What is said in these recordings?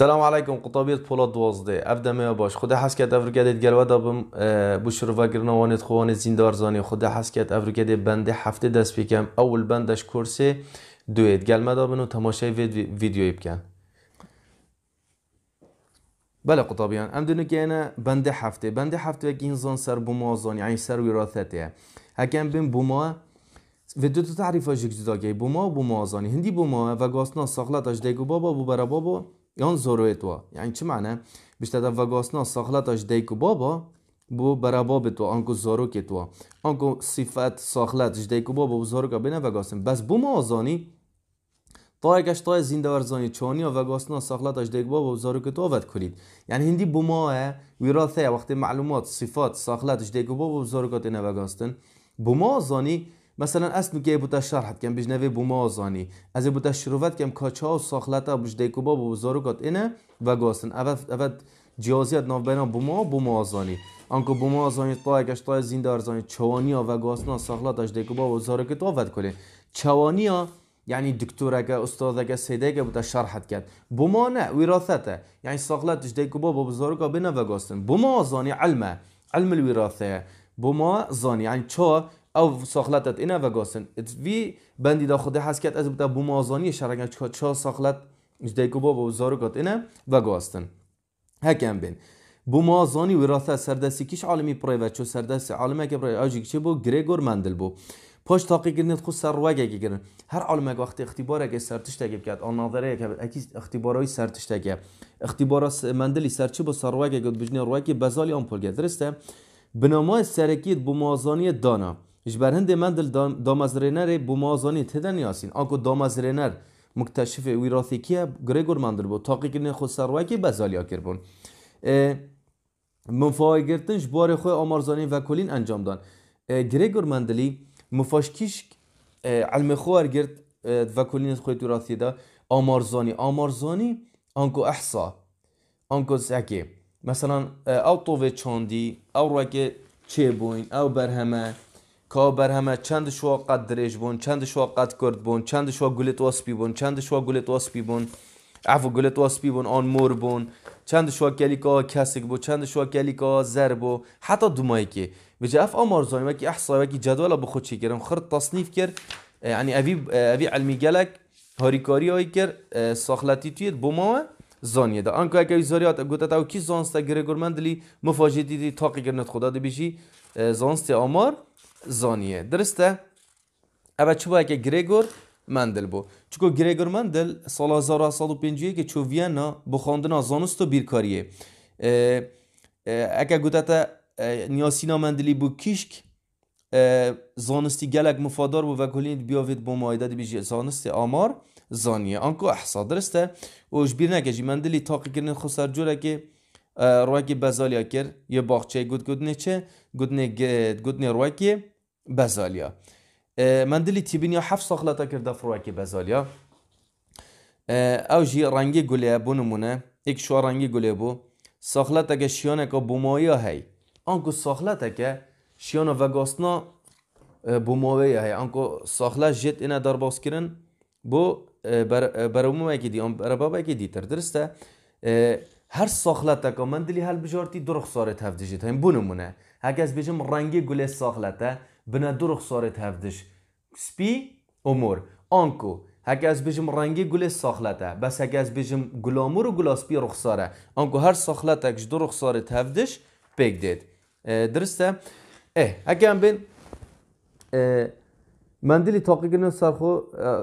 سلام علیکم قطابیت پولا دوازده ابدا می باش خدا حسکت افرگدید گلوه دابم و گرنا وانید خوان زیندار زانی خدا کرد افرگدید بنده هفته دست بیکم اول بندش کورس دوید گلمه دابن و تماشای ویدیوی بکن بله قطابیان ام دونو که اینه بنده هفته بنده هفته این زان سر بوما زانی یعنی سر ها هکم بین بوما و دو تو تعریف ها بوما و زانی هندی بوما و گاسنا ساقلتاش دیگو بابا بو برا بابا ينظر إتوا یعنی چه معناه بيشتدا فاغوسنا صاخلتاش دیکو بابا بو به تو آنکو که تو آنکو صفت ساخلت دیکو بابا بو که بینه و بس بو ما آزانی تا تا زنده ورزانی چونی و گاسنا ساخلت دیکو بابا و که تو آود کلید یعنی هندی بو ما ویراثه وقتی معلومات صفات ساخلت دیکو بابا و زاروک تینه و بو ما آزانی مثلا اصل میگه بوده شرحت کم بجنوی بوما آزانی از بوده شروعت کم کاچا و ساخلتا بجده کبا اینه و گاستن اوت اوت جیازیت ناف بینام بوما بوما آزانی آنکو بوما زانی طای تا طای زیندار زانی ها و گاستنا ساخلتا جده کبا و زاروکات آفت کلی ها یعنی سیده ئوستۆدەکە سێدەکە بوده شەرحت کرد بۆما نه ویراثته یعنی ساغلە تشتێک بۆ بۆ و بنەڤگۆستن بۆما زانی علمه علم الویراثەیە بوما زانی یعنی چه او ساخلتت اینه و گاسن وی بندی دا خود هست که از بوده بومازانی شرگن چه چه ساخلت جدیگو با و زارو گاد اینه و گاستن هکم بین بومازانی وراثه سردستی کیش عالمی پرای و چو سردستی عالمی که پرای آجی چه بو گریگور مندل بو پاش تاقی گرنید خود سر اگه گرن هر اگه وقتی اختباره که سرتش اگه کرد آن نظره که اکی اختبارای سرتش تگیب اختبارا مندلی سرچی با سر وگه گد بجنی روگه بزالی آمپول گرد درسته بنامه سرکیت دانا ji ber مندل me بمازانی تدن bû mazanî têden yasîn ako گریگور مندر بود تاقی کنه خود سروکی بزالیا کر بون منفای گرتن بار خود آمارزانی و کلین انجام دان گریگور مندلی مفاشکیش علم خوار گرت و کلین ویراثی دا آمارزانی آمارزانی آنکو احسا آنکو زکی مثلا او طوه چاندی او راکه چه بوین او برهمه که بر همه چند شوا قد دریج بون چند شوا قد کرد بون چند شوا گلت واسپی بون چند شوا گلت واسپی بون عفو گلت واسپی بون آن مور بون چند شوا کلیکا کسک بون، چند شوا کلیکا زر و حتی دومایی که به اف آمار زانی وکی احصای وکی جدول بخود چی کرم خرد تصنیف کرد یعنی اوی اوی علمی گلک هاریکاری هایی کرد ساخلتی توید بوماوه زانیه ده آنکه اگه زاریات گوته تاو کی زانسته گرگور من دلی مفاجیدی تاقی گرنت خدا دی بیشی زانسته آمار زانیه درسته؟ اما چه باید که گریگور مندل بو چکو گریگور مندل سال 1751 که چو ویانا بخاندن زانست و بیرکاریه اگه گوتتا نیاسینا مندلی بو کیشک زانستی گلک مفادار بو و کلین بیاوید بو مایده دی بیجی زانست آمار زانیه آنکو احسا درسته اوش بیر نکجی مندلی تاقی کرنه خسر جوره که روی که بزالیا کر یه باخچه گود گود نیچه گودنی گت گودنی ڕواکێ بەزالیا من تیبینیا حەف ساخلەتە کردە فڕواکی بەزالیا ئەو ژی رنگی رنگی بۆ نمونە ایک شو ڕەنگی گولێ بوو هی شیانێکە بۆمایا که هی آنکو شیانە ڤگاستنا اینه هەیە باز کرن بو بر, بو بۆ بەرەمومێکی دی ئەم دی دیتر درسته هر ساخلت که من دلی هل بجارتی درخ ساره تفدیجی بونه بونمونه اگه از بیجم رنگی گله ساخته، بنا درخ ساره تفدیش سپی امور آنکو اگه از بیجم رنگی گله ساخته. بس اگه از بیجم گلامور و سپی رخ ساره آنکو هر ساخلتا کش درخ ساره تفدیش بگدید درسته اه اگه هم بین مندلی تاقیگن سرخو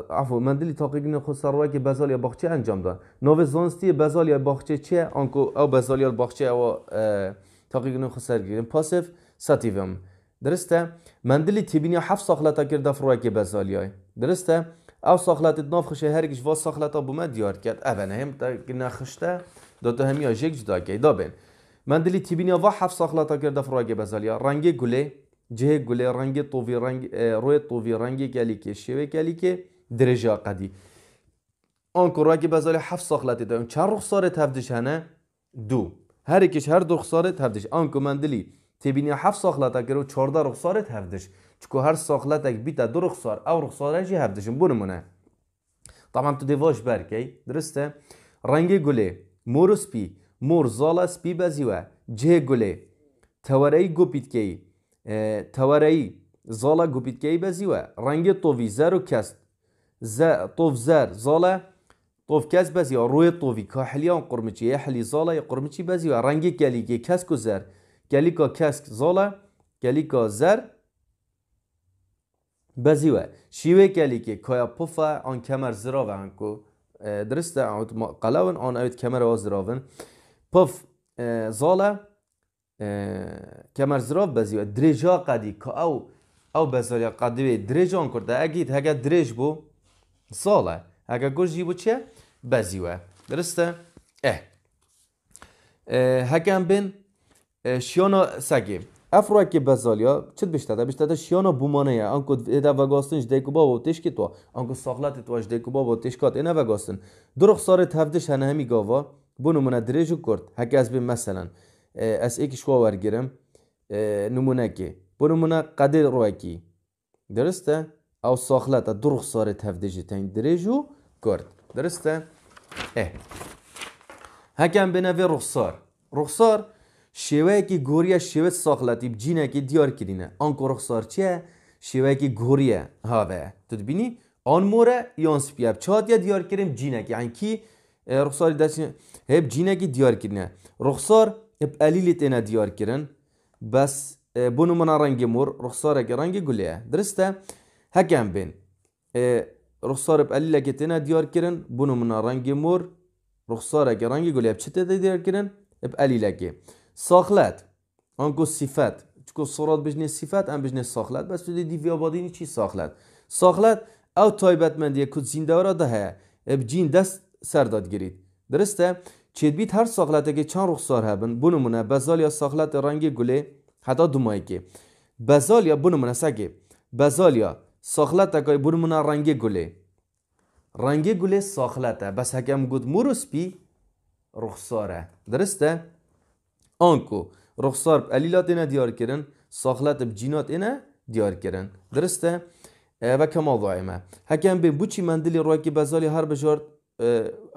عفو مندلی تاقیگن خو سروا که بزال یا باغچه انجام داد نو زانستی بزال یا باخچه چه آنکو او بزال یا باغچه او تاقیگن خو سرگیرن پاسف ساتیوم درسته مندلی یا هفت ساخلتا کرد فروا که بزالیای درسته او ساخلت ناف خشه هرگش وا ساخلتا بومه دیار کرد اونه هم تا نخشته دوتا همی آجک جدا که دابین مندلی تیبینیا وا هفت ساخلتا کرد فروا که بزالیا رنگ گله جه گل رنگ توی رنگ روی توی رنگ کلی که شیوه کلی که درجه قدی آن کرا که بزاری هفت ساخلتی اون چند رخصار تفدش هنه دو هر کش هر دو رخصار تفدش آن دلی تبینی هفت رو کرو چارده رخصار تفدش چکو هر ساخلتک بیتا دو رخصار او رخصاره جی هفدشم برمونه طبعا تو دیواش برکی درسته رنگ گله مور سپی مور سپی بزیوه جه گله توره گوپیت تەوارایی زاڵە گوپیتکەی و رنگ تۆڤی زر و کەست تۆڤ زەر زاڵە تۆڤ کەس بەزیەوە ڕوێ تۆڤی کاحلیا و قڕمچی حلی زاڵە قڕمچی بەزیوە ڕەنگە گەلیکی کەسک و زەر گەلیکا کەسک زاڵە گەلیکا زەر بەزیوە شیوێ گەلیکی کۆیا پفە ئەن درسته زراوەکو درستە آن ئەوەت کمر زراون پف زالا که کمر زراف بزیو درجا قدی که او او بزاری قدی درجان کرده اگید هگه درج بو ساله هگه گرژی بو چه بزیوه درسته اه هگه هم بین شیانا سگی افرو که بزالیا چت بیشتر بیشتر شیانا بومانه یا آنکو ایدا و گاستن جدی و تیش کی تو آنکو ساخلت تو جدی کوبا و تیش کات اینه و گاستن درخ ساره تفدش هنه همی گاوا بونو منه درجو کرد هکی از بین مثلا از ایکش شما ورگیرم نمونه که بو نمونه قدر روکی درسته او ساخلت درخ ساره تفدیجی تاین دریجو گرد درسته اه هکم به نوی رخصار رخصار شیوه که گوریه شیوه ساخلتی بجینه که دیار کرینه آنکو رخصار چیه؟ شیوه که گوریه هاوه تو بینی؟ آن موره یان سپیاب چاد یا دیار کریم جینه که یعنی کی رخصاری هب جینه که دیار کرینه رخصار بقليلة انا ديار كرن بس بونو منا رنجي مور رخصارك رنجي قول درسته هكام بين رخصار بقليلة كتنا ديار كرن بونو منا رنجي مور رخصارك رنجي قول لي بشتة ديار كرن بقليلة كي ساخلات انكو صفات چکو صورت بجنه صفات، ام بجنه ساخلت بس تو دی ویابادینی چی ساخلت ساخلت او تایبت مندیه کد زنده را ده اب جین دست سرداد گرید، درسته چید هر ساخلت که چند رخ سار هبن بونمونه بزال یا ساخلت رنگ گله حتا دومایی که بزال یا بونمونه سگه بزال یا ساخلت که بونمونه رنگ گله رنگ گله ساخلت ها بس حکم گود مروس بی رخ درسته؟ آنکو رخ علیلات اینه دیار کرن ساخلت به جینات اینه دیار کردن درسته؟ و کم آضایمه هکم به بوچی مندلی روی که بزال هر بجارد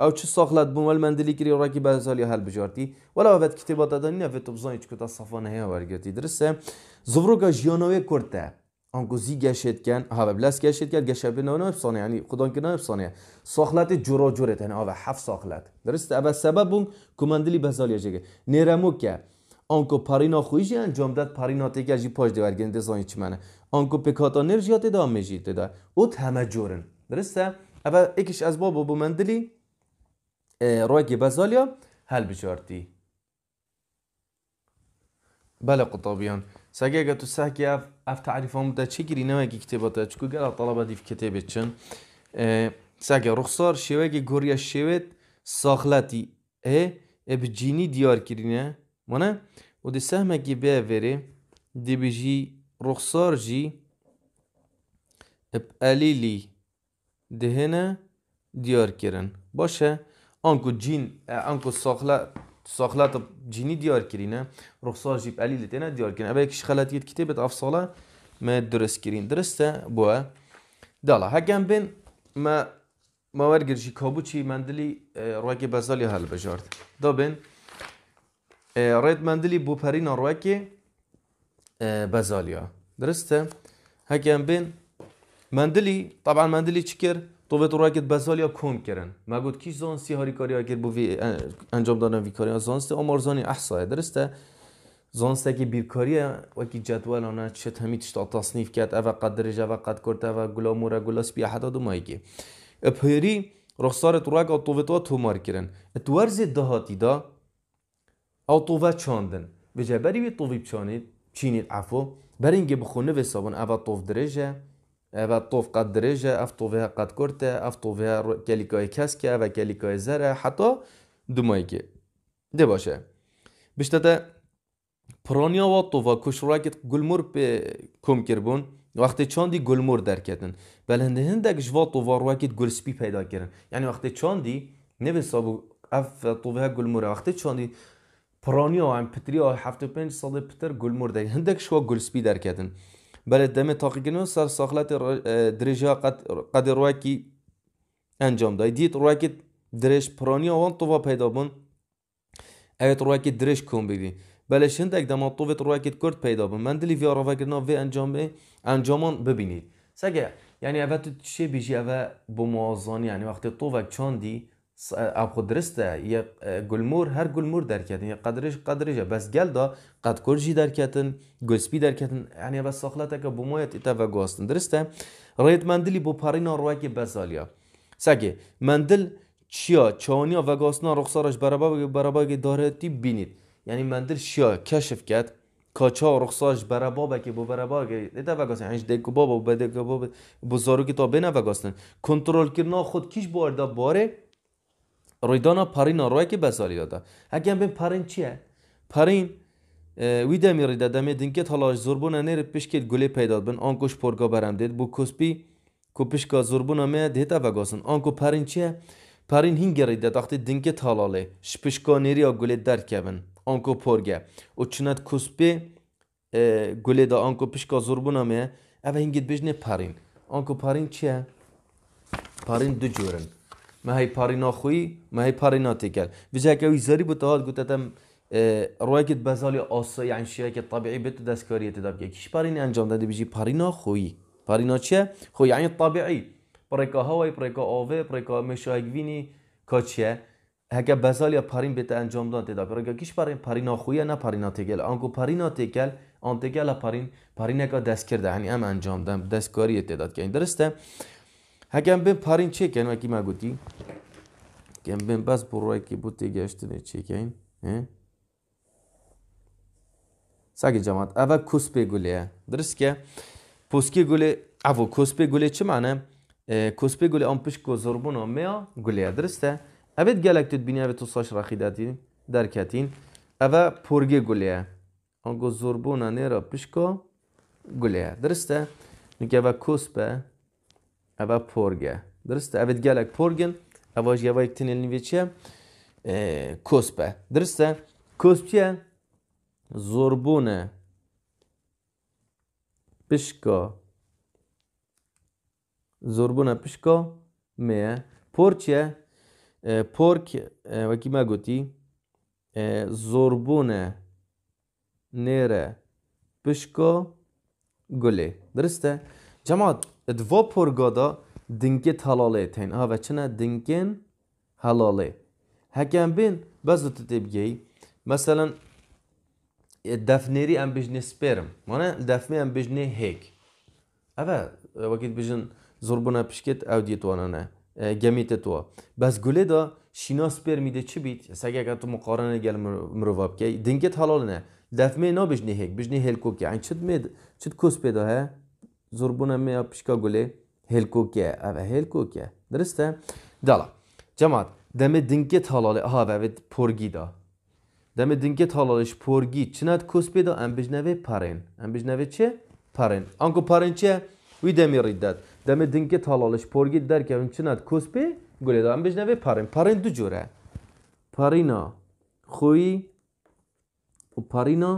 او چه ساخلت بوم ول من دلی کری که به یا هل بجارتی ولا وقت کتاب دادن نه تو بزانی چکو تا صفانه هیا ورگیتی درسته زبروگا جیانوی کرده آنگو زی گشت کن ها بلاس گشت کن گشت بنا نه افسانه یعنی خدان که نه افسانه ساخلت جورا جوره تنه آوه هفت ساخلت درسته اول سبب بوم کمندلی به یا جگه نیرمو که آنکو پارینا خویشی انجام داد پارینا جی پاش دیورگن زانی چی منه آنکو پکاتا نرژیات دام میجید دا او همه جورن درسته أبا إكش أزبو بو مندلي روكي بازوليا هل بجورتي بلا قطابيان ساقيقا تساكي أف أف تعريف أمدا تشكري نوعي كتابات أتشكو قال طلبة دي في كتابة چن ساقيا رخصار شوكي غوريا شويت ساخلاتي إيه اب جيني ديار كرينا وانا ودي سهمه كي بيه فيري دي بيجي رخصار جي اب أليلي دهن دیار کردن باشه آنکو جین آنکو ساخلا تا جینی دیار کرینه رخصار جیب علی لتنه دیار کرین اوه کش خلطیت کتابت افصاله ما درست کرین درسته بوا دالا هگم بین ما ما ورگر جی چی مندلی روکی بزالی هل بجارد دا بین رید مندلی بو پرین روکی درسته هگم بین مندلی طبعا مندلی چی کرد تو به طور که بزال یا کم کردن ما کی کیش زان سی هاری کاری اگر بو وی انجام دادن وی کاری زانس آمار زانی احصای درسته زانست که بیرکاری و که جدول آن چه تمی تشتا تصنیف کرد او قد درجه و قد کرد او گلا مورا گلا سپی احدا دو مایگی اپهری رخصار تراک تو مار کردن اتورز دهاتی دا آتووه چاندن و جبری وی تووی چانید چینید عفو بر اینگه بخونه و سابن او درجه و طوف قد درجه اف طوفه قد کرته اف طوفه کلیکای کسکه و کلیکای زره حتی که ده باشه بشته ده پرانیا و طوفا کشوراکت گلمور به کم کربون وقتی چاندی گلمور در کردن بل هنده هندگش و طوفا رواکت گلسپی پیدا کردن یعنی وقتی چاندی نوی سابو اف طوفه وقتی چاندی پرانیا و هم پتری ها هفته پنج سال پتر گلمور در هندگش و گلسپی در کردن بەێ بله، دەمێت تاقیکردنەوە سەر ساخلەتی قد, قد روکی انجام دای دیت روکی پرانی پرانی وان تووە پیدا بوون روکی درش کن بیدی بله شند شندێک دەما تووێت روکی کرد پیدا بون من دلی ڤێڕەکردنەوە وی انجام بی انجامان ببینید سگه یعنی ئەە تو چه بیژی اول بموازانی موازانی یعنی وقتی تۆڤک چاندی اب خود درسته یه گلمور هر گلمور درکتن یه قدرش قدرشه بس گل دا قد کرجی گسپی در درکتن یعنی بس تا که بومایت ایتا و گاستن درسته رایت مندلی بو پارینا که بسالیا سگه مندل چیا چانیا و گاستنا رخصارش برابر داره تی بینید یعنی مندل شیا کشف کرد کاچا رخصارش برابابه که بو برابا ایتا و گاستن هنج دیگه بابا بده بزارو که تا بینه و گاستن کنترل کردن خود کیش بارده باره رویدانا پارین روی که بزاری داده اگه بین پرین چیه پرین ویده میری ریده دین که حالا زربون نیر پیش که گلی پیدا بین آنکوش پرگا برم دید بو کسبی کو پیش که زربون می دیتا و آنکو پرین کو پرین چیه پارین هینگری داد وقتی دین که شپیش نیری یا گلی در کبن بین کو پرگا او چنات کوسپی گلی دا آنکو کو پیش که زربون می اوه هینگید بجنه پارین پرین کو پرین چیه پرین دو جورن ما هی پارینا خوی ما هی پارینا تکر بجا که زاری بو تهاد گوتتم رویکت بزالی آسا یعنی که طبیعی بتو دستکاری تداب که کش انجام داده بجی پارینا خوی پارینا چه؟ خو یعنی طبیعی پرکا هوای پرکا آوه پرکا مشایگوینی وینی چیه؟ هکه بزالی پارین بتا انجام داد تدا کیش پارین پارینا خویه نه پارینا تگل آنکو پارینا تگل آن تگل پارین پارینه که دست کرده هنی یعنی ام انجام دم دستکاری تداد که درسته هەگەم بین پارین چێکەنوەکی ماگوتی گەم بم بەس بۆ ڕۆیکی بۆ تێگەشتنی چێکین ساگی جەمات ئەە کوسپێ گولەیە درستکە پوسکی گولێ ئەڤۆ کوسپێ گولێ چمانە کوسپێ گولێ ئەم پشت کۆ زۆربوونەوە مێ گولەیە اوه گلک گەلێک بینی اوه تو ساش ڕاخیداتین دەرکەتین ئەە پۆرگێ گولەیە ئەگۆ زۆربوونە نێرە پشکۆ گولەیە نکه اوه کوسپە ئەبا اوه درستە یوه گەلێک پۆرگن ئەوەش یەوەیەک کسبه درسته کوسپه چه زربونه پشکا زربونه پشکا میه پر چه پرک وکی ما گوتی زربونه نیره پشکا گله درسته جماعت دو پرگادا دنگی تلاله تین آوه چنا دنگین حلاله هکم بین بزو تتیب گی مثلا دفنری ام بجنی سپرم مانا دفنی ام بجنی هیک اوه وقت بجن زربونا پشکت او دیتوانا نه گمیت تو بس گله دا شینا سپرم میده چی بیت سگ اگر تو مقارنه گل مرواب که دنگت حلال نه دفنی نه بجنی هیک بجنی هلکو این چید مید چید کس پیدا ه؟ ज़ुरबुन में आप इसका गुले हेल्को क्या है अब हेल्को क्या है درست دلا جماعت دمی دینکت حالاله آها و پرگی دا دمی دینکت حالالش پرگی چنات کس پیدا ام بجنوه پرین ام بجنوه چه پرین آنکو پرین چه وی دمی ریدد دمی دینکت حالالش پرگی در که چنات کس پی گولی دا ام بجنوه پرین پرین دو جوره پرینا خویی و پرینا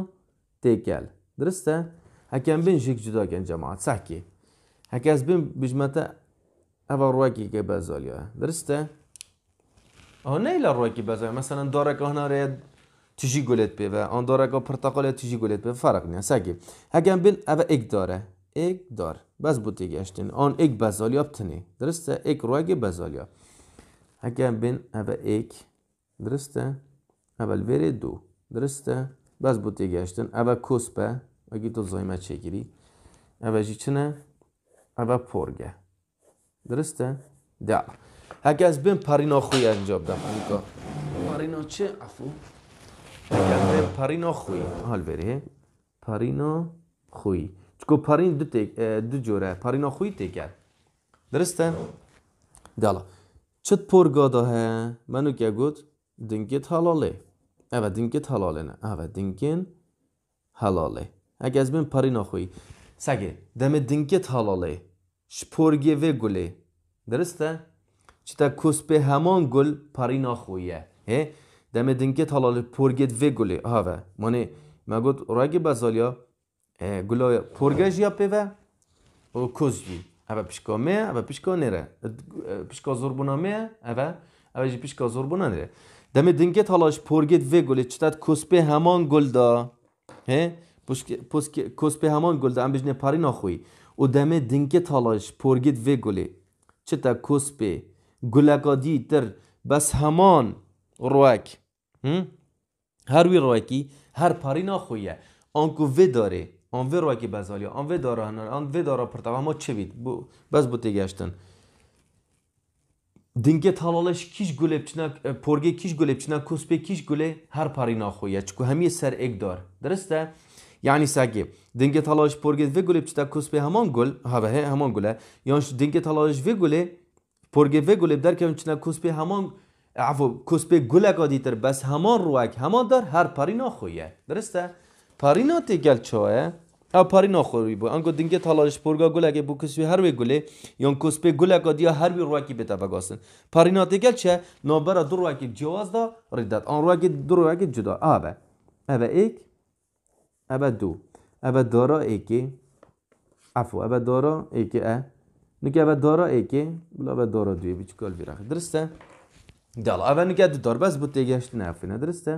تکل درسته هکم بین شک جدا کن جماعت سه کی از بین بجمت اول روی کی که بازالیه درسته آه نه یلا روی کی بازالی مثلا داره که هنر تیجی گلیت بیه آن داره که پرتقاله تیجی گلیت بیه فرق نیست سه کی هکم بین اول یک داره یک دار بس بوده گشتن آن یک بازالی آب درسته یک روی کی بازالیا هکم بین اول یک درسته اول بره دو درسته بس بوده گشتن اول کوسپه بگید زایمه چگیری چه چنه؟ او پرگه درسته؟ دا اگه از بین پرینا خوی انجام دم پرینا چه؟ افو اگه از بین پرینا خوی حال بره پرینا خوی چکو پرین دو, دو جوره پرینا خوی تکر درسته؟ دلا چت پرگا دا ها؟ منو که گود دنگیت حلاله اوه دنگیت حلاله نه اوه دنگین حلاله اگه از بین پاری نخوی سگه دمه دنگه تالاله شپورگه و گله درسته؟ چی تا کسبه همان گل پاری نخویه هه؟ دمه دنگه تالاله پورگه و گله آوه مانه مگود راگه بزالیا گله پورگه جیا پیوه و کسبی او پشکا می او پشکا نره پشکا زور بنا می او او جی پشکا زور نره دمه دنگه تالاش پورگه و گله چی تا کسبه همان گل دا هه؟ به همان گل ده بجنه پاری نخوی او دمه دنگه تالاش پرگید و گلی چه تا به گلگادی در بس همان روک هر وی روکی هر پاری نخویه. آنکو و داره آن وی روکی بزالی آن وی داره هنر آن وی داره پرتاو ما چه بید بس بوده گشتن دنگه تالالش کیش گله بچنا پرگی کیش گله بچنا به کیش گله هر پاری نخویه. چکو همیه سر اگ دار درسته؟ یعنی سگی دنگه تلاش و گلی بچتا کس به همان گل هبه همان گله یعنی دنگه تلاش وگوله و گلی در که چنا کس به همان عفو کس به گله تر بس همان روک همان در هر پارینا خویه درسته پارینا تگل چوه او پاری ناخوری بو انگو دنگه تلاش پرگا گل اگه بو هر وی گله یا کسبه به گله هر وی رواکی بیتا بگاسن پاری ناتی گل چه نابرا دو رواکی جواز دا ردت آن رواکی دو رواکی جدا آبه آبه ایک ابدو أبدارا إيكي عفو أبدارا إيكي أه نكي أبدارا إيكي بلا دوی دوية کال بيرخ درسته دالا اول نکه دو دار بس بود إيجي أشتنا أفينا درسته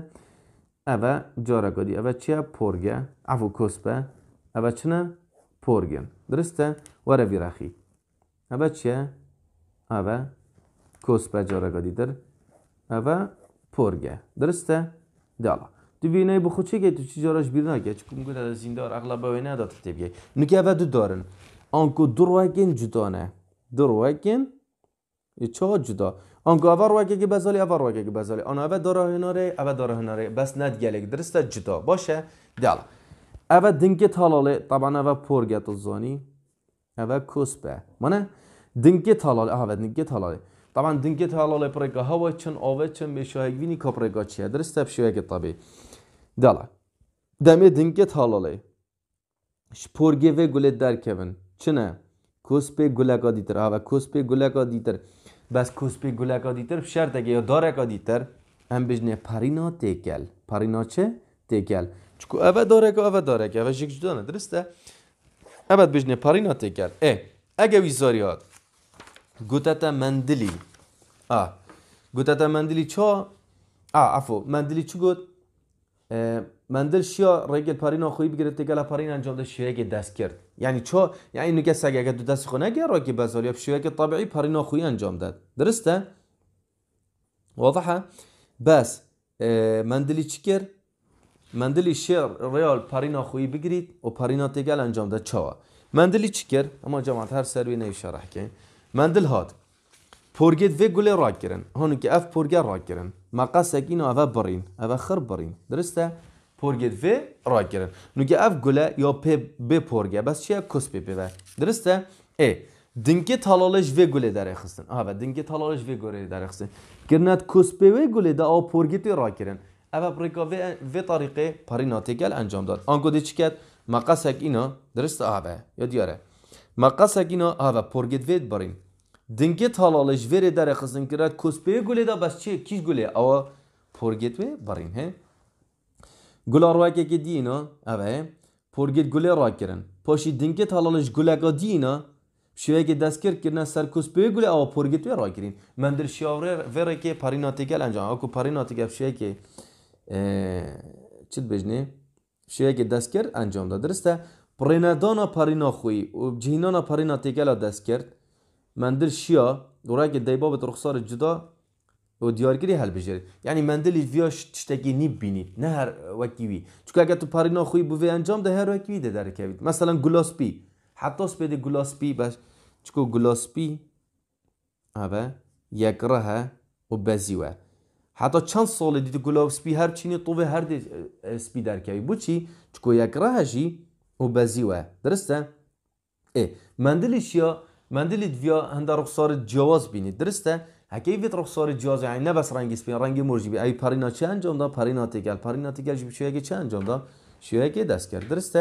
اول جارا قدي اول چیا پورگه عفو کسبه اول چنا پرگن درسته وره بیرخی اول چیا اول کسبه جارا قدی در اول پورگه درسته دالا تو بینای با خود چی که تو چی جارش بیرون آگه چی کم کنید از این دار اقلاب باوی نه گه نوکی اوه دو دارن آنکو در وکن جدا نه در وکن چا جدا آنکو اوه رو که بزالی اوه رو وکن که بزالی آن اوه داره هناره اوه داره هناره بس ند گلی درسته جدا باشه دیالا اوه دنگه تالاله طبعا اوه پرگت زانی اوه کسبه مانه دنگه تالاله اوه دنگه تالاله طبعا دنگه تالاله پرگه هوا چن آوه چن میشه شاهگوینی که پرگه چیه درسته بشه یک طبیه دلا دمه دنگی تالالی شپورگی و گلی در کبن چنه کسپ گلگا دیتر آوه کسپ گلگا دیتر بس کسپ گلگا دیتر شرط اگه یا دارگا دیتر ام بجنه پرینا تیکل پرینا چه؟ تیکل چکو اوه که اوه که اوه جدا نه درسته؟ اوه بجنه پرینا تیکل اه اگه ویزاری هاد گوتتا مندلی آه گوتتا مندلی چا؟ آه عفو مندلی چو گوت؟ مندل شیا رگل پارین خوی بگیرد تگل پارین انجام ده شیا که دست کرد یعنی چا یعنی اینو سگه اگه دو دست خونه اگه راگی بزار یا شیا که طبیعی پارین خوی انجام داد درسته؟ واضحه؟ بس مندلی چی کرد؟ مندلی شیا ریال پارین آخویی بگیرید و پارین تگل انجام داد چا مندلی چی کرد؟ اما جماعت هر سروی نیو شرح که مندل هاد پرگت و گله را کرن که اف پرگه را کرن مقص اینو اف برین اف خر برین درسته پرگت و را کرن نو اف گله یا پ ب پرگه بس چیه کس پ درسته ای دنگه تلالش و گله در خستن آها دنگه تلالش و گله در خستن کرنت کس ب و گله دا او پرگت را کرن اوه برگا و و طریقه پریناتیکل انجام داد آنگو دی چی کرد مقص اینو درسته اوه یا دیاره مقص اینو اوه پرگت و برین دنگه تالالش ویره در خسن کرد کسپه گله دا بس چه کیش گله او پرگیت وی برین هه گل که دینا اوه پرگیت گله را کرن پاشی دنگه تالالش که دینا شوی که دست کرد کرنه سر کسپه گله او پرگیت وی را کرین من در شیاره ویره که پاریناتیکل انجام اکو پاریناتیکل شوی که چید بجنه شوی که دست کرد انجام داد درسته پرینادانا پرینا خوی جهینانا پارینا تیگلا دست کرد مندل شیا دوراگه دیبا به رخسار جدا و دیارگیری حل بجره یعنی مندلی ویاش تشتگی نیب بینی نه هر وکی وی چون اگر تو پارینا خوی بوی انجام ده هر وکی وی ده در کوید مثلا گلاسپی حتی سپید گلاسپی باش چون گلاسپی اوه یک راه و بزیوه حتی چند سال دیده گلاسپی هر چینی طوه هر دی سپی در کوید بو چی چون یک راه جی و بزیوه درسته؟ ای مندلی من دلید ویا هند رخسار جواز بینید درسته هکی ویت رخسار جواز یعنی نه بس رنگ اسپین رنگ مرجی بی ای پرینا چه انجام دا پرینا تگل پرینا تگل جی که چه انجام دا شویگه دست کرد درسته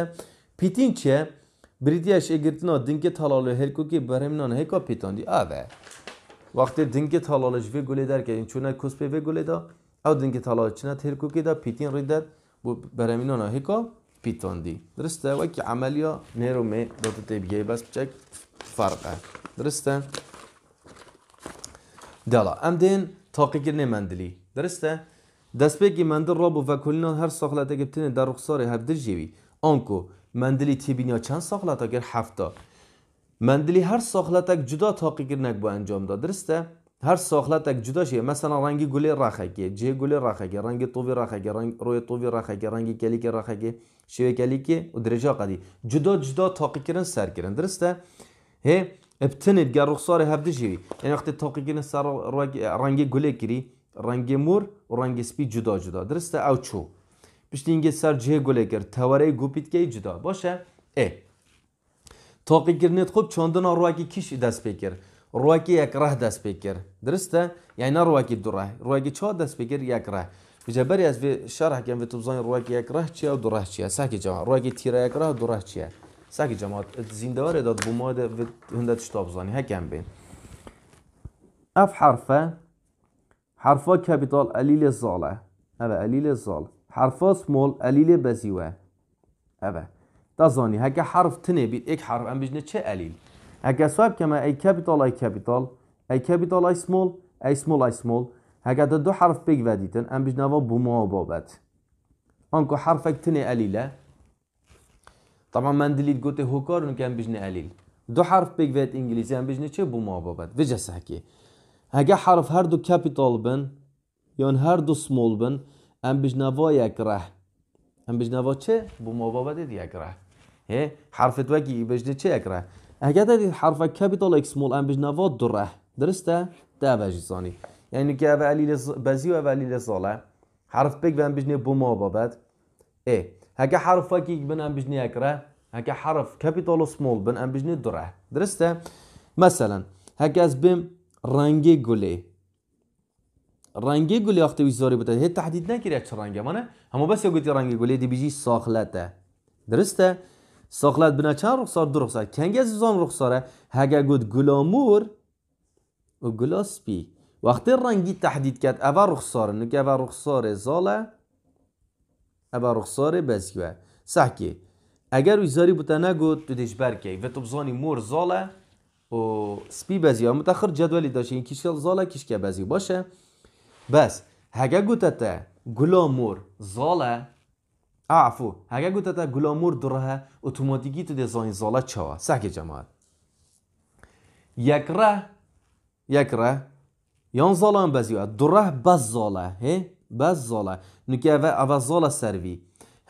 پیتین چه بریدیش اگرتنا دنگ تلاله هرکو که برهمنان هکا پیتان دی اوه وقتی دنگ تلالش وی گلی در که این چونه کسپ وی گلی دا او دنگ تلالش چنه هرکو که دا پیتین ریدد بو برهمنان هکا پیتان دی درسته وکی عملیا نیرو می داده تیبیه بس بچک فرقه درسته دلا ام دین تاقیگرنی مندلی درسته بگی مندل رابو و کلینان هر اگر تین در رخصار در جیوی آنکو مندلی تیبینیا چند ساخلت اگر هفتا مندلی هر اگر جدا تاقیگرنک با انجام داد درسته هر اگر جدا شیه مثلا رنگی گلی که جه گلی رخگه رنگی طوی رخگه رنگ روی طوی رخگه رنگی کلیک شی شیوه کلیک و درجه قدی جدا جدا تاقیگرن سر کرن درسته هی بتند قال رخصاری هبدجیری تاقی وقت التوقيقين صار رنجي قوليكري رنجي مور ورنجي سبي جدا جدا درسته او چو بشت اینگه سر جه گولگر توره گوپید که جدا باشه ای تاقی گرنید خوب چندن رواکی کیش دست پکر رواکی یک ره دست پکر. درسته یعنی رواکی دو ره رواکی چه دست بکر یک ره بجا بری از شرح کن و تبزان رواکی یک ره چیه و دو ره چیه سکی جوان رواکی تیره یک ره دوره دو ره چیه ساکی جماعت زیندوار داد بوماد و هنده تشتاب زانی هکم بین اف حرفه حرفا كابيتال قليل الزالة أبا قليل الزال حرفا سمول قليل بزيوة أبا تظني هكا حرف تنه بيت إك حرف أم بجنة چه قليل هكا سواب كما أي كابيتال أي كابيتال أي كابيتال أي سمول أي سمول أي سمول هكا دو حرف بيك وديتن أم بجنة بوما بابت أنكو حرفك تنه قليلة طبعا مندلید قلت که هم بجنه علیل دو حرف بگوید فیت انگلیسی هم بجنه چه بو ما و جسه که اگه حرف هر دو کپیتال بن یا هر دو سمول بن ام بجنوا یک ره ام بجنوا چه بو مبابت یک ره هی حرف اگه بجنه چه یک ره اگه دارید حرف کپیتال اکس سمول ام بجنوا دو ره درسته ده زانی یعنی که اولی بزی و اولی لزاله حرف بگ و ام بجنه بو مبابت ای هکا حرف ام بجنی اکره، هكا حرف كابيتال ام بجني دره درسته مثلا هكا بم رنگی گلی رنگی گلی وقتی ویزاری بوده هی تحدید نکرده چه رنگی منه هما بس یقولی رنگی گلی دی بیجی ساخلته درسته ساخلت بنا چند رخصار دو رخصار کنگ از زان رخصاره هگه گود گلامور و گلاسپی وقتی رنگی تحدید کرد اول رخصاره نکه اول رخصاره زاله ئەبا ڕخسارێ بەسکوە کی؟ اگر ویزاری بوتا گوت تو دیش برکی، و تو بزانی مور زاله و سپی بەزی متخر جدولی داشین زاله زاڵە کیشکە بزی بس، بس هگه گوتا تا گلامور زاله عفو، هگه گوتا تا گلامور دره اوتوماتیکی تو دێ زانی زاڵە جماعت یک ره یک ره یان زاڵان بزی دوڕەه بەس زاله، هێ بز زاله. نکه اوه اوه زاله سر بی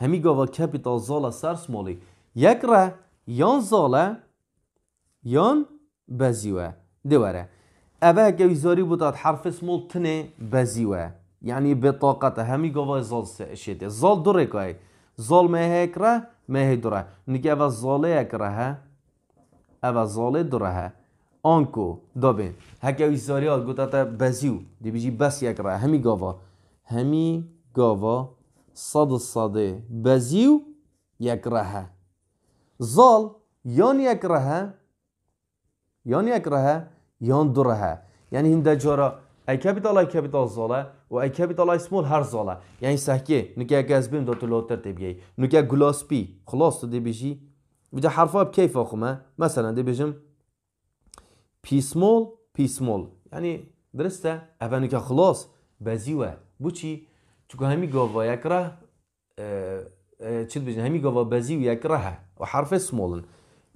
همی کپیتال زاله سر سمالی یک را یان زاله یان بزیوه دواره اوه که ویزاری بوداد حرف سمال تنه بزیوه یعنی به طاقت همی گوه زال شده زال دوره که زال مه یک را مه دوره نکه اوه زاله یک را ها اوه زاله دوره ها آنکو دابین هکه ویزاری ها گوه تا بزیو دی بیجی بس یک را همی گوه همی گاوا صد صده بزیو یک رهه زال یان یک رهه یان یک رهه یان دو رهه یعنی هنده جارا ای کپیتال ای کپیتال زاله و ای کپیتال ای سمول هر زاله یعنی سحکه نکه از بیم دو لوتر دی بیگی نکه گلاس بی خلاص تو دی بیشی بجا حرفا بکیف آخمه مثلا دی بیشم پی سمول پی سمول یعنی درسته اوه نکه خلاص بزیوه بو چی؟ چون هەمی گۆڤ یەکرە چیت بژین هەمی گۆڤ بەزی و یەکرە هە و حرفێ سمۆڵن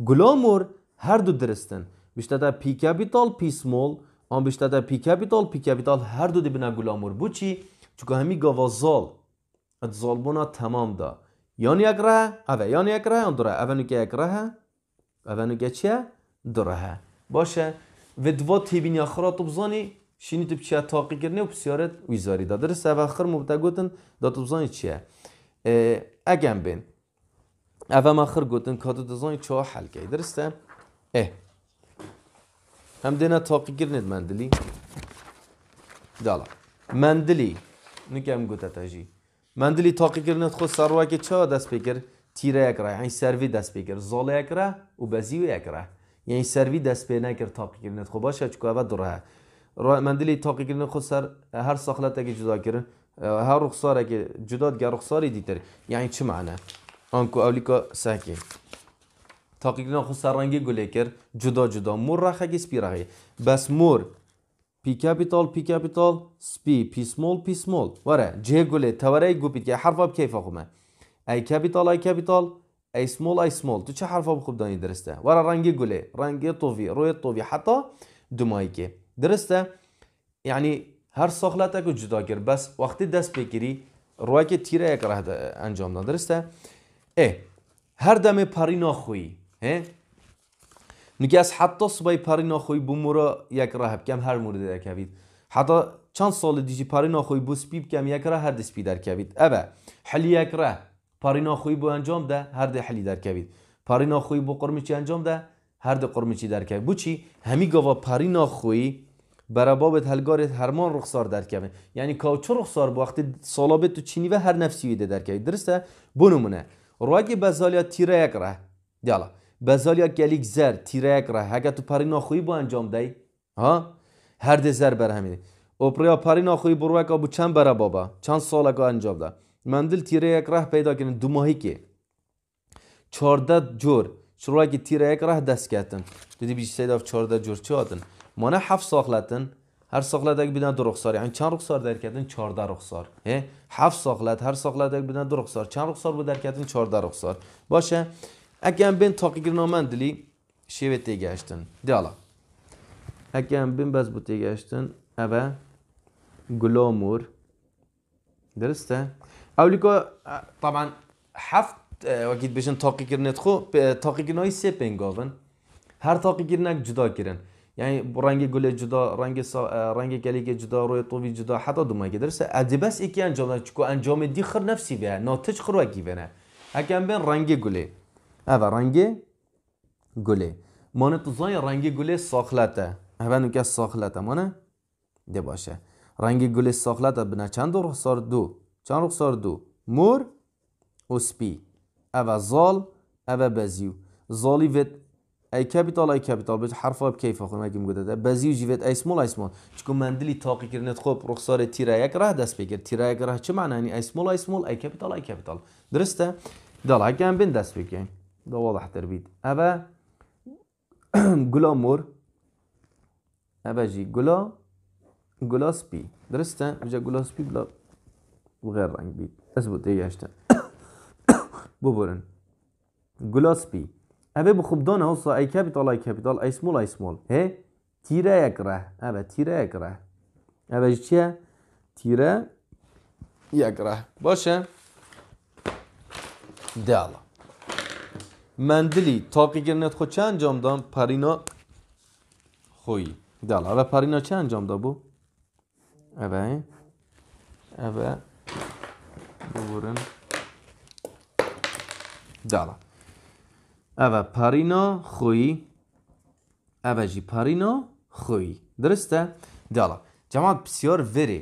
گلۆمور هەردوو درستن بیشتەدا پیکابیتال پی سمۆڵ ئەم بیشتەدا پیکپیتال پیکپیتال هەردوو دبنا گلۆمور بچی چونکە هەمی زال، زۆڵ تمام تەمامدا یان ره، ئەە یان یەکرە یان دوڕە ئەڤەنوکە یەکرە هە ئەڤەنوکە چیە؟ باشه. و باشە ودوات تێبینیا خرا تو بزانی تو چیا تاقی کردنه و پسیارت ویزاری دا در سه وخر مبتا گوتن دا تبزانی چیه اگم بین اول ما خر گوتن کادو دزانی چا حل کی درسته اه هم دینا تاقی کردنید مندلی دالا مندلی نکم گوتا تاجی مندلی تاقی کردنید خود سروا چا دست بکر تیره یک را یعنی سروی دست بکر زاله یک را و بزیو یک را یعنی سروی دست به نکر تاقی کردنید باشه چکو اول دره مندلی تاقی کردن خود سر هر ساخلت که جدا کردن هر رخصار که جدا گر رخساری دیتر یعنی چه معنی آنکو که سهکی تاقی کردن خود سر رنگی گله کرد جدا جدا مور رخه که سپی بس مور پی کپیتال پی کپیتال سپی پی سمول پی سمول وره جه گله توره گوپید که حرف اب کیف خومه ای کپیتال ای کپیتال ای سمول ای سمول تو چه حرف اب خوب دانی درسته وره رنگی گله رنگی طوفی روی طوفی حتی دمایی که درسته یعنی هر ساخلت که جدا کرد بس وقتی دست بگیری روی که تیره یک راه انجام داد درسته اه هر دم پری ناخویی میگه از حتی صبح پری ناخویی بمورا یک راه بکم هر مورد در کوید حتی چند سال دیجی پری ناخویی بو سپی بکم یک راه هر سپی در کوید ابا حلی یک راه پری ناخویی بو انجام ده هر ده حلی در کوید پری ناخویی بو چی انجام ده هر ده چی در کوید بو چی همی گوا پری باب تلگار هرمان رخسار در کمه یعنی کاچو رخسار وقتی سالابت تو چینی و هر نفسی ویده در کمه درسته بنمونه راگی بزالیا تیره یک ره دیالا بزالیا گلیک زر تیره یک ره اگه تو پری ناخویی با انجام دی ها هر ده زر بر همینه اپریا پری ناخویی برو یک با چند بابا چند سال اگه انجام ده مندل تیره یک ره پیدا کنه دو ماهی که چارده جور شروع که تیره یک ره دست کردن دیدی بیشتی دفت چارده جور چه آدن mana haf soxlatin har soxladagi bidan ruxsor ya'ni chan ruxsor darkatin chorda ruxsor e haf soxlat har soxladagi bidan ruxsor chan ruxsor bu darkatin chorda ruxsor bosha akam ben toqigirnoman dili shevet tegashdin diala akam ben baz bu tegashdin aba gulomur درسته اولیکا طبعا هفت وقتی بشن تاقی کرنت خو تاقی کرنای سه پنگاون هر تاقی کرنک جدا کرن یعنی رنگ گله جدا رنگ سا... رنگ که جدا روی طوبی جدا حتی دوما که درسه ادبس یکی انجام چکو انجام دی خر نفسی به ناتج خر وکی به رنگ گله اوه رنگ گله مانه تو زای رنگ گله ساخلته اوه نو که ساخلته مانه ده باشه رنگ گله ساخلته بنا چند رخسار دو چند رخسار دو مور و سپی اوه زال اوه بزیو زالی ای کپیتال ای کپیتال بچ حرفا بکیف خو نگیم گوده بازی جیوت ای سمول ای سمول چکو مندلی تاقی کرنت خوب رخصار تیرا یک راه دست بگیر تیرا یک راه چه معنی یعنی ای سمول ای سمول ای کپیتال ای کپیتال درسته دال هکم بین دست بگیم دو واضح تر بید اوه مور اوه جی گلا گلا درسته بجا گلا سپی بلا غیر رنگ بید از بود دیگه بوبورن گلا سپی ابه بخوب دانه هست ای کپیتال ای کپیتال ای سمول ای سمول ه تیره یک ره ابه تیره یک ره ابه چیه تیره یک ره باشه دالا مندلی تاقی گرنت خود چه انجام دام پرینا خوی دالا و پرینا چه انجام دا بو ابه ابه ببورن دالا اوا پارینا خوی اوا جی پارینا خوی درسته؟ دالا جماعت بسیار وری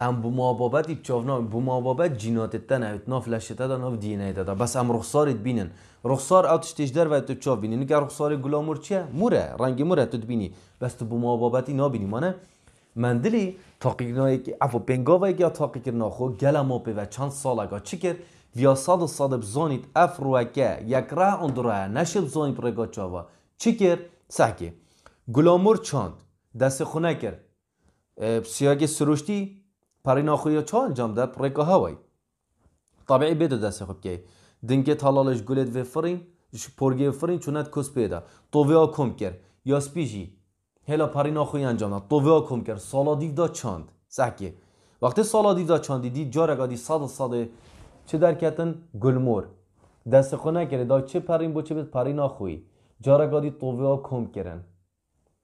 ام بو مابابت ایب چاونا بو مابابت جینات تن اوت ناف لشتا دا دینه بس ام رخصارت بینن رخصار اوتش در و تو چاو بینن نگه رخصار گلامور چیه؟ موره رنگ موره تو بینی بس تو بو مابابتی نابینی مانه مندلی تاقیقنایی که افو ایکی که تاقیقنا خو گلم و چند سالگا چی کرد виосаду сада یک را اندره نشه нашиб رگا چاوا چی کرد سکه گلامور چاند دست خونه کرد سیاگ سروشتی این آخوی چا انجام داد پرکا هوای طبیعی بده دست خوب که دنگه تلالش گلید و فرین پرگه فرین چونت کس پیدا ها کم کرد یا سپیجی هلا این آخوی انجام داد توویا کم کرد سالا دیو دا چاند سکه وقتی سالا دیو دا چاندی دید رگا دی صد چه درکتن گلمور دست خونه کرد دا چه پرین بو چه پرین آخوی جارا طوبه ها کم کرن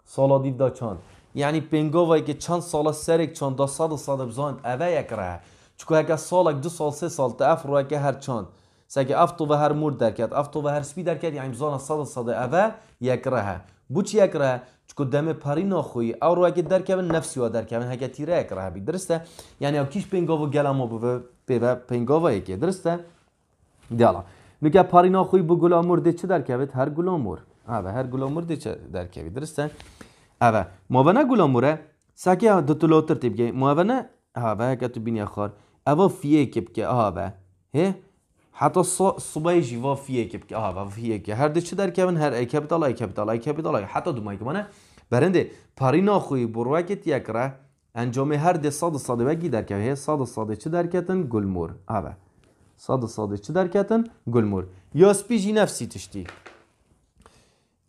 سالا دید دا چان یعنی پنگاوایی که چند سال سرک چند دا صد صد بزاند اوه یک ره چکو سالک دو سال سه سال تا اف رو هر چاند سکه اف و هر مور درکت اف و هر سپی درکت یعنی بزاند صد صد اوه یک ره بو چی یک ره چکو دم پری ناخوی او رو اگه درکبن نفسی و درکبن هکه تیره یک ره بی درسته یعنی او کیش و گلم و و eke. Dürüste? Diyala. دیالا parina xuy bu gulamur در çi هر kevit? هر و هر her در de درسته der kevit. Dürüste? Ava. گلا مره سکه دو تلوتر تیب گی موانه هاوه که تو بینی اوا فیه کب که هه صبح جیوا فیه کب که فیه هر چه در هر ای کپیتال ای کپیتال ای دو برنده بروکت انجام هر دو صد صد وگی در که هی صد صد چی در کتن گلمور اوه صد صد چی در کتن گلمور یا سپیجی نفسی تشتی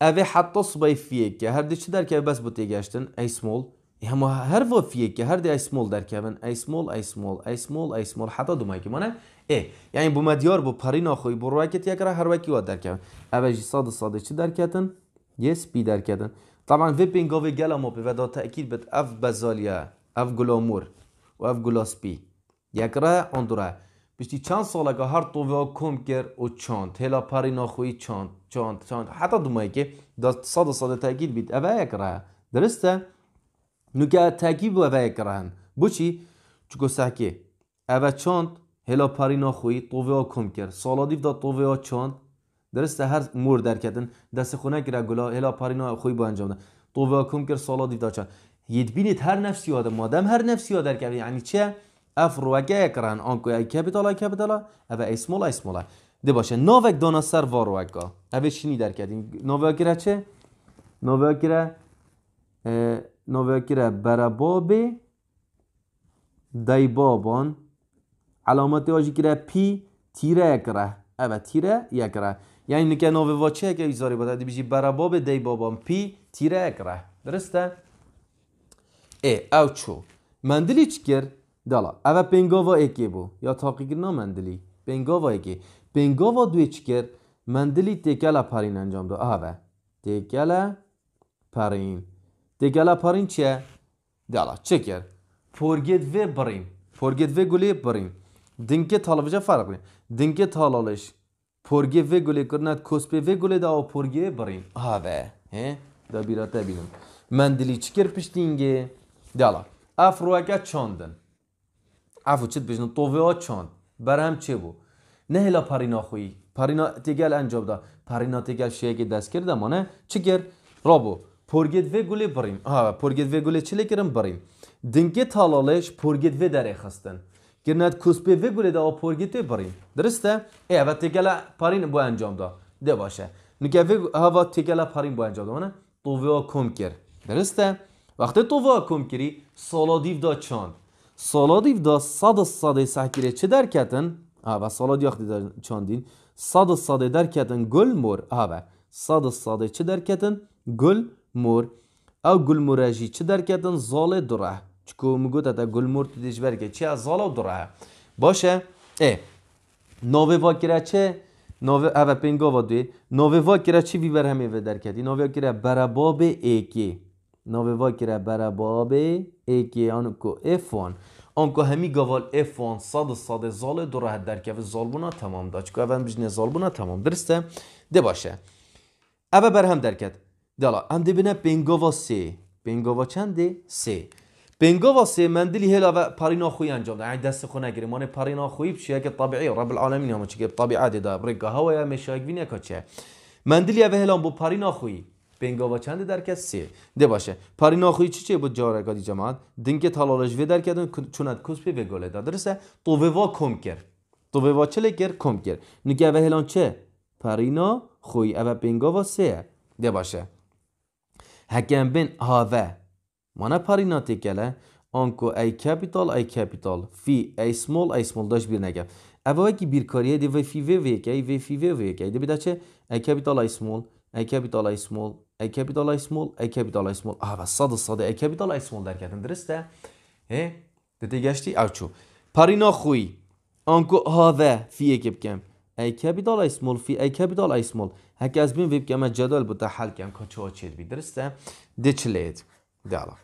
اوه حتی صبای فیه که هر دو چی در که بس بوتی گشتن ایسمول همه هر و فیه که هر دو ایسمول در که بن ایسمول ایسمول ایسمول ایسمول حتی دومای که مانه ای یعنی بو مدیار بو پرین خوی بو روکت یک را هر وکی و در که اوه جی صد صد چی در کتن یه سپی در کتن طبعا في فيبينغ غوفي قلمه بفدا تأكيد بت أف بازاليا أف غلومور و أف غلوسبي يكرا اوندرا دوره بیشتی چند ساله هر تو کم کرد و چاند هلا پاری ناخوی چاند چاند حتی حتی دومایی كي دست صد صد تاكيد بت اوه يكرا درستا درسته؟ نو که تأکید بو اوه یک رهن بو چی؟ چکو هلا پاری ناخوی تووه کم کرد سالا دیف دا و چاند درسته هر مور در کردن دست خونه که گلا هلا پارینا خوی با انجام ده تو کم کرد سالا دیدا چند ید بینید هر نفسی آدم مادم هر نفسی آدم کرد یعنی چه اف روکه کرن آنکو ای کپیتالا کپیتالا او اسمولا اسمولا دی باشه نوک دانا سر واروکا او چینی در کردیم نوک را چه نوک را نوک را براباب دایبابان علامت آجی کرا پی تیره اکره او تیره یکره یعنی نکه نوه چه که ایزاری بود ادی بیجی براباب دی بابام پی تیره اگره درسته؟ ای او چو مندلی چکر؟ دالا او و اکی بو یا تاقی گرنا مندلی پنگاوا اکی و دوی چکر مندلی تکل پرین انجام دو اوه تکل پرین تکل پرین چه؟ دالا چکر پرگید و برین پرگید و گلی برین دنکه تالوجه فرق نیم دنکه تالالش پرگه و گله کرنات کسبه و گله دا و پرگه بریم آوه و دا بیرا تا بینم من دلی چکر پشتینگه دالا اف روکه چاندن افو چید بشنن طوفه ها چاند بر هم چه بود؟ نه هلا پرینا خویی پرینا تگل انجام دا پرینا تگل شیه که دست کرده ما نه چکر رابو پرگید و گله بریم ها پرگید و گله چلی کرم بریم دنگه تالالش پرگید و خستن گرنات کوسپی وی گوله دا اپورگیتی برین درسته؟ ای و تکلا پارین بو انجام دا ده باشه نکه وی هوا تکلا پارین بو انجام دا منه توویا کم کر درسته؟ وقتی توویا کم کری سالادیو دا چان سالادیو دا صد صده سحکیره چه در کتن؟ آبا سالادی وقتی در چان دین صد صده در کتن گل مور آبا صد صده چه در کتن؟ گل مور او گل موراجی چه در کتن؟ زال دره تکو مگو تا گل مرت دیش برگه چه از زالا دره باشه ای نوه واکره چه نوه اوه پینگا و دوی نوه واکره چی بیبر همه و در کدی نوه واکره براباب ایکی نوه واکره براباب ایکی که افوان آنکو همی گوال F1 صد صد زال دره در که زالبونا تمام دا چکو اول بجنه زالبونا تمام درسته ده باشه اوه برهم هم درکت دلا ام دیبنه بینه پینگاوا سه چنده سه بنگو واسه مندلی دلی هلا و پارینا خوی انجام ده یعنی دست خونه نگیری من پارینا خوی بشه که طبیعی رب العالمین هم یعنی چه طبیعیه ده برگا هوا یا میشه وینه چه من دلی و هلا بو پارینا خوی و چند در کس سی ده باشه پاری چی چه بود جاره گادی جماعت دنگ تلالش وی در کدن چوند کس پی به درسته توبه وا کم کر توبه وا چله کر کم کر نگه و هلان چه پارینا خوی او بنگو سه ده باشه هکم بن هاوه Mana parinate kele anko a capital a capital fi a small a small dash bir negem. Eva ki bir kariye de ve fi ve ve kay ve fi ve ve kay de bir daçe a capital a small a capital a small a capital a small a capital a small. Ah ve sadı sadı a capital a small derken dürüst de. He? Dete geçti avçu. Parina xuy. Anko hada fi ekip kem. A capital a small fi a capital a small. Hakkı az bin veb kema cedal bu da hal kem kaço açed bir dürüst de. Deçleyed. Devam.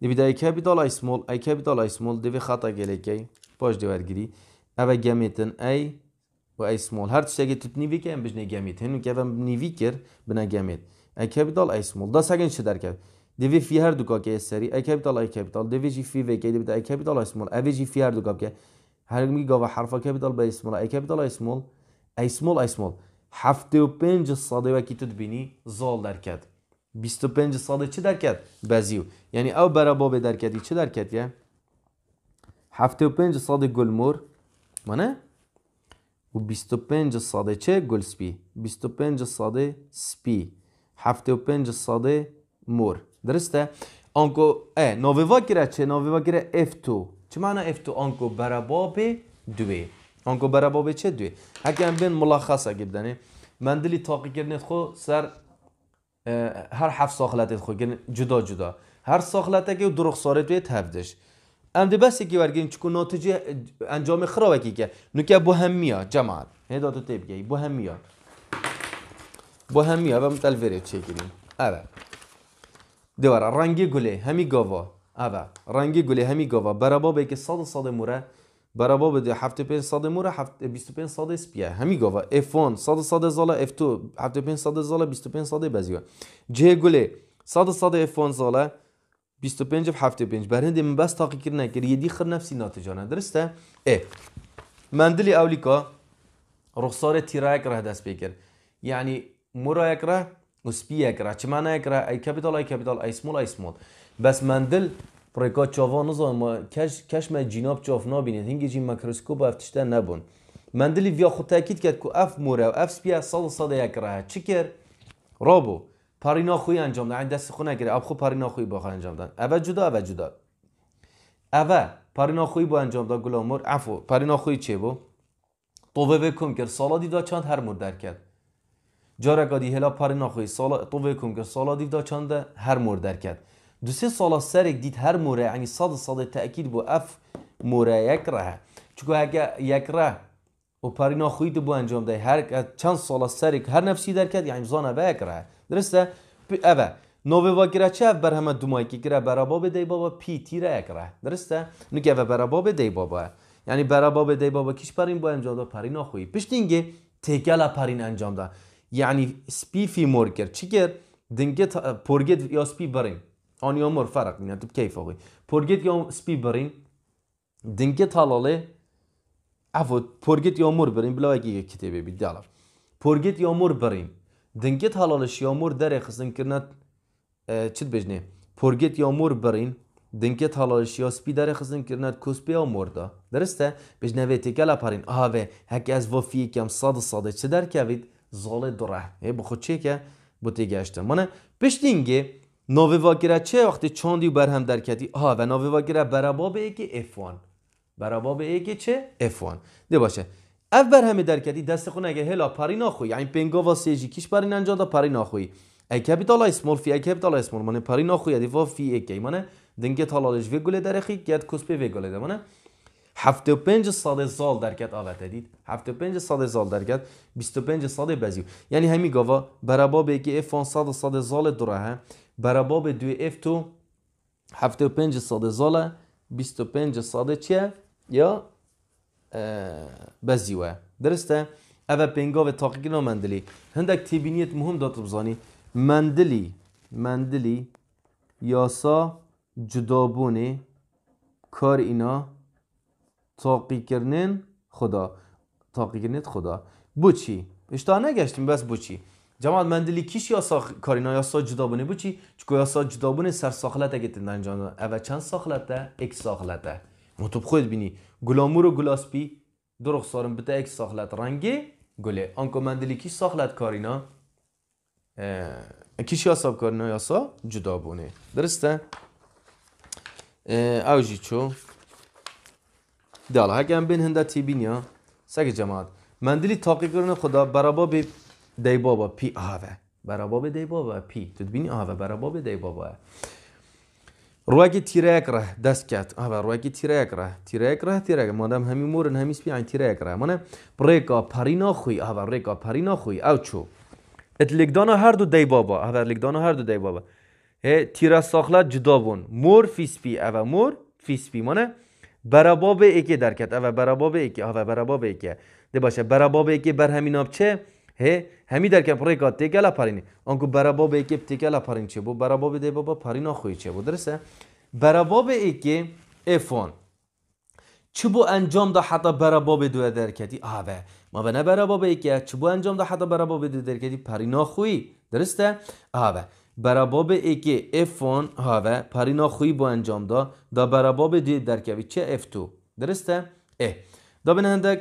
Levida capital I small, I capital I small devi xata gelekey. Baş devergiri. Eve gemetin I و ای سمال هر چیزی تو نیوی که ام بجنه گمیت هنو که ام نیوی کر بنا گمیت ای کپیتال ای سمال دا سگن چه درکت دیوی فی هر دوکا که سری ای کپیتال ای کپیتال دیوی جی فی وکی دیوی ای کپیتال ای سمال ای جی فی هر دوکا که هر میگی گاوا حرفا کپیتال با اسمال ای کپیتال ای سمال ای سمال ای سمال هفته و پنج صده وکی تو بینی زال درکت 25 صده چه درکت بزیو یعنی او برا باب درکتی چه درکتیه؟ هفته و پنج صاد گلمور مانه؟ و بیست و پنج چه؟ گل سپی بیست و پنج صاد سپی هفته و پنج ساده مور درسته؟ آنکو اه ناویوا چه؟ F2 چه معنی F2؟ آنکو برا باب دوی آنکو برا چه دوی؟ حکی هم بین ملخصه گبدنه من دلی تاقی خو سر هر هفت ساخلتید خو جدا جدا هر ساخلته که دروغ ساره توی تفدش ام دی بس کی ورگین چکو ناتجه انجام خرابه کی که نو که بو همیا جماعت هدا تو تیب گی بو همیا بو همیا بم تل وری چیکین اوه دیوار رنگی گله همی گاوا اوه رنگی گله همی گاوا برابا به که صد صد موره برابا به 75 صد موره 25 صد سپیه همی گاوا F1 صد صد زاله F2 75 صد زاله 25 صد بزیو جه گله صد صد F1 زاله 25 فی 75 برهندی من بس تاقی کرنا که ریدی خر نفسی ناتجانه. درسته ایه اولی اولیکا رخصار تیراک ره دست بکر یعنی یعنی یک ره وسبیک ره یک ره ای کپیتال، ای کپیتال، ای سمول ای سمول بس مندل پریکا چاوا ما کش کش ما جناب چاف نابینید هنگی جی مکروسکوپ افتشته نبون مندلی ویا خود تاکید کرد که اف موره و اف سپیه صد صد یک ره چی رابو پاری ناخویی انجام دادن دست خود نگیره اب خود پاری ناخویی با انجام دادن اول جدا اول جدا اول پاری ناخویی با انجام داد مر عفو پاری ناخویی چه بو طوبه بکم کرد سالا دیدا چند هر مور در کرد جارا گادی هلا پاری ناخویی سالا طوبه بکم کرد سالا دیدا چند هر مور در کرد دو سه سالا سرک دید هر موره یعنی صد صد تأکید بو اف موره یک ره چون هگه یک ره و پارینە خویت انجام انجام هر هر چند سال سرک هر نفسی کرد یعنی زانە بەیەکرە درستە ئەە نوێوەگررا چە دی بابا پی تی را تیره پیتیرە درسته؟ درستە و بەرەبا دی بابا. یعنی بابا کش بابا کیش انجام ده پاری پارینە پشت اینگه تکل پرین انجام ده یعنی فی مور کرد چی کرد دنگه پرگید یا سپی برین آنیا مور فرق بینە تو آقوی پرگید یا سپی برین دنگه تلاله عفو پرگت یامور بریم بلا اگه کتابی بید دالر پرگت یامور بریم دنگت حلالش یامور در خزن کرنت چید بجنه پرگت یامور برین دنکت حلالش یا سپی در خزن کرنت کسپی یا دا درسته بجنه نویتی کلا پارین آوه هک از وفی کم صد صد چه در کوید زال دره ای بخود چه که بوتی من منه پش دینگه ناوی واگره چه وقتی چاندی و برهم در کتی آوه نوی واگره برابا به اف افوان به ایگه چه F1 ده باشه اف بر همه در کدی دست خون اگه هلا پری نخوی یعنی پنگا و سیجی کیش پری ننجا دا پری نخوی ای کپیتال سمول فی ای کپیتال سمول من پری ناخوی یعنی وا فی ایگه ایمانه دنگه تالالش وی گوله درخی گد کسپه وی گوله ده منه هفته و پنج ساده زال درکت آوته دید هفته و پنج ساده زال درکت بیست و پنج ساده بزیو یعنی همی گاوا براباب اکی افان ساده ساده زال دوره ها به دو اف تو هفته و پنج ساده زاله بیست و پنج ساده چیه یا درسته دەستە تاقی پێنگاوێت تاقیکردنەوە مندلی هندک تیبینیت مهم داد بزانی مندلی مندلی یاسا جدابونه کار اینا تاقی کرنن خدا تاقی تاقیکردنت خدا بچی اشتا نگشتیم بس بچی جماعت مندلی کیش یاسا اینا یاسا جدابونه بچی چکو یاسا جدابونه سر ساخلت اگه تندن اوه چند ساخلته؟ ایک ساخلته تو خود بینی گلامور و گلاسپی درخ سارم بتا یک ساخلت رنگی گله آنکو مندلی کی ساخلت کارینا کیش یاساب کارینا یاسا جدا بونه درسته اوجی چو دالا هگم بین هنده تی بینیا سگ جماعت مندلی تاقی کرنه خدا برابا به دی بابا پی آوه برابا به دی بابا پی تو بینی آوه برابا به دی بابا کت تیرەیەکڕە دەستکات تیرک ره تیرک ره تیرک مادم همی مورن تیرک ره مانه بریکا پری نخوی ناخۆی بریکا پری نخوی او چو ات لگدانا هر دو دی بابا ئەە هر دو دەی تیرا هێ تیر ساخلت جدا بون مور فیسپی ئەە مور فیسپی او بەرەبابێ یکی، او ئەە بەرەبابێکی ئەە بەرەبابێکە دەباشە بر همین نابچێ هێ همی در کم پرای که تیکه لپرینی آنکو براباب ای پرین تیکه چه بو براباب دی بابا پرین خوی چه بو درسته براباب ایک ایفون چه بو انجام ده حتی براباب دو درکتی آوه ما به نه براباب ایک چه بو انجام ده حتی براباب دو درکتی پرین خوی درسته آوه براباب ایک ایفون افون آوه پرینا خوی بو انجام ده دا براباب دو درکوی چه اف تو درسته اه دا بنهندک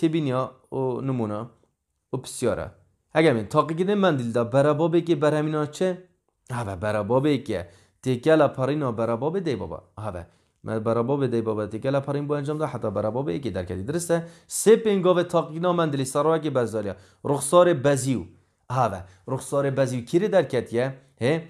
تبینیا و نمونه و Həgəmin taqiqini من dildə دا ki bərəminə çə? Həvə bərababə ki تکل دی بابا هاوه من برابا دی بابا تکل پارین بو انجام ده حتی برابا یکی در کدی درسته سه پنگاو تاقینا من دلی سارا اگه بزاریا رخصار بزیو هاوه رخصار بزیو کیری در کدیه؟ هه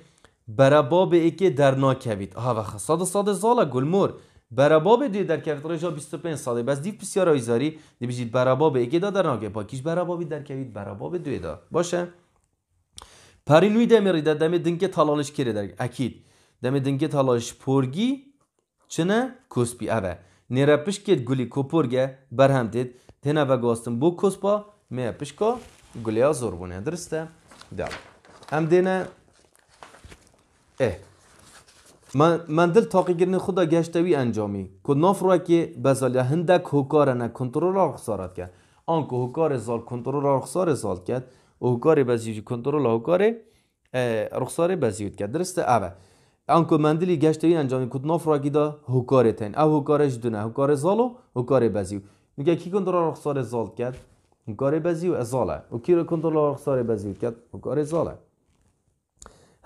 بگی در ناکوید هاوه خصاد صاد زالا گلمور براباب دی در بیست جا 25 ساله بس دیف بسیار آیزاری دی بجید براباب اگه دا در ناگه پاکیش برابابی در کوید براباب دوی دا باشه پری نوی دمیری در دمی دنگه تالالش کرده در اکید دمی دنگه تالالش پرگی چنه کوسپی اوه پش کد گلی کپرگه برهم دید تنه و گاستم بو کسپا پش که گلی ها زور درسته دال هم دینه اه من دل گرنی خدا گشتوی انجامی که را که بزالی هندک حکار نه کنترل را خسارت کرد آن که زال کنترل را خسار زال کرد و بعضی بزیج کنترل هکار رخسار بزیوت کرد درسته اوه آن که دلی گشتوی انجامی که نافرو دا حکار تین او حکارش دونه حکار زال و حکار بزیود میگه کی کنترل را خسار زال کرد حکار بزیود زاله و کی را کنترل را خسار بزیود کرد حکار زاله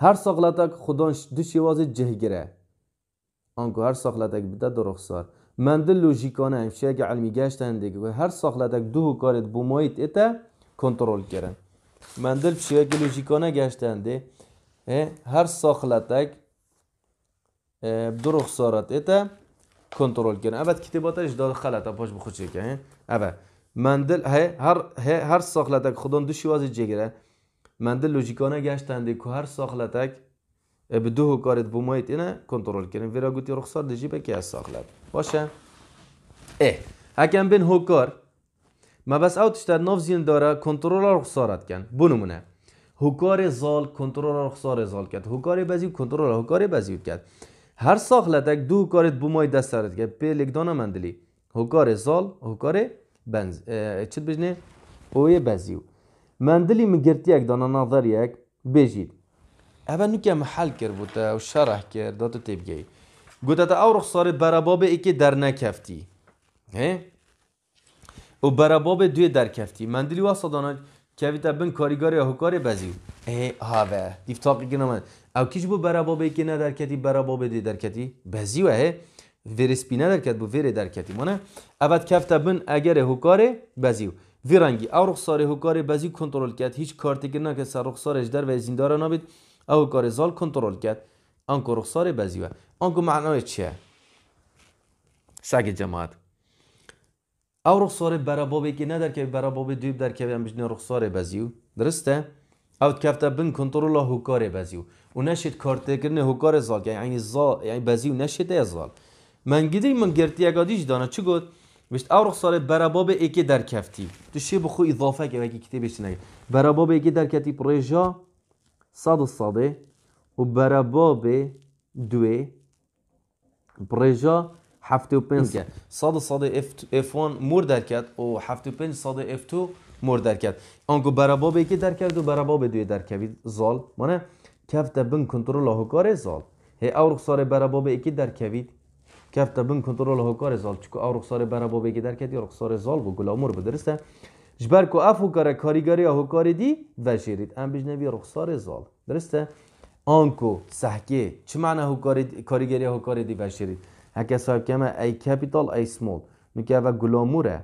هر ساقلتک خودان دو جه گره آنکو هر ساقلتک بده در رخصار دل لوجیکانه همشه اگه علمی گشتن دیگه و هر ساقلتک دو کارت بومایت ایتا کنترول کرن من دل بشه اگه لوجیکانه گشتن دی هر ساقلتک دو رخصارت ایتا کنترل کرن اول کتاباتش داد خلطه پاش بخود شکن اول مندل هر هر ساقلتک خودان دو شواز جگره گشتنده که هر هر به دو بدو کارت بومایت اینه کنترل کنیم ویرا گوتی رخصار دی به که از ساخلت باشه اه هکم بین کار ما بس او تشتر داره زین داره کنترل رخصارت کن بونمونه هکار زال کنترل رخصار زال کرد هکار بزیو کنترل هکار بزیو کرد هر ساخلتک دو هوکارت بومای دست دارد کرد پی دانه مندلی هکار زال هکار بنز بجنه اوی بزیو مندلی مگرتیک دانا نظر یک بجید اوه نو که محل کرد بوده و شرح کرد داتا تبگی تا او رخصار براباب ای که در نکفتی و براباب دو در کفتی مندلی که دانا کویتا بن کاریگاری یا حکاری بزیو ای هاوه دیفتاقی که او کیش بو براباب ای که نه در براباب در کتی وه هه ویرسپی در کت بو ویر در کتی کفته بن اگر هکار بزیو ویرانگی او رخسار کاری بازی کنترل کرد هیچ کارتی که سر رخصارش در و زیندار نابید او کار زال کنترل کرد آنکو رخصاری بازی و آنکو معنای چیه سگ جماعت او رخصار برابابه که ندر که برابابه دویب در که بجنه رخصار بازیو درسته؟ او کفته بن کنترل هوکار بازیو و نشید کارتگرن هکار زال یعنی, یعنی زال یعنی بازیو نشید زال من گیدی من گرتی اگادیش دانا چی گفت وشت او رخصار براباب ایکی در کفتی تو شی بخو اضافه که وکی کتی بشی نگه براباب ایکی در کفتی پریجا صد و صده و براباب دوه پریجا هفته و پنج که صد و صده f وان مور در کرد و هفته و پنج صده f تو مور در کرد آنگو براباب ایکی در کفت و براباب دوه در کفید زال مانه کفت بن کنترول هکاره زال هی او رخصار براباب ایکی در کفید کفته بن کنترل ها کار زال چکو او رخصار برا با بگی در کدی رخصار زال و گلامور بدرسته جبر کو افو کار کاریگری ها کاری دی و شرید ام بجنوی رخصار زال درسته آنکو سحکه چه معنی ها کاریگری ها دی و شرید هکه صاحب کمه ای کپیتال ای سمول نکه و گلاموره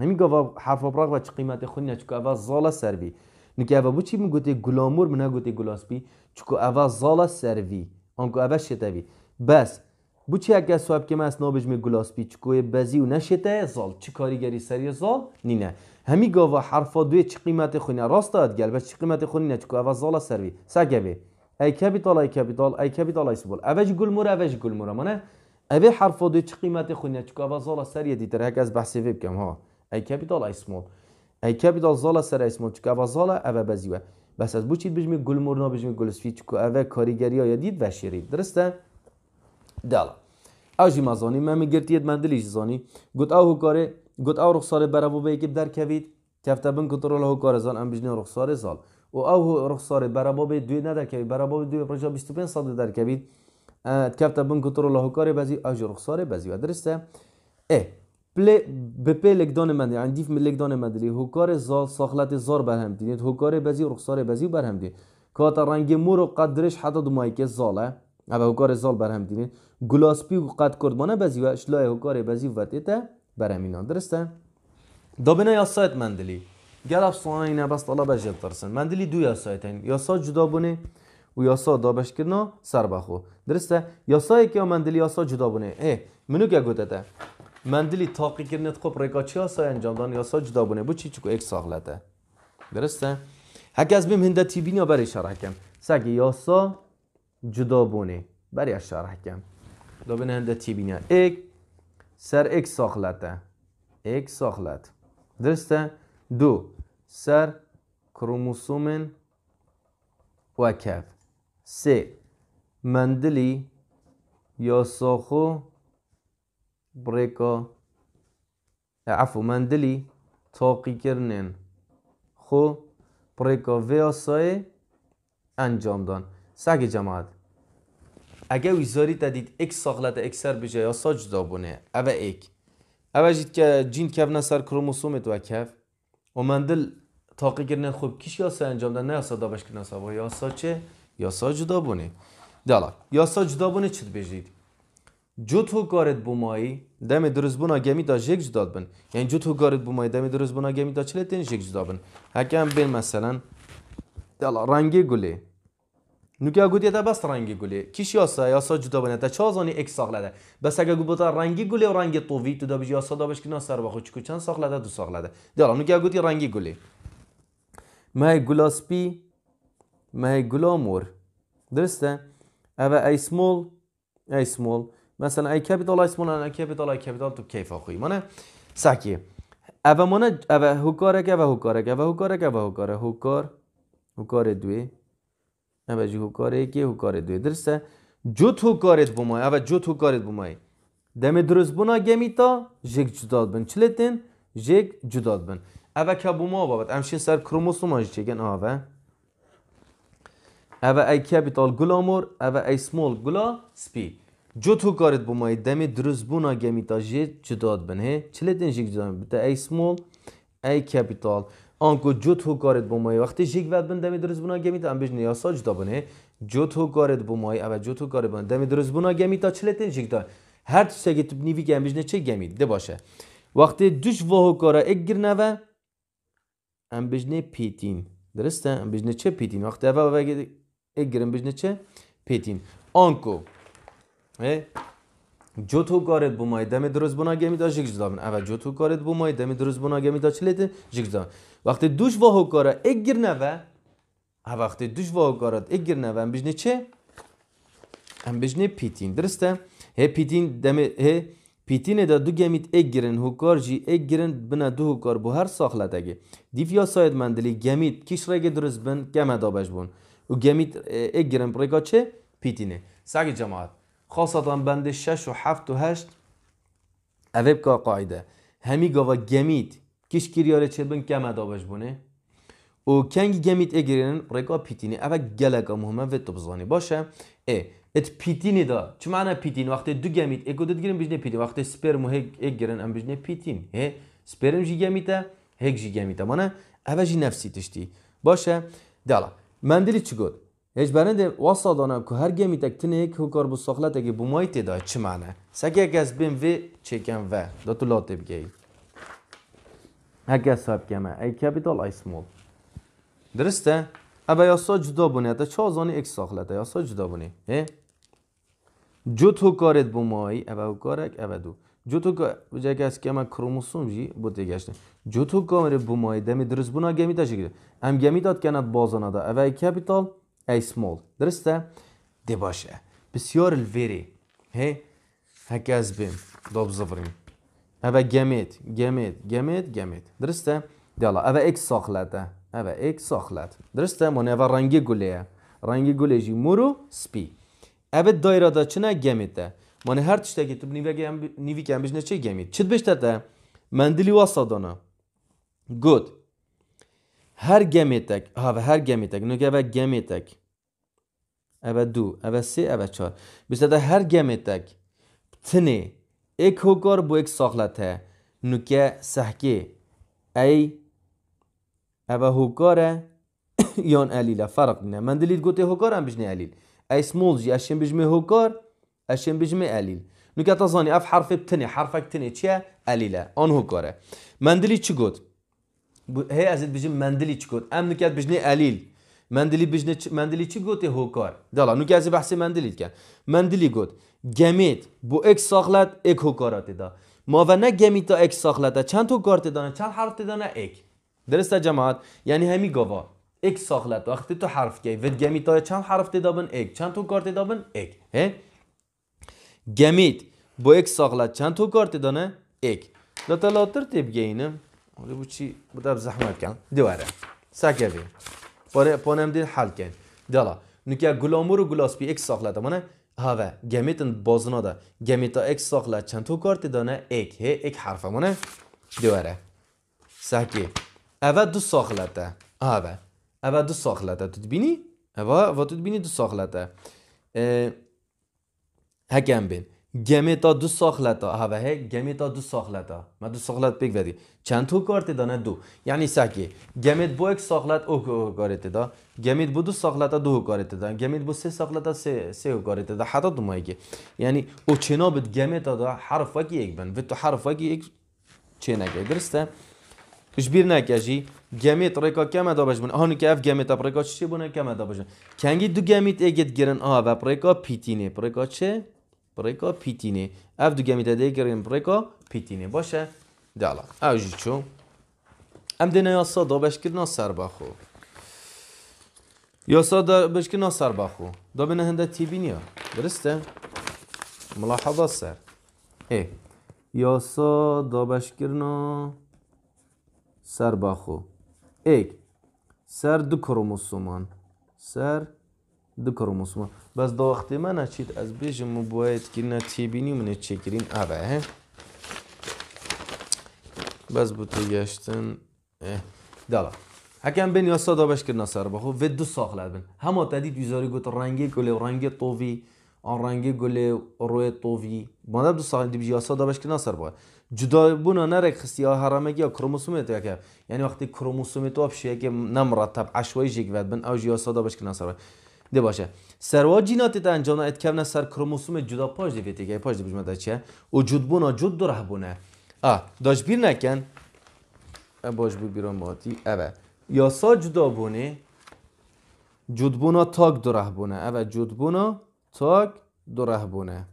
همین گفت حرف ابراق و چه قیمت خونی چکو اول زال سر بی نکه اول بو چی من غلامور گلامور من گوته گلاسپی چکو اول زال سر بی آنکو اول بی بس بچی اگه صاحب که من نابج می گلاس کوی بزی و نشته زال چی کاریگری سری زال نینه همی گاوا حرفا دوی چی قیمت خونه راست داد گل چی قیمت خونه نه چکو اول زال سروی سگه ای کپیتال ای کپیتال ای کپیتال ای سبول اوج گل مور اوج گل مور منه اوی حرفا دوی چی قیمت خونه چکو اول زال سری دیتر هک از بحث وب کم ها ای کپیتال ای سمول ای کپیتال زال سر ای سمول چکو اول زال بزی و بس از بوچید بجمی گل مور نابجمی گلسفی کو اوه کاریگری ها دید و شرید درسته؟ دلا آجی ما من گرتید من دلیش زانی گوت او کاره گوت او رخصار به یکی در کوید کفته بن کنترل او کار زان ام رخصار زال و او رخصار برابو به دوی ندر کوید برابو به دوی و 25 صد در کوید کفته بن کنترل او کار بزی آجی رخصار بزی و درسته ای پلی به پی لگدان مندی عندیف می لگدان مندی هوکار زال ساخلت زار هم دینید هوکار بزی رخصار بزی هم دینید کات رنگ مور و قدرش حتی دو مایکه زاله اما هکار زال بر هم دینه گلاسپی و قد کردمانه بزی و شلای اوگار بزی و دیتا بر همینا درسته دابنه یا سایت مندلی گل افسانه اینه بس طلا بجل ترسن مندلی دو یا سایت هین یا جدا بونه و یاسا دابش کردن سر بخو درسته یاسای که مندلی یاسا جدا بونه ای منو که گوته مندلی تاقی کردن خوب ریکا چی یاسا انجام دان یاسا جدا بونه بو چی چکو ایک ساغلته درسته هک از بیم هنده تیبین یا بر اشاره کم سگی یاسا جدا بونه برای شرح کم دو بیننده تی بینه سر ایک ساخلت ایک ساخلت درسته دو سر کروموسوم و کف سه مندلی یا ساخو بریکا عفو مندلی تاقی کرنن خو بریکا ویاسای انجام دان سگ جماعت اگه ویزاری دادید یک ساغلت اکثر بجه یا ساج بونه او ایک او جید که جین کف نسر سر تو و کف و من تاقی کرنه خوب کیش یاسا انجام ده نه یاسا دابش کرنه یا یاسا چه؟ یاسا جدا بونه دلا یاسا جدا بونه چید بجید جو تو گارد بومایی دم درست بونا گمی دا یک جدا بن یعنی جو تو گارد بومایی دم درست بنا گمی دا تین یک یعنی جدا بن حکم بین مثلا دالا رنگی گله نکه اگه دیتا بس رنگی گلی کیش یاسا یاسا جدا بنا تا چه آزانی ایک ساخل ده بس اگه گو بطا رنگی گلی و رنگی طوی تو دا یاسا دا بشکی ناس سر بخوا چکو چند ده دو ساخل ده دیالا نکه اگه دی رنگی گلی مه گلاسپی مه گلامور درسته اوه ای سمول ای سمول مثلا ای کپیتال ای سمول ای کپیتال ای کپیتال تو کیف آخوی مانه سکیه اوه مانه اوه هکاره که اوه هکاره که اوه هکاره که اوه هکاره هکار هکار دوی نباید هوکاره یکی هوکاره دوی درسته جوت هوکارت بومای اوه جوت هوکارت بومای دم درست بنا گمیتا جگ جداد بن چلتن جگ جداد بن او که بوما بابد امشین سر کروموسوم هاش چگن آوه اوه ای کپیتال گلامور او ای سمول گلا سپی جوت هوکارت بومای دم درست بنا گمیتا جگ جداد بن چلتن جگ جداد بن ای سمول ای کپیتال کو جوت هو کارت بومای وقتی شیک ود بن دمی درست بنا گمیت ام بج نیا ساج دابنه جوت هو کارت بومای او جوت هو کار بن دمی درست بنا گمیت تا چلت شیک دا هر تو سگی نیوی گم بج نچه گمیت ده باشه وقتی دوش واه کارا اگ گر نوه ام بج پیتین درسته ام بج چه پیتین وقتی اول اگ گرم بج چه پیتین آنکو جوتو دمی درست بنا جۆتۆگارێت اول جوتو دروست بو مای دمی درست بنا گمی دروست بۆناگەمیدا چلێتە ژیکدا وقتی دوش ва هۆکارە نوه ها وقتی دوش ڤۆگارات نوه ام بژنێ چه؟ هم بژنێ پیتین درسته؟ هی پیتین دمی هی پیتین دا دو گەمیت هو کار جی ئەگیرن بنا دو هۆکار هر هەر دیف دیفیا ساید مندلی گەمیت کیش ڕێگە درست بن گەمەدا بەش بون و گەمیت ئەگیرن برگا چه پیتینه ساگی جماعت خاصتا بند شش و هفت و هشت، اوب که قاعده همی گاوا گمید کش کریاره چه بن گم ادابش بونه او کنگ گمید اگرین رگا پیتینی اوه گلگا مهمه و تو بزانی باشه ای ات پیتینی دا چه معنی پیتین وقتی دو گمید اگو دید گرین بجنه پیتین وقتی سپرمو هگ اگرین ام بجنه پیتین هی سپرم جی گمیده هگ جی گمیده مانه اوه جی نفسی تشتی باشه دالا مندلی چی گود هیچ برند واسا دانم که هر گمی تک تنه یک هکار بو ساخلت که بومایی تیدا چی معنی سکه اگه از بیم وی چیکم و دا تو لاته بگی اگه صاحب کمه ای کپیتال ای سمول درسته؟ ابا یاسا جدا بونه تا چه آزانی اک ساخلت یاسا جدا بونه جو تو کارت بومایی ابا هکارک ابا دو جو تو که بجای که از که من کروموسوم جی بود گشتن جو تو کامره بومایی دمی درست بونا گمی تا شکل هم گمی داد کنات بازانا دا اوی کپیتال هاي سمول درسته دي باشا بسيور الفيري هي هكا زبيم دوب زبرين هبا جاميت جاميت جاميت جاميت درسته يلا هبا اكس ساخلته هبا اكس ساخلت درسته من هبا رنجي قوليه رنجي قوليه جي مورو سبي هبا الدائرة دا چنا جاميته من هر تشتاكي تب نيوي كان بجنة چه جاميت چد بشتته مندلي واسطانا good her gemitek ha ve her gemitek nüge ve gemitek دو، اوه سه، اوه چار əvə ده هر گمه تک تنه ایک hokar بو ایک ساخلت ها نوکه سحکه ای اوه هوکاره یان علیله فرق نه من دلیل گوته هوکار هم بجنه علیل ای سمول جی اشین بجمه هوکار اشین بجمه علیل نکه تزانی اف حرف تنه، حرفک تنه چیه علیله آن هوکاره من دلی چی گوت هی ازید بجم من دلی چی گوت ام نوکه بجنه علیل مندلی بجنه مندلی چی هو هوکار دلا نو گازی بحث مندلی کن مندلی گوت گمیت بو اک ساخلت اک کارات دا ما و نه گمیت تا اک ساخلت چند کارت دانه چند حرف دانه اک درسته جماعت یعنی همی گوا اک ساخلت وقتی تو حرف کی و گمیت تا چند حرف دابن اک چند کارت دابن اک ه گمیت بو اک ساخلت چند کارت دانه اک دتالاتر تیب ولی بو چی بدر زحمت کن دوباره بیم ponemdi halken. Dela. Nukiya gulamur و gulaspi ایک ساخلت mana هاوه گمیتن بازنا ده گمیتا ایک ساقله چند تو کارت دانه اک هی اک حرفه مانه دواره سحکی اوه دو ساقله ها هاوه اوه دو ساقله ها تو بینی اوه و تو بینی دو ساقله ده هکم بین تا دو ساخلتا و هی تا دو ساخلتا ما دو ساخلت پیک ودی چند تو کارت دا دو یعنی سکی گمیت بو یک ساخلت او کارت دا گمیت بو دو ساخلتا دو کارت دا گمیت بو سه ساخلتا سه سه کارت دا حتی دو مایگی یعنی او گمی تا دا حرف وکی یک بن و تو حرف وکی یک چه نگه درسته بیر نکشی گمیت رکا کم ادا بجمن آنو که اف گمیت اپ چی بونه کم ادا بجمن کنگی دو گمیت اگت گرن آه و پرکا پیتینه پرکا چه؟ بریکو پیتینه، اف دو گمی داده جرین بریکو بیتینی باشا دالا اوجی چو؟ ام دینا یاسا دو باش سر باخو يوسا دو باش سر باخو دو بنا هندا تي بينيا ملاحظه سر ای یاسا دو باش سر باخو ای سر دو کروموسومان سر до بس Без до من мене از аз біжимо, буває такі на ці біні چکرین اوه а بس بو تو گشتن هکم بین یاسا ساده بش کرنا سر بخو خب، و دو ساخ لبن هما تدید ویزاری گوت رنگی گله رنگی طوفی آن رنگی گله روی طوفی مادب دو ساخ دیب یاسا دا بش کرنا سر بخو جدا بنا نرک خستی یا هرمگی یا کروموسومی تو یعنی وقتی کروموسومی تو ابشی که نمرتب عشوایی جگوید ود بن او جیاسا دا بش کرنا سر بخو دی باشه سروا جیناتی تا انجام کم سر کروموسوم جدا پاش دی دیگه که پاش دی بجمه دا چه وجود بونا جد دو ره بونه آه داش بیر نکن باش بو بیران باتی اوه یا سا جدا بونه جد بونا تاک دو ره بونه اوه جد بونا تاک دو ره بونه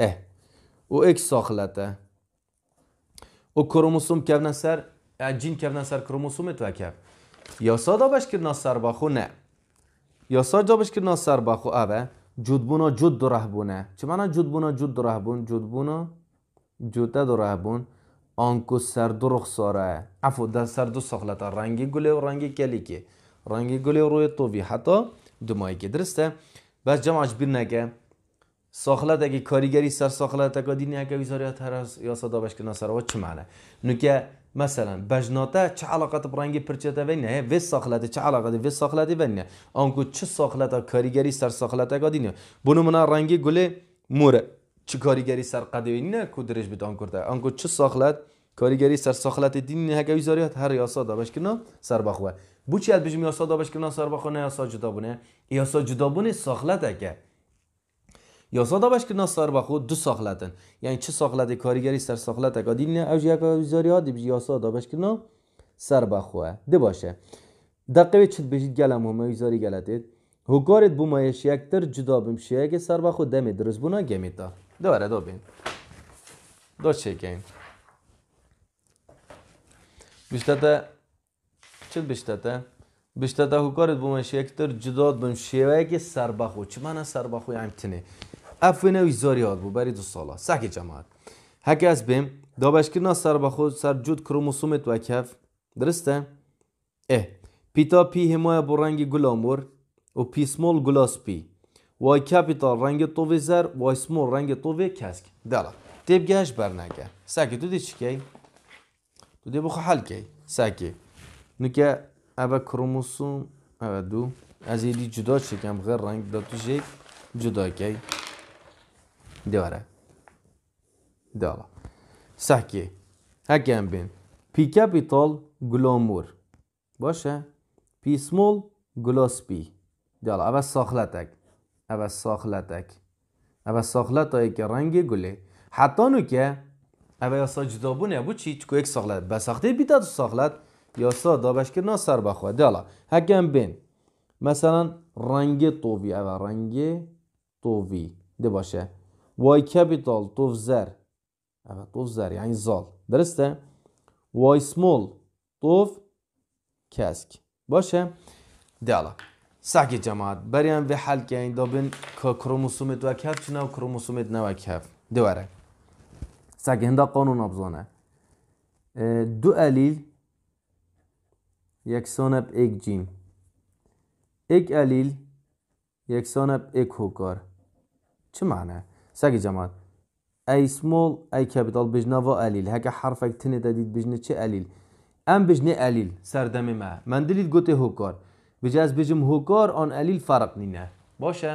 اه او ایک ساخلته او کروموسوم کبنه سر جین کبنه سر کروموسوم تو یا سادا باش که سر باخو نه یاساد جابش کرنا سر بخو اوه جودبونا جود دو رهبونه چه معنی جودبونا جود دو رهبون جودبونا جوده دو آنکو سر دو رخ ساره افو در سر دو ساخلتا رنگی گله و رنگی کلی که رنگی گله و روی تووی حتی دمایی که درسته بس جمعش بیر نگه ساخلت اگه کاریگری سر ساخلت اگه دینی اگه هر یا جابش بشکنه سر و چه معنی نکه مثلا بجناته چه علاقت برنگی پرچته و نه وی ساخلته چه علاقت وی نه آنکو چه ساخلته کاریگری سر ساخلته گادی بونو منا رنگی گله موره چه کاریگری سر قدوی نه کو درش بیت آنکورته آنکو چه ساخلت کاریگری سر ساخلت دین نه هگوی هر یاسا دابش کنا سر بخوه بو چی بجم یاسا دابش سر بخونه یاسا جدا بونه یاسا جدا بونه ساخلته که یاسادا باش که ناصر با خود دو ساخلتن یعنی چه ساخلت کاریگری سر ساخلت اگه دین نه اوج یک ویزاری ها دیبجی یاسادا باش که نا سر با دی باشه دقیقه چت بجید گلم همه ویزاری گلتید بو مایش یک تر جدا بمشه اگه سر با خود دمی درز بونا گمید دا دوره دو بین دو چکین بیشتر چت بیشتر بیشتر بو بومایش یک تر جدا بمشه اگه سر بخو خود چه سر بخو خود امتنه یعنی وی زاری هات بود بری دو جماعت. هک از بیم بیم بێم دابشکردنا سر سر سر سر کروموسومت و کف درسته؟ اه پیتا پی هێمایە بۆ گل گولامور و گلاس پی. وای کپیتال رنگ تۆڤێ و وای رنگ ڕەنگی کسک. کەسک تیب گهش بەرناکە ساکی تو دی چکی؟ تو دی کی؟ بخۆ نکه اوه کروموسوم اوه دو از یه دی جدا غیر رنگ تو جدا جدا کی؟ Deora. دالا. Saque. هکم بین پی کپیتال گلومور باشه پی سمول گلوس پی دیالا اول ساخلتک اول ساخلتک اول هایی که رنگ گله حتی نو که اول یاسا جدابونه بود چی چکو یک ساخلت بساخته بیتا تو ساخلت یاسا دابش که سر بخواه دیالا هکم بین مثلا رنگ طوی. اول رنگ طوی. دی باشه وای کپیتال زر توف زر یعنی زال درسته وای سمول توف کسک باشه دیالا سعی جماعت بریم به حل که این دابین که کروموسومت و کف چنه و کروموسومت نه کف سعی هنده قانون ابزانه دو الیل یک سانب یک جیم یک الیل یک سانب یک هوکار چه معنی؟ ساقي جماعت اي سمول اي كابيتال بجنا فو قليل هكا حرفك تني داديد بجنا تشي قليل ام بجنا قليل سر دمي معه من دليل قوتي هوكار بجاز بجم هوكار اون قليل فرق نينه باشه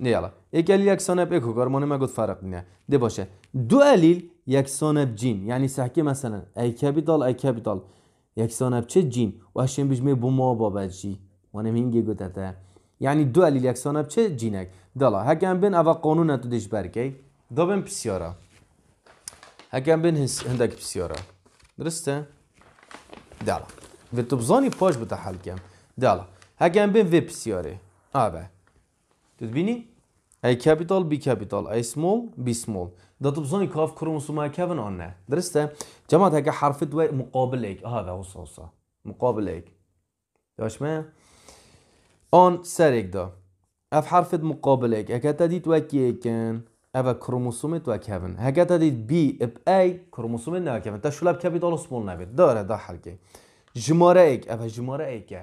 یالا یک علیل یک سانب یک هکار مانه مگد فرق نه ده باشه دو علیل یک سانب جین یعنی سحکه مثلا ای کپیتال ای کپیتال یک سانب چه جین و هشم بیش می با بابا جی مانه گوته گوتته يعني دو الیل یکسانه چه جينك دلا هكام بین اوا قانون تو دیش برکی دا بین پسیارا هکن بین هندك پسیارا درسته؟ دلا في تبزاني باش بتحل بتا حل کم دلا هکن بین و پسیاره آبه تو بینی؟ ای کپیتال بی کپیتال ای سمول بي سمول دا تبزاني كاف کاف کروموسوما کون آن نه درسته؟ جماعت هكا حرفت وي مقابل ایک آه وصا وصا مقابل ايك داشمه آن سرگ دا اف حرفت مقابلك هكذا ديت وكيكن أبا كروموسومت وكهبن هكذا ديت بی اب کروموسوم نو نوكهبن تا شلب كبيت اول سمول نبيت داره دا حلقه جماره ايك أبا جماره ايكه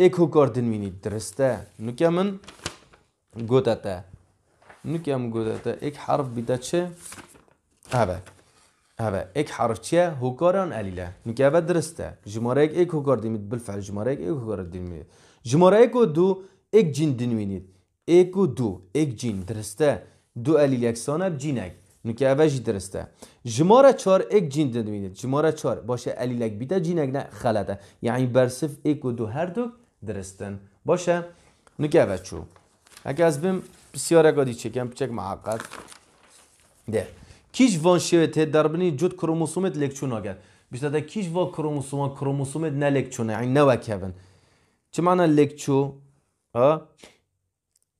ایک هکار دن مینی درسته نکه من گودتا نکه من تا ایک حرف بیده چه اوه اوه ایک حرف چه هکاران علیله نکه اوه درسته جماره ایک هکار دمیت بالفعل جماره ایک هکار دمیت ژمارە کو و یک جین دنوینید دو و دو ئەک جین درستە دوو ئەلیلەکسانە نکه نوکە ئەڤژی درسته. ژمارە چار ایک جین چار باشه چوار یک بیده، بیتە جینەک نه خلطه یعنی برصف ایک و هر دو درستن باشە نوکە چو چوو ئەگە ئەس بم پرسیارەکە چکم چک محقق ده. کیش شوه ته دربنی جد کروموسومت لکچون آگر بیشتا ده کیش وا کروموسومت نه لکچونه یعنی نەوەکەبن چه معنى لكتشو أه؟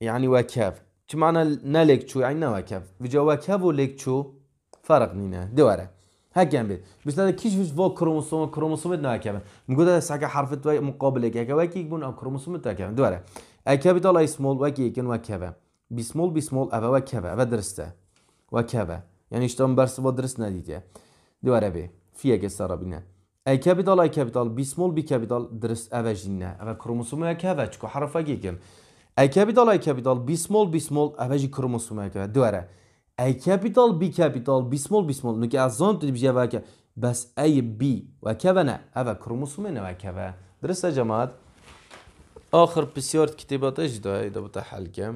يعني وكاف چه معنى نلكتشو يعني نوكاف بجا وكاف ولكتشو فرق نينا دوارة هكذا بيت بس هذا كيش فيش فوق كروموسوم كروموسوم دنا كم نقول هذا ساكا حرف توي مقابل كيك وكيك بون أو كروموسوم توا كم دوارة أكاب دلا اسمول وكيكن وكبا بسمول بسمول أبا وكبا أبا درسته وكبا يعني شتون برس بدرس نديته دوارة بي فيها قصة ربنا ای کپیتال ای کپیتال بی سمول بی کپیتال درست اوجین نه اوه کروموسوم یک اوه چکو حرفا گیگن ای کپیتال ای کپیتال بی سمول بی سمول اوجی کروموسوم یک دوره ای کپیتال بی کپیتال بی سمول بی سمول نوکی از زان تدیب جیوه که بس ای بی و کبه نه اوه کروموسوم نه و کبه درست جماعت آخر بسیار کتابات اجدا ایده بتا حل کم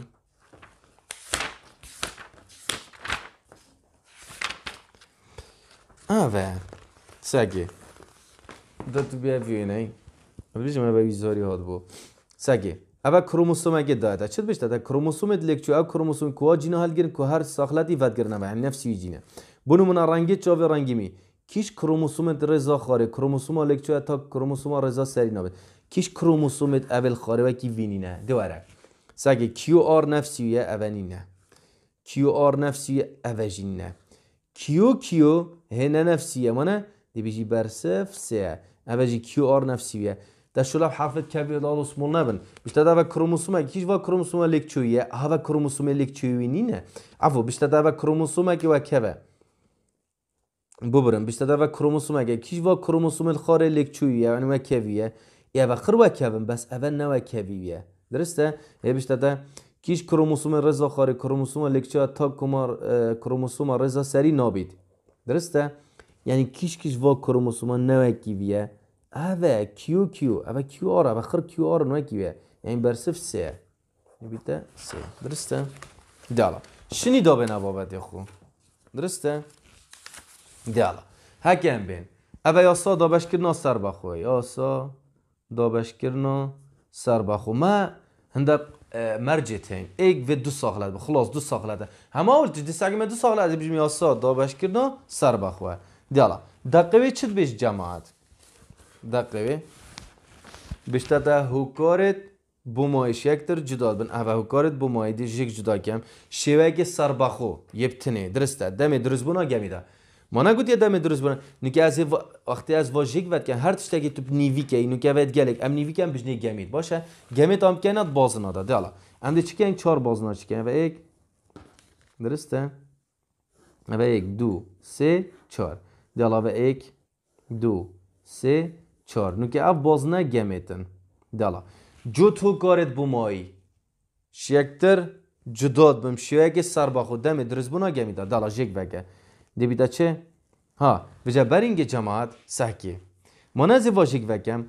اوه سگه نه bevjuje, ne? Biliš me bevi zori بو سگه اما کروموسوم اگه داده چه بشه داده کروموسوم دلیک چو اگ کروموسوم کوا جینا حل گیرن که هر ساخلاتی ود گرنه و نفسی بونو منا رنگی چاو رنگی می کیش کروموسوم رضا خاره کروموسوم الک چو تا کروموسوم رضا سری نابه کیش کروموسوم اول خاره و کی وینی نه دوره سگه کیو آر نفسیه اونی نه کیو آر نفسیه اوجین نه کیو کیو هنه نفسیه مانه دی بیجی برسف سه ابجی کیو آر نفسی بیه دشولاب حرفت که بیاد آلوس مون نبند بیشتر دو کروموسوم هایی کیش و کروموسوم الیکچویی ها و کروموسوم الیکچویی نیه عفو بیشتر دو کروموسوم هایی و که ببرم بیشتر دو کروموسوم هایی کیش و کروموسوم الخار الیکچویی یعنی و که یا و خر و که بس اول نه و که درسته یه بیشتر دو کیش کروموسوم رزا خاری کروموسوم الیکچویی تا کمر کروموسوم رزا سری نابید درسته یعنی کیش کیش وا کروموسوم کروموسوما نوکیویه اوه کیو کیو اوه کیو آر اوه خر کیو آر نوکیویه یعنی بر برسف سه بیته سه درسته دالا شنی دا به نبابت خو درسته دیالا هکم بین اوه یاسا دا دابشکرنا سر بخو یاسا دا دابشکرنا سر بخو ما هنده مرجه تیم ایک و دو ساخلت خلاص دو ساخلت همه اول تجدی سگمه دو ساخلده بیجم یاسا بشکرنا سر بخوه دیالا دقیقی چید بیش جماعت دقیقی بیشتا de hukoret بمایش یک در جدا بن اوه کارت بومایی دی جیگ جدا کم شیوه سربخو یبتنی درسته دم درست بنا گمیده ما نگود یه دم درست بونا نکه از وقتی از واژیک ود کن هر تشتگی تو نیوی که اینو نوکه وید گلک ام نیوی کم گمید باشه گمید هم کنات بازنا دا دیالا ام دی چکن چهار بازنا چکن و یک درسته و یک دو سه چهار د یک دو سه se, نو که باز نه bozna دلا جو تو garet bu mai. شیکتر جداد بم شیوه سر با خود دم بنا دلا جیک بگه دی بیده چه؟ ها بجا برینگ جماعت سحکی منازی واجگ بگم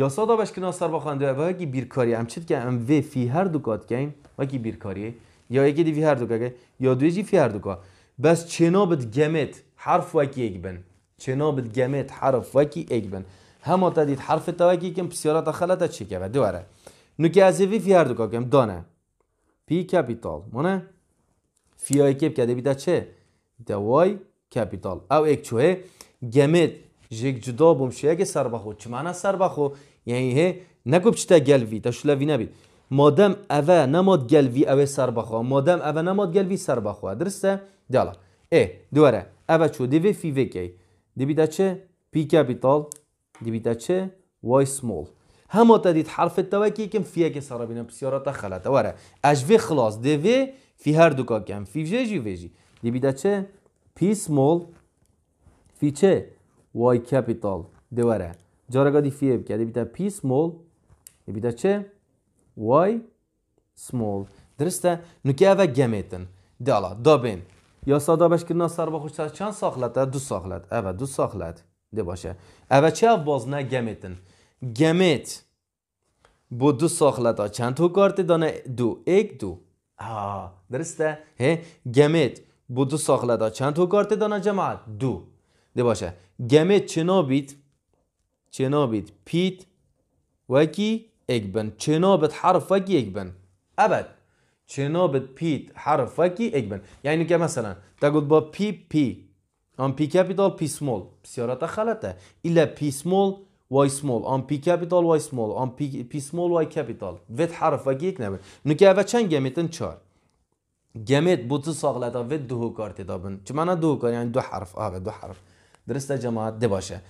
یا سادا بشکنا سر با خانده و اگه بیرکاری هم چید که ام وی فی هر دو کات گیم و بیرکاری یا یکی دی فی هر دو کات یا دویجی فی هر دو بس چنابت گمت حرف و یک بن چناب گمت حرف وکی بن همه تا دید حرف تا وکی کم پسیارات خلطه چی که دواره نو که از وی فی هر دو کم دانه پی کپیتال مونه فی های کپ کده بیده چه دوای کپیتال او ایک چوه گمت جگ جدا بوم شو یکی سر بخو چه معنی سر بخو یعنی هی تا گل گلوی تا شلوی نبید مادم اوه نماد گلوی اوه سر بخو مادم اوه نماد وی سر بخو درسته؟ دیالا ای دواره اوه چو دیوه فی وکی دبیده چه؟ P capital دبیده چه؟ Y small همه تا دید حرف که کم فیه که سارا بینم بسیارا تا خلطه واره اش خلاص ده فی هر دو که هم فی جی جی وی جی چه؟ P small فی چه؟ Y capital ده واره جاره دی فیه بکه دبیده P small دبیده چه؟ Y small درسته؟ نو اوه گمه تن دالا دابین یا ساده باش که ناصر با خوش ساخت چند ساخلت دو ساخلت اوه. دو ساخلت ده باشه اوه چه او باز نه گمیتن گمیت بو دو ساخلت ها چند تو کارت دانه دو ایک دو آه درسته هه؟ گمیت بو دو ساخلت ها چند تو کارت دانه جماعت دو دی باشه گمیت چنا بید چنا پیت وکی ایک بن چنا حرف وکی ایک بن ابد شنابت بيت حرف فكي اجبن يعني كمثلا تقول با بي بي on p capital p small بسيارة خلطة إلا p small y small on p capital y small on p, p small y capital vet حرف وگی یک نبن نکه اوه چند گمیتن چار گمیت بوتو ساغلتا vet دو کارت دابن چه معنی دو کار یعنی دو حرف آوه دو حرف درسته جماعت ده باشه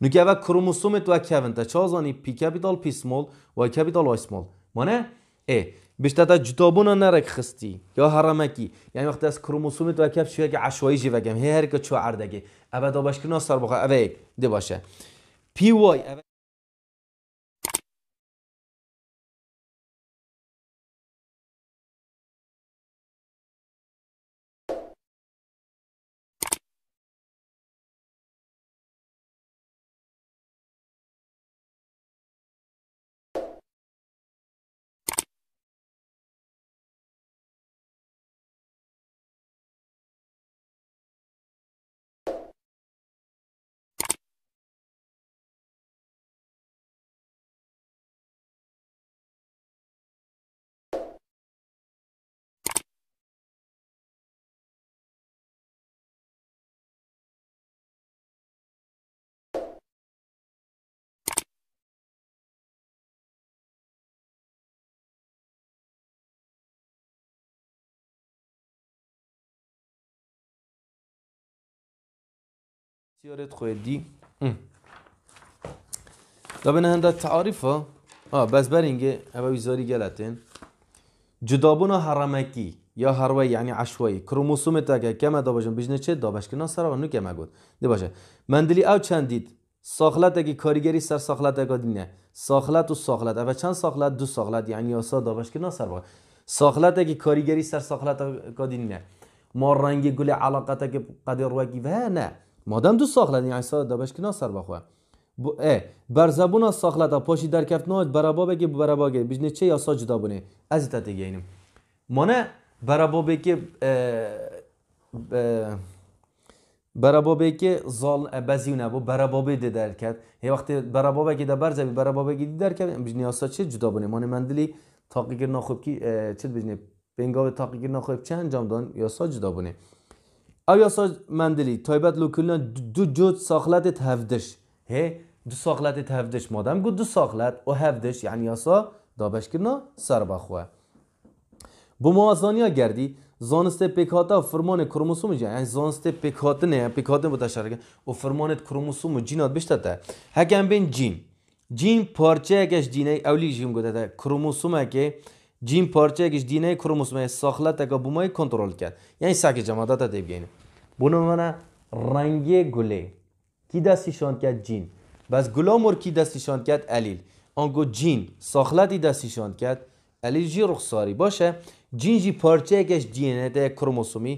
نکه اوه کروموسومت و کوینتا چازانی p capital p small y capital y small مانه؟ ای بیشتر تا جتابون نرک خستی یا حرمکی یعنی وقتی از کروموسومی تو کپ شوی که عشوایی جی هی هر که چو عردگه ابدا باشکنا سر بخواه اوه دی باشه پی وای دی دا به هند تعریف اه بس برینجی ابا وزاری گلتین جدابون هرمکی یا هروی یعنی عشوایی کروموسوم که کمه دا باشم بجنه چه دا باش که سر و کمه گود دی باشه مندلی او چندید ساخلت اگه کاریگری سر ساخلت اگه دینه ساخلت و ساخلت چند ساخلت دو ساخلت یعنی آسا دا باش که ناسر باشه ساخلت اگه کاریگری سر ساخلت اگه دینه ما رنگ گل علاقت که قدر وگی و نه مادم دو ساخلد این یعنی عیسی دبش کنا سر بخوا بر زبون ساخلد پاشی در کفت نوید برابا بگی برابا گی بجنه چه یا جدا بونه از تا دیگه اینم مانه برابا بگی برابابه که زال بزیو بو، برابابه بگی در کرد هی وقتی برابابه که ده برزبی برابابه که در کرد بجنی یاسا چه جدا بونه مانه مندلی تاقیگر نخوب کی چه بجنی تاقی تاقیگر نخوب چه انجام دان یا سا جدا بونه آیا ساز مندلی تایبت لوکلنا دو جود ساخلت تفدش هی دو ساخلت تفدش مادم گو دو ساخلت و هفدش یعنی آسا دابش کرنا سر بخواه بو موازانی ها گردی زانست پیکاتا و فرمان کروموسوم جا یعنی زانست پیکاتا نه پکات با تشارکه و فرمان کروموسوم جینات بشته تا حکم بین جین جین پارچه اکش دینه اولی جیم گوده تا کروموسوم که جین پارچه اکش دینه کروموسوم ساخلت اکا ب مای کنترول کرد یعنی سک جماعتا دیب دیبگینه منا رنگی گله کی دستیشان کرد جین بس گلامور کی دستیشان کرد علیل آنگو جین ساخلتی دستیشان کرد علیل جی رخساری باشه جین جی پارچه اکش ده کروموسومی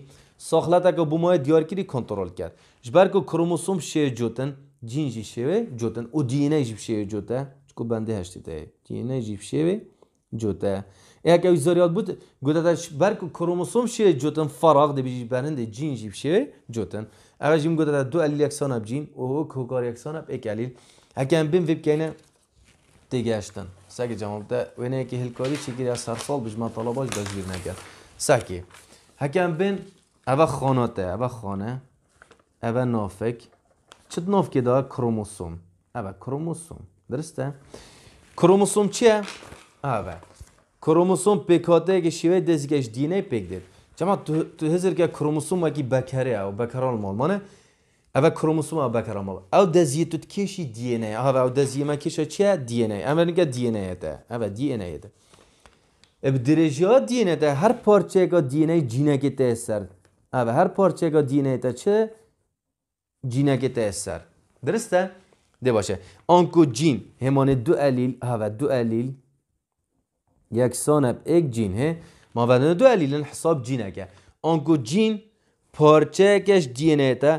ساخلت اگه بومای دیارگیری کنترل کرد جبر که کروموسوم جوتن جین جی شیوه جوتن او دی جیب شیوه جوته چکو بنده هشتی ده دی جیب شیوه جوته یک او زاریات بود گوتتش برک کروموسوم شیه جوتن فراغ دی بیجی برند جین جیب شیه جوتن اوه جیم گوتت دو الیل یکسان اب جین و او کوکار یکسان اب ایک الیل هکن بیم ویب کنه دیگه اشتن ساکی جمعب ده وینه که هلکاری چیکیر از سرسال بجمع طلباش بزگیر نکرد ساکی هکن بین اوه خاناته اوه خانه اوه نافک چه نافکی دار کروموسوم اوه کروموسوم درسته کروموسوم چیه اوه کروموسوم پیکاته که شیوه دزگش دینه پیک دید جمع تو, تو هزر که کروموسوم اکی بکره او بکران مال مانه او کروموسوم او بکران مال او دزیه تو کشی دینه او او دزیه ما کشه چیه دینه اما نگه دینه ایتا او دینه ایتا او درجه ها دینه هر پارچه اگه دینه جینه که تیستر او هر پارچه اگه دینه ایتا چه جینه که درسته؟ ده باشه آنکو جین همانه دو علیل او دو علیل یکسان اب یک جین هه ما بدن دو علیل حساب جین اگه آنگو جین پارچه کش دینه تا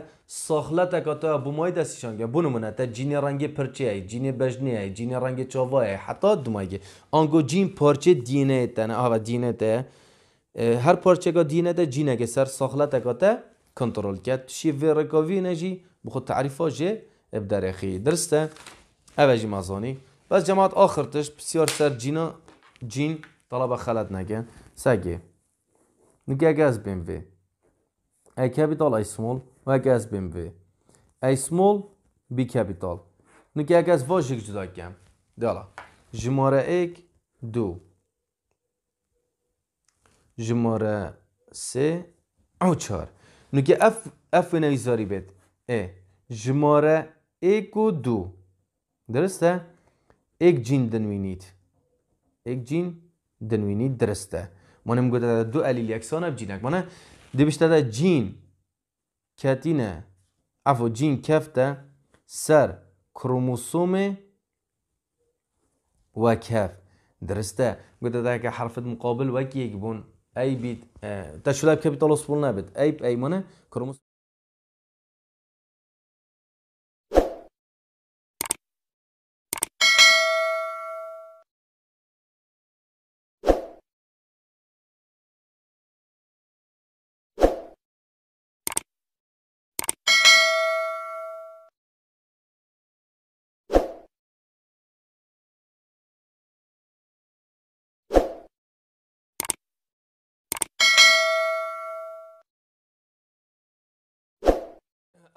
ساخلت کتا بومای دستشان که بونمونه تا جین رنگ پرچه ای جین بجنه ای جین رنگ چاوا ای حتی آنگو جین پارچه دینه تا نه آوا دینه تا هر پارچه که دینه تا جینه که سر تا کتا کنترل کرد شی ورکاوی نجی بخود تعریفا جه درخی درسته اوه جی مزانی بس جماعت آخرتش بسیار سر جینا جین طلبة خلد نگن سگی نگه گز بیم وی ای کپیتال ای سمول و گز بیم وی ای سمول بی کپیتال نگه گز واجیک جدا کن دالا جماره ایک دو جماره سه او چار نگه اف اف نویزاری بید ای جماره ایک و دو درسته؟ ایک جین دنوینید یک جین دنوینی درسته منم نمیگوید دو علیل یکسان اب جینک مانه دی بیشتر جین کتینه عفو جین کفته سر کروموسوم و کف درسته گوید دا که حرف مقابل و یک بون ای بیت تشلب که بیتالوس بول نبید ای مانه کروموسوم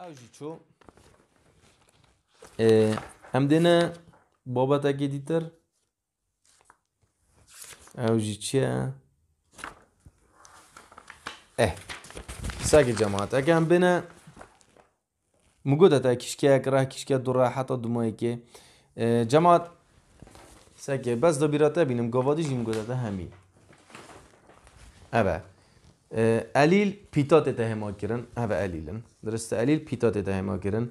اوجی چو ام دینا بابا تا گی دیتر اوجی اه ساگی جماعت اگه هم بینا مگو داتا کشکی اک راه کشکی دو راه حتا دمائی که جماعت ساگی بس دا بیراتا بینم گوادی جیم گو داتا اوه علیل پیتاتت هما کرن هوا علیلن درسته علیل پیتاتت هما کرن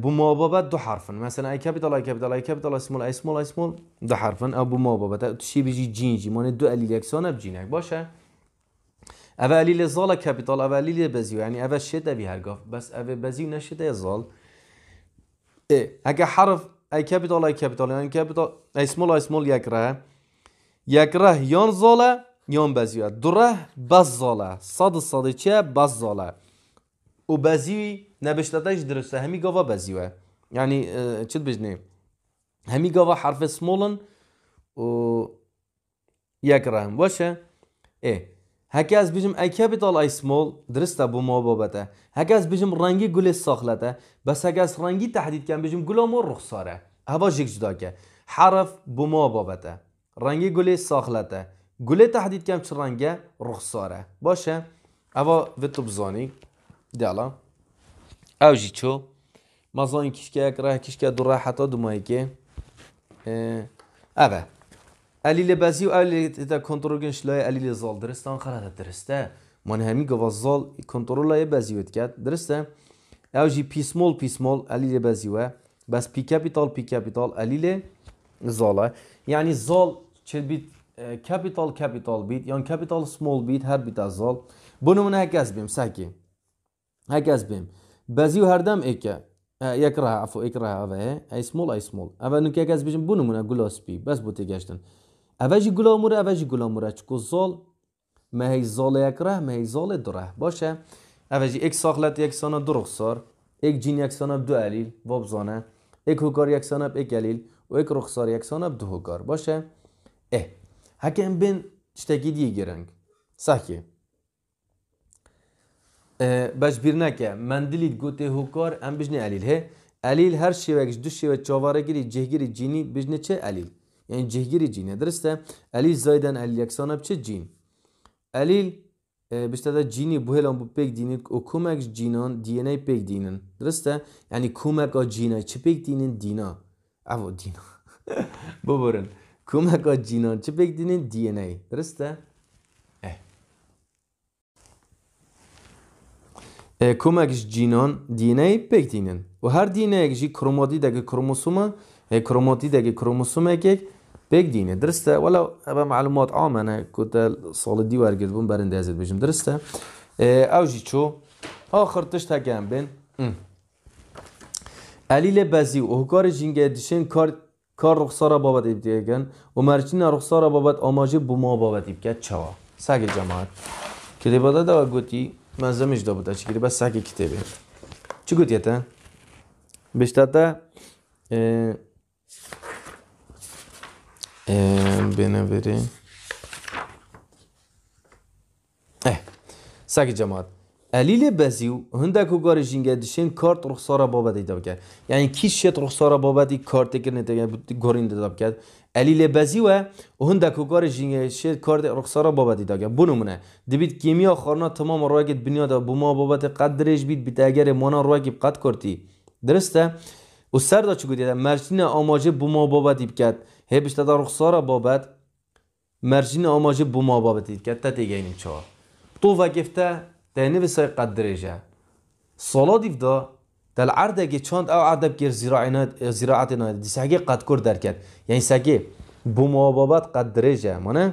بو مابابت دو حرفن مثلا ای کپیتال ای کپیتال ای کپیتال اسمول ای اسمول ای اسمول دو حرفن او بو مابابت تشی بجی جین جی مانه دو علیل یکسان اب جینک باشه او الیل زال کپیتال او علیل بزیو یعنی او شده بی هرگاف بس او بزیو نشده زال اگه حرف ای کپیتال ای کپیتال یعنی کپیتال ای اسمول ای اسمول یک ره یک ره یان زاله نیام baziwa. دره بزاله صد صد چه بزاله و بزی نبشتتش درسته همی گاوا بزیوه یعنی چت بجنه همی گاوا حرف سمولن و یک رحم باشه ای هکی از بیجم اکه بیتال ای سمول درسته بو ما بابته هکی از بیجم رنگی گل ساخلته بس هکی از رنگی تحدید کن بیجم رخ رخصاره هوا جگ جدا که حرف بو ما بابته رنگی گل ساخلته گله تحدید کم چه رنگه رخساره باشه اوا تو بزانی دیالا او جی چو مزان کشکه راه کشکه دو راه حتا دو ماهی که اوه علیل بزی و علیل تا کنترول گنش لای علیل زال درستان خرده درسته من همی گواز زال کنترول لای بزی ود درسته او جی پیسمول پیسمول علیل بزی و بس پی کپیتال پی کپیتال علیل زاله یعنی زال چه بیت کپیتال کپیتال بیت یا کپیتال سمول بیت هر بیت از زال بنمونه هک از بیم سکی هک از بیم بعضی هر دم ایک یک راه افو یک راه اوه ای سمول ای سمول اول نو که از بیم بنمونه گلاس بی بس بوتی گشتن اولی گلامور اولی گلامور چکو زال مه زال یک راه مه زال دو راه باشه اولی یک ساخلت یک سانه دو رخسار یک جین یک سانه دو علیل وابزانه یک حکار یک سانه یک علیل و یک رخسار یک سانه دو هکار باشه اه Hakem bin tiştekî dî giring. Sakê. Ee, Bejbîr neke mendilî gotê hokar em bijne elîl hê. Elîl her şêvek ji du çavara giri, cihgiri cînî bijne çi alil. Yani cihgiri cînê dirist e. Elîl zayden elîl yeksana biçi cîn. Alil, bişte de cini bu helan bu pek dinin o kumek cinan DNA pek dinin. Dırıste yani kumek o cina çi pek dinin dina. Evo dina. bu کمک ها جینا چه بگدینین دی این ای درسته؟ کمکش جینان دینه بگدینن و هر دینه جی کروماتی دگه کروموسوم کروماتی دگه کروموسوم اگه بگدینه درسته والا اما معلومات عامه نه تو سال دی گرد بون برنده ازت بجم درسته او جی چو آخر تشت هگم بین الیل بزی و هکار دیشن کار کار رخسارا بابت دیگن و مرچینا رخسارا بابت آماجه بوما بابت که چوا سگ جماعت که دیبادا دا گوتی منظمش دا بوده چی بس سگ کتبه چی گوتی تا؟ بیشتر تا بریم اه سگ جماعت ئەلیلێ بزیو، و هەندێک و گۆری کارت دیشێن کارت ڕخسارە بابەتی دەکات یعنی کی شێت کارت بابەتی کارتێکردنێتەکە گۆڕین دەدا بکات ئەلی لێ بەزیوە هەندێک و گۆری ژینگە شد کارت ڕخسارە دیده دەکات بنومونە دبید کیمیا خۆنا تمام ڕواکت بنیادا بما بابەتی قەت قدرش بیت بیتەگەری مۆنا ڕواکی بقەت کورتی درستە و سەردا چ گوتێدا مەرجینە ئاماژێ بما بابەتی بکات هێ بشتەدا ڕخسارە بابەت مەرجینە ئاماژێ بما بابەتی بکات تا تێگەینی چەوە. تو گفتە قد درجه qaddirija. Saladiv دا دل عرد اگه چند او عرد بگیر زراعت اینا دیسگی قد کر در کرد یعنی سگی بو موابابت قد درجه مانه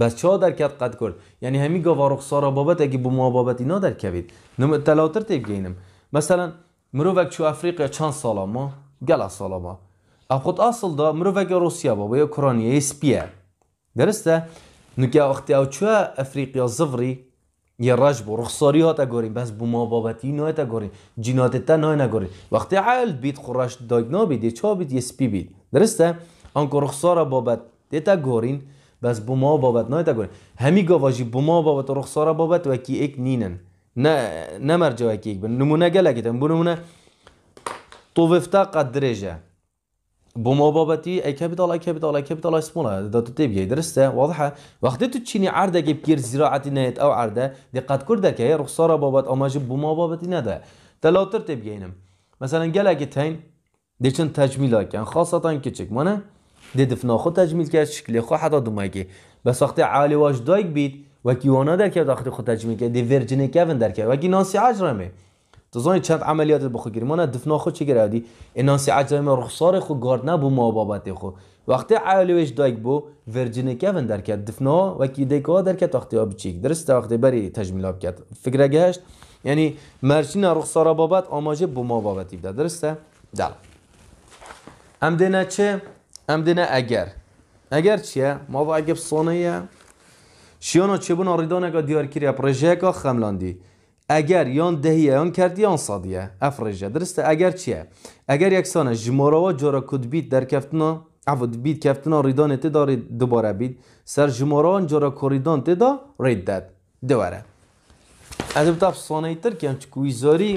بس چه در کرد قد کرد یعنی همی گوارخ سارا بابت اگه بو نه اینا در کبید نم تلاتر تیب گینم مثلا وک چو افریقیا چند سالا ما گل سالا ما او خود اصل دا وک روسیا بابا یا کرانیه اسپیه درسته نو که اختی او چو افریقیا زفری ی بو رخصاری ها تا بس بو ما بابتی نای تا گاریم، جینات تا نای نگاریم وقتی عال بید خورش دایگنا بید یه چا بید یه سپی بید درسته؟ آنکه رخصار بابت دیتا گورین بس بو ما بابت نای تا گاریم همی گواجی بو ما بابت و رخصار بابت وکی ایک نینن نه نه مرجا وکی ایک بین نمونه گلگیتن بو نمونه توفتا قد درجه بو مبابتي اي كابيتال اي كابيتال اي كابيتال اي سمول تو تبقى درسته واضحه تو تشيني عرضه كبير زراعه نیت او عرضه دقت كردك هي رخصاره بابت او ماجب بو مبابتي نده تلاتر گینم مثلا تین تین تجمیل تجمیلک یعنی کچک مانه مانا ددف ناخو تجمیل کرد شکل خو حدا دومگی بس وقتی عالی واش دایک بید و کیوانا که داخل خود تجمیل کرد دی ورژنی کوین در که و کی دزان چند عملیات بخو گیری من دفنا خو چی گرادی انانسی عجای رخصار خو گارد نبو ما بابت خو وقتی عالویش دایک بو ورژینی کون در کرد دفنا و کی دیکا در کرد وقتی آب چیک درست وقتی بری تجمیل آب کرد فکر گشت یعنی مرچین رخصار بابت آماجه بو ما بابتی بده درسته دل ام دینه چه ام دینه اگر اگر چیه ما با اگر یه شیانا چه بون آریدانه که دیار کریه پروژه که خملاندی اگر یان دهیه یان کردی یان سادیە ئەفرێژە اگر اگر چییە؟ ئەگەر یەکسانە کود بیت در دەرکەفتنە ئەفت بیت کەفتنا ڕیدانێ تێداری دوبارە بیت سەر ژماران جۆرە کوریدان ددا ڕێیت دوباره از ئەدب تا تر که کوی زۆری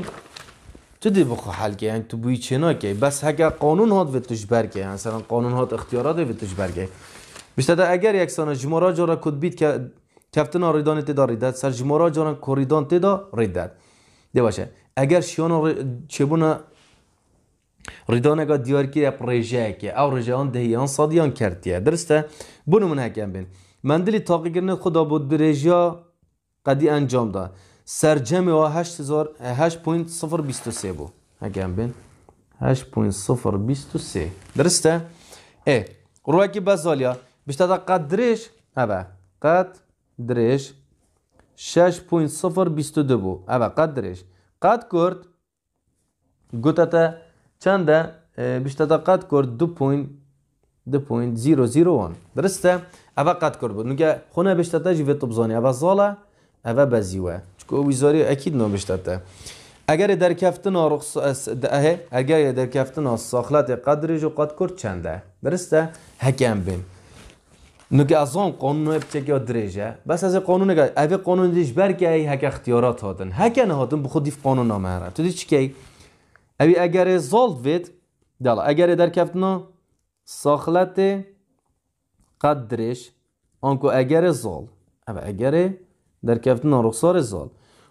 تو دی بخو حل یعنی تو بوی چنا که بس اگر قانون هات و توش برگه قانون هات اختیارات و توش برگه بیشتر اگر یک سانه جمارا جارا کد بید که چپتنا ریدان تدا ریدد سرجمارا جان کوریدان تدا ریدد دی باشه اگر شیان چبونه ریدان اگر دیار که اپ ریجه که او ریجه آن دهیان صادیان کردیه درسته بونو من حکم بین من دلی تاقی گرنه خدا بود ریجه قدی انجام داد. سر صفر بیست و سه بود حکم بین صفر سه. درسته ای روکی بزالیا بیشتر قدرش هبه قد درش 6.022 بود او قد درش قد کرد تا چنده بیشتر قد کرد 2.001 درسته اوه قد کرد بود نگه خونه بیشتر جیوه تبزانی اوه زاله اوه بزیوه چکو ویزاری اکید نو تا. اگر در کفتن رخص اگر در کفتن ساخلت قدرش و قد کرد چنده درسته هکم بین. نگه از آن قانون های بچه یا دریجه بس از قانون نگه اوی قانون دیش برگه ای هک اختیارات هاتن هک نه هاتن بخود دیف قانون نامهره تو دیش که اوی اگر زالد وید دالا. اگر در کفتنا ساخلت قدرش آنکو اگر زال او اگر در کفتنا رخصار زال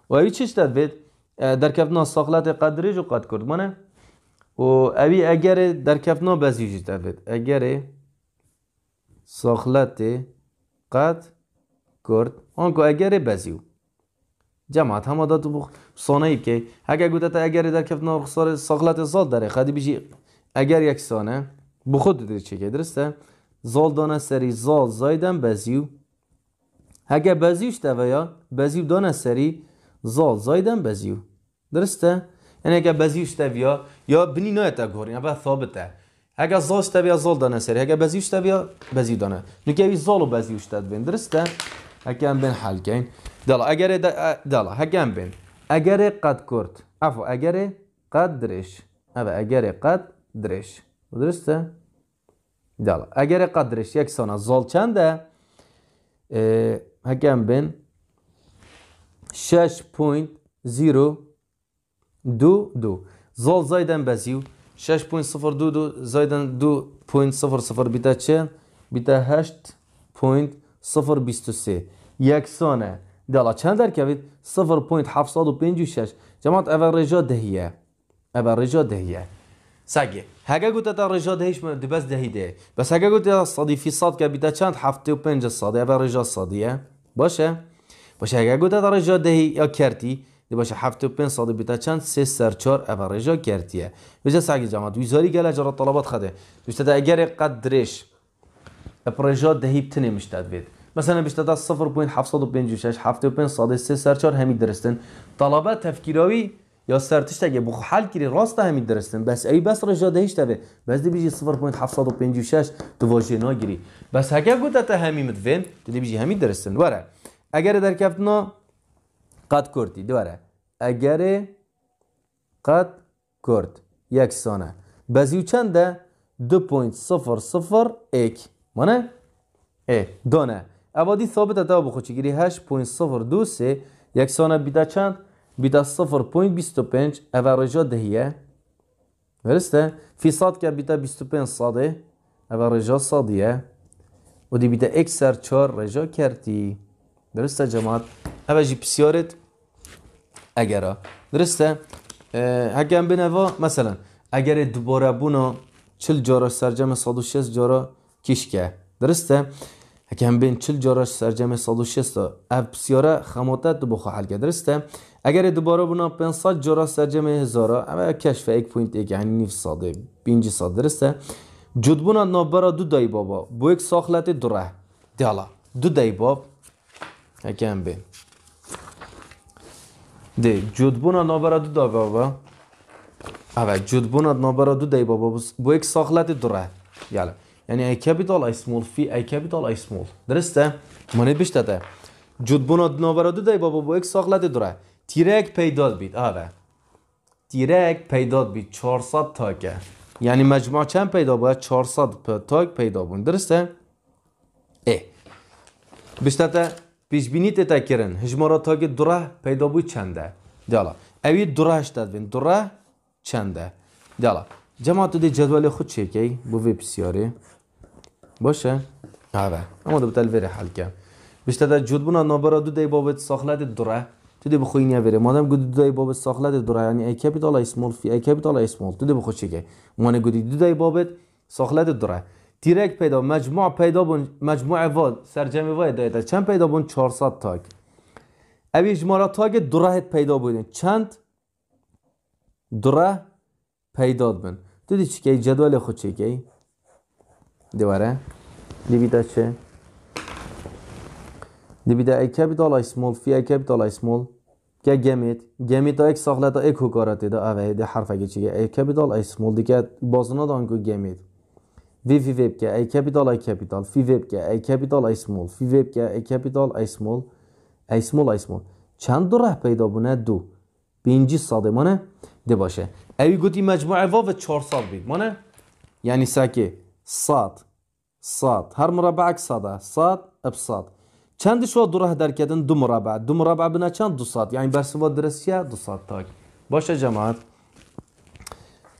و اوی چش داد وید در کفتنا ساخلت قدرش و قد کرد من؟ و اوی اگر در کفتنا بزیجی داد وید اگر ساخلت قد کرد کو اگر بزیو جماعت هم تو بخ سانه که اگر گوته تا اگر در کفت نارخصار ساخلت زاد داره خدی بیشی اگر یک سانه بخود دیده چه که درسته زال دانه سری زال زایدن بزیو اگر بزیوش دویا بزیو دانه سری زال زایدن بزیو درسته؟ یعنی اگر بزیوش دویا یا بنی نایتا گورین اول ثابته هگه زاش تبیه زال دانه سری هگه بزیوش تبیه بزی دانه نکه اوی زال و درسته دالا اگر دالا هگه اگر قد کرد اگر قد درش اگر قد درسته دالا اگر قدرش درش یک زال چنده هگه هم شش دو دو زال زایدن بزیو 6.02 زایدن 2.00 بیتا چه؟ بیتا 8.023 یکسانه دلا چند در کوید؟ 0.756 جماعت اول رجا دهیه اول رجا دهیه سگه هگه گوته تا رجا دهیش دبس دهیده بس هگه گوته صدی فی صد که بیتا چند 7.5 و پنج صده اول رجا صدیه باشه؟ باشه هگه گوته تا رجا دهی یا کرتی باشه 75 صد بیتا چند 3 سر 4 اوریجا کردیه. ویزا سعی جماعت ویزاری گله جرا طلبات خده اگر قدرش اپریجا دهیب تنه مشتد بید مثلا بیشتر از 0.756 75 صد سه سر 4 درستن طلبات تفکیراوی یا سرتش تگه بخو حل راست همی درستن بس ای بس رجا دهیش تبه بس دی بیجی 0.756 تو ناگیری بس تا همین دی همی درستن وره اگر در قد کردی دواره اگر قد کرد یک سانه. بزیو چنده دو پوینت صفر صفر ایک مانه؟ ای دانه عبادی ثابت چی گیری؟ هشت پوینت صفر دو سه یک سانه بیده چند بیده صفر پوینت بیست و پنج اوارجا دهیه درسته؟ فی ساد که بیده بیست و پنج صاده اوارجا صادیه و دی بیده سر چار رجا کردی درسته جماعت؟ هواجی پسیارت اگر آ درسته هکم بین مثلا اگر دوباره بونا چل جاراش سرجم سادو شیست جارا کش که درسته هکم بین چل جاراش سرجم سادو شیست پسیاره خماته دو بخواه حل که درسته اگر دوباره بنا پین صد جارا سرجم هزارا اما کشف ایک پوینت ایک یعنی نیف ساده بینجی ساده درسته جد بنا نابرا دو دای بابا بو ایک ساخلت دره دیالا دو دای باب هکم بین دی جودبون ها نابرا دو دا بابا اوه جودبون ها نابرا دو دی بابا بو ایک ساخلت دوره یعنی یعنی ای کپیتال ای سمول فی ای کپیتال ای سمول درسته؟ منی بیشته ده جودبون ها نابرا دو دی بابا بو ایک ساخلت دوره تیرک پیداد بید اوه تیرک پیداد بید 400 تاکه یعنی مجموع چند پیدا باید 400 تاک پیدا بون درسته؟ ای بیشته ده بینیت تا کرن هجمارا تاگ دوره پیدا بود چنده دیالا اوی درا هشتد بین دوره چنده دیالا جماعت دی جدول خود چه بو وی باشه آره اما دو بتل وره حل بیشتر در جدبونا نابرا دو دی بابت ساخلت دره تو دی بخوی نیا وره مادم گودی دو دی بابت ساخلت دوره یعنی ای کپیتال اسمول فی ای کپیتال اسمول تو دی بخو مانه گودی دو بابت ساخلت دوره تیرک پیدا مجموع پیدا بون مجموع واد سرجم واد دایده چند پیدا بون 400 تاگ اوی جمارا تاگ پیدا بودن چند دره پیدا بن تو چی که جدول خود چی که دی دیویده چه دیویده ای کپیتال ای سمول فی ای کپیتال ای سمول که گمیت گمیت ایک ساخلتا ایک حکارتی دا اوه دی حرفه چی که ای کپیتال ای سمول دیگه بازنا دانگو گمیت V V webge A capital A capital Fi webge A capital A small Fi webge A capital A small A small A small چند راه پیدا بونه دو بینجی ساده مانه ده باشه اوی گوتی مجموعه و و چهار ساد بید مانه یعنی ساکه ساد ساد هر مربعک ساده ساد اب ساد چندش و دو راه در کردن دو مربع دو مربع بنا چند دو ساد یعنی برسوا درسیه دو ساد تاک باشه جماعت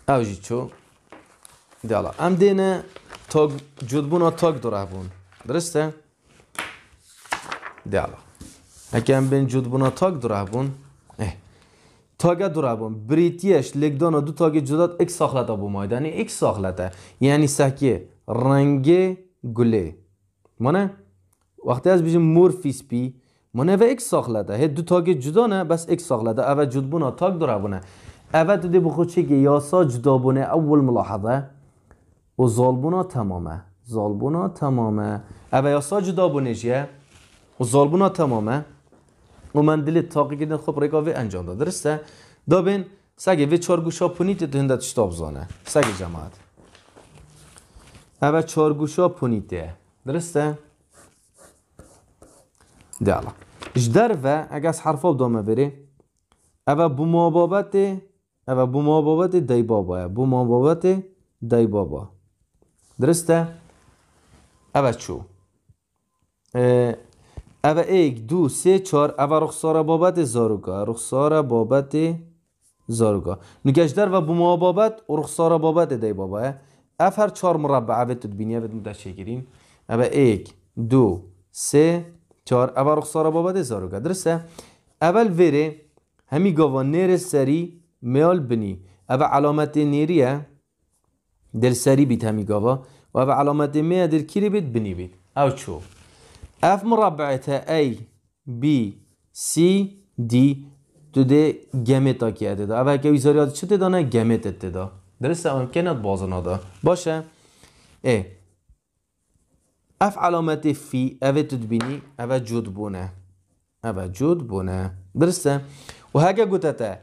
اوجی چو دیالا ام دینه تاگ جدبونا تاگ دوره بون درسته؟ دیالا اگه ام بین جدبونا تاگ دوره بون اه تاگه دوره بون بریتیش دو تاگ جداد اک ساخلتا بوماید یعنی ساخلت ها یعنی سکه رنگ گله مانه؟ وقتی از بیشیم مورفیس بی مانه و ایک ساخلت ها دو تاگ جدا نه بس ساخلت ها اول جدبونا تاگ دوره بونه اول دی بخود چه یاسا جدا بونه اول ملاحظه و ظالبونا تمامه ظالبونا تمامه او یا سا جدا و ظالبونا تمامه و من دلی تاقی خوب رگاوی انجام داد درسته دا بین سگه وی چار گوشا پونیت یه دهنده زانه سگه جماعت او چار گوشا پونیت درسته دیالا اش در و اگه از حرفا بدامه بری او بو مابابت او بو مابابت دی بابا بو مابابت دی بابا درسته؟ او چو او ایک دو سه چار او رخصار بابت زاروگا رخصار بابت زاروگا در و بما بابت رخصار بابت دی بابا اف هر چار مربع اوه تدبینیه بدون تشکرین او ایک دو سه چار او رخصار بابت زاروگا درسته؟ اول وره همی گاوان نیر سری میال بنی او علامت نیریه دلسری گاوا و وابا علامت می در کیری بیت بنی بیت او چو اف تا ای بی سی دی تو ده گمت تا که اتدا اول که ویزاری چه تدا نه گمت اتدا درسته ممکنت بازن هادا باشه ای اف علامت فی او بینی او جود بونه او جود بونه درسته و هگه تا.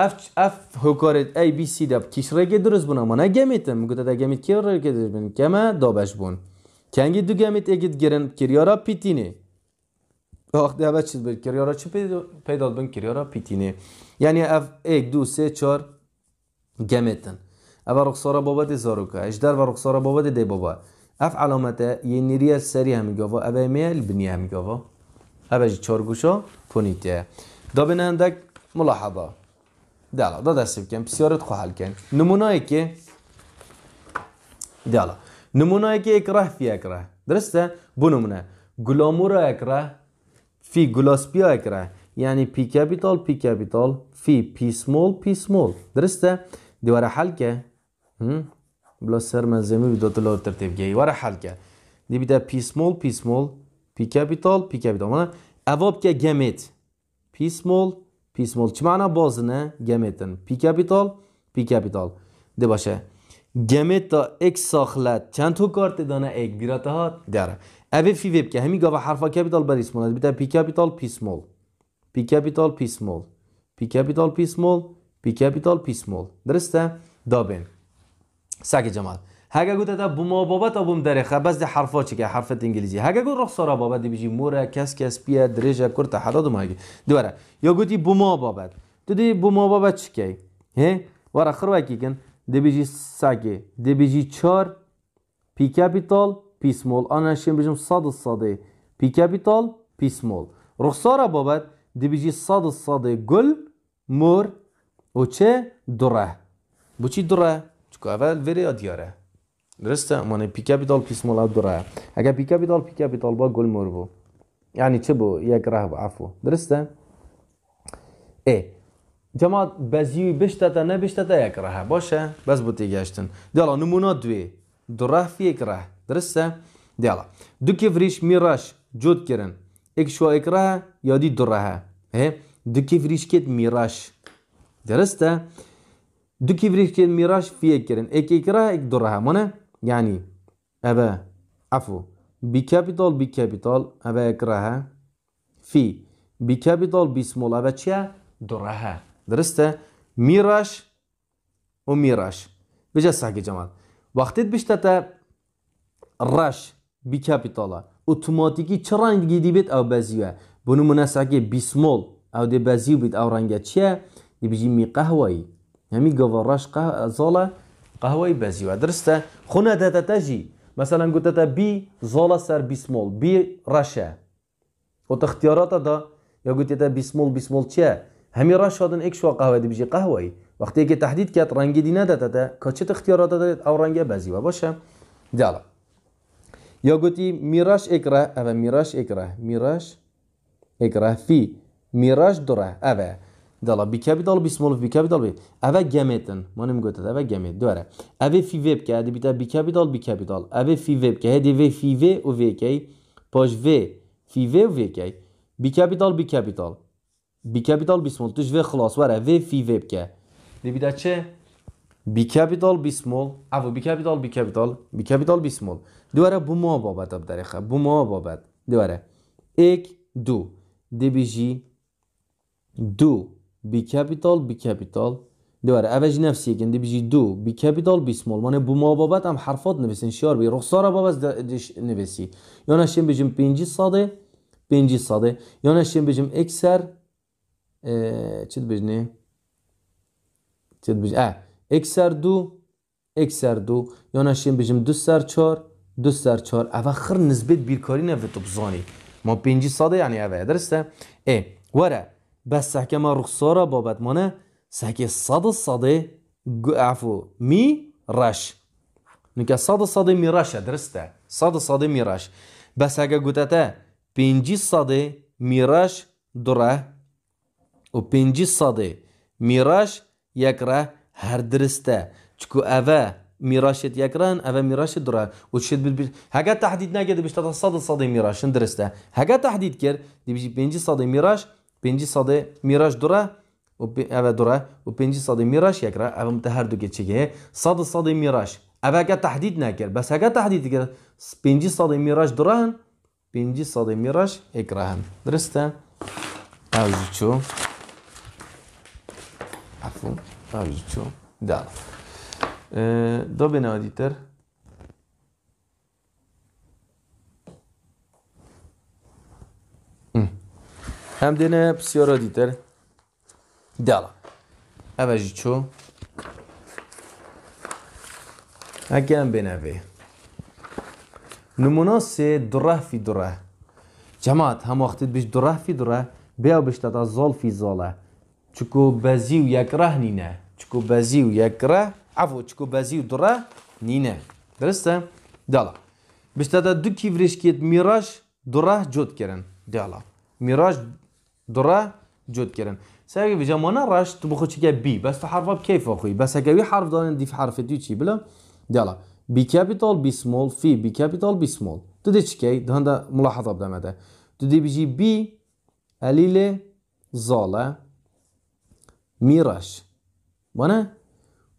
اف اف هکارت ای بی سی دب کیش را گید درست اما مانه گمیت هم مگو تا ده گمیت کیا را درست بونه کمه دابش بون کنگی دو گمیت اگید گرن کریارا پیتینه آخ ده چیز بود کریارا چی پیدا بون کریارا پیتینه یعنی اف ایک دو سه چار گمیت هم اف رخصارا بابا دی زارو که اش در رخصارا بابا دی دی بابا اف علامت ها یه نیری از سری هم گوا اف ایمیل بنی هم گوا اف اجی چار گوشا پونیت ملاحظه دیالا دا دستیب کن بسیارت خواهل کن نمونه که دیالا نمونه که اکراه فی اکراه درسته؟ بو نمونه گلامورا اکراه فی گلاسپیا اکراه یعنی پی کپیتال پی کپیتال فی پی سمول پی سمول درسته؟ دیواره حل که بلا سر ملزمی بیدو تلار ترتیب گیه واره حل که دی بیده پی سمول پی سمول پی کپیتال پی کپیتال اواب که گمیت پی سمول P small چی معنا بازنه گمتن P کپیتال P کپیتال ده باشه گمتا اک ساخلت چند تو کارت دانه اک دیراته ها داره اوه فی ویب که همی گاوه حرفا کپیتال بر اسمون هست بیتر P کپیتال P small P کپیتال P small P کپیتال P small P کپیتال P small درسته دابین سک جمال هگه تا ده بوما بابت آبوم درخه خب، بس ده حرفا چی که حرفت انگلیزی هاگه گوت رخ سارا بابت بیجی موره کس کس پیا دریجه کر حدا دو مگه دوره یا گوتی بوما بابا تو دی بوما بابا چی که هه وره خروه کی کن دی بیجی سگه دی بیجی چار پی کپیتال پی سمول آنه شیم بجم صد صده پی کپیتال پی سمول رخ سارا بابت دی بیجی صد صده گل مور و چه دره بو چی دره چکو اول ویری دیاره درسته مانه پی دال پیس مولا دو اگر پی کپیتال پی با گل مور بو یعنی چه بو یک راه بو عفو درسته ای جماعت بزیوی بشتتا نه بشتتا یک راه باشه بس بو تیگشتن دیالا نمونا دوی دو راه فی یک راه درسته دیالا دو کفریش میراش جود کرن ایک شو یک راه یادی دو راه دو کفریش کت میراش درسته دو کفریش کت میراش فی یک کرن ایک یک راه ایک دو مانه یعنی يعني أبا عفوا بكابيتال بكابيتال أبا يكرهها في بكابيتال سمول أبا تشيا درها درسته ميراش وميراش بجا صحكي جمال وقتی بشتت رش بی کپیتالا اتوماتیکی چرا رنگی دی بید او بزیوه بنو مناسه اگه بیسمول او دی بزیو بید او رنگه چیه دی بجی می قهوهی همی یعنی گوارش قه زاله قهوه بازی و درسته بەزیوە داتا تجی مثلا گوتا تا بی زۆڵە سەر بیسمۆڵ بی رشه و تا وتە دا یا گوتا تا چه همی رشه دن چیە هەمی قهوه دی بجی قهوه وقتی که تحدید کات رنگی دی نداتا تا تا کەچێت دا او رنگ بازی و باشه دیالا یا گوتی میراش ئێکرە او میراش ئێکرە میراش ئێکرە فی میراش دره ئەوە دلا بی کپیتال بی سمول بی کپیتال بی اوه گمیتن ما نمیگوتد اوه گمیت دوره اوه فی ویب که هدی بیتا بی کپیتال بی کپیتال اوه فی ویب که هدی وی فی وی و وی کی پاش وی فی وی و وی کی بی کپیتال بی کپیتال بی کپیتال بی سمول توش وی خلاص وره وی فی ویب که دی بیتا چه بی کپیتال بی سمول اوه بی کپیتال بی کپیتال بی کپیتال بی سمول دواره. بو ما بابت اب خب. بو ما بابت دواره. یک دو دی جی دو بی کپیتال بی کپیتال دوباره اوج نفسی گنده بجی دو بی کپیتال بی سمال مانه بو ما بابت هم حرفات نویسین شیار بی رخصار بابت دش نویسی یا نشیم بجیم پینجی صاده پینجی صاده یا نشیم بجیم اکسر چید بجنه چید بجنه اه اکسر دو اکسر دو یا نشیم بجیم دو سر چار دو سر چار اوه خر نسبت بیرکاری نوید بزانی ما پینجی صاده یعنی اوه درسته ای وره ما الرخصارة بابت مانا سهكي صد الصدي عفو می رش نکه صد الصدی می رش درسته صد الصدی می رش بس هکا قوتتا بینجی الصدی می رش دره و بینجی الصدی می رش یکره هر درسته چکو اوه میراشت یکران او میراش دره و چشت بیل بیش هگه تحدید نگه دی بیشتر صد صدی میراش درسته هگه تحدید کرد دی بیشی پنجی صدی میراش پنجی ساده میراش دوره و اوه دوره و پنجی ساده میراش یک را اوه متهر دو گه ساده ساده میراش اوه اگه تحدید نکر، بس اگه تحدید کرد پنجی ساده میراش دوره هن پنجی ساده میراش یک را هن درسته؟ اوه چو عفو اوزی چو دارم دو دیتر. هم دینه بسیار را دیتر دلا اوجی چو اگه هم بینوه نمونه سه دره فی دره جماعت هم وقتی بیش دره فی دره بیا بشتا تا زال فی زاله چکو بزی و یک ره نینه چکو بزی و یک ره عفو چکو بزی و دره نینه درسته؟ دالا بشتا تا دو کیورش کیت میراش دره جد کرن دالا میراش درا جود كرن ساقي في جمانا راش تبخو تشيكا بي بس تو حرف بكيف اخوي بس هكاوي حرف دارن دي في حرف دي تشي بلا ديالا بي كابيتال بي سمول في بي كابيتال بي سمول تدي تشكي دهندا ملاحظة بدا مدى تدي بيجي بي أليلي زالة ميراش وانا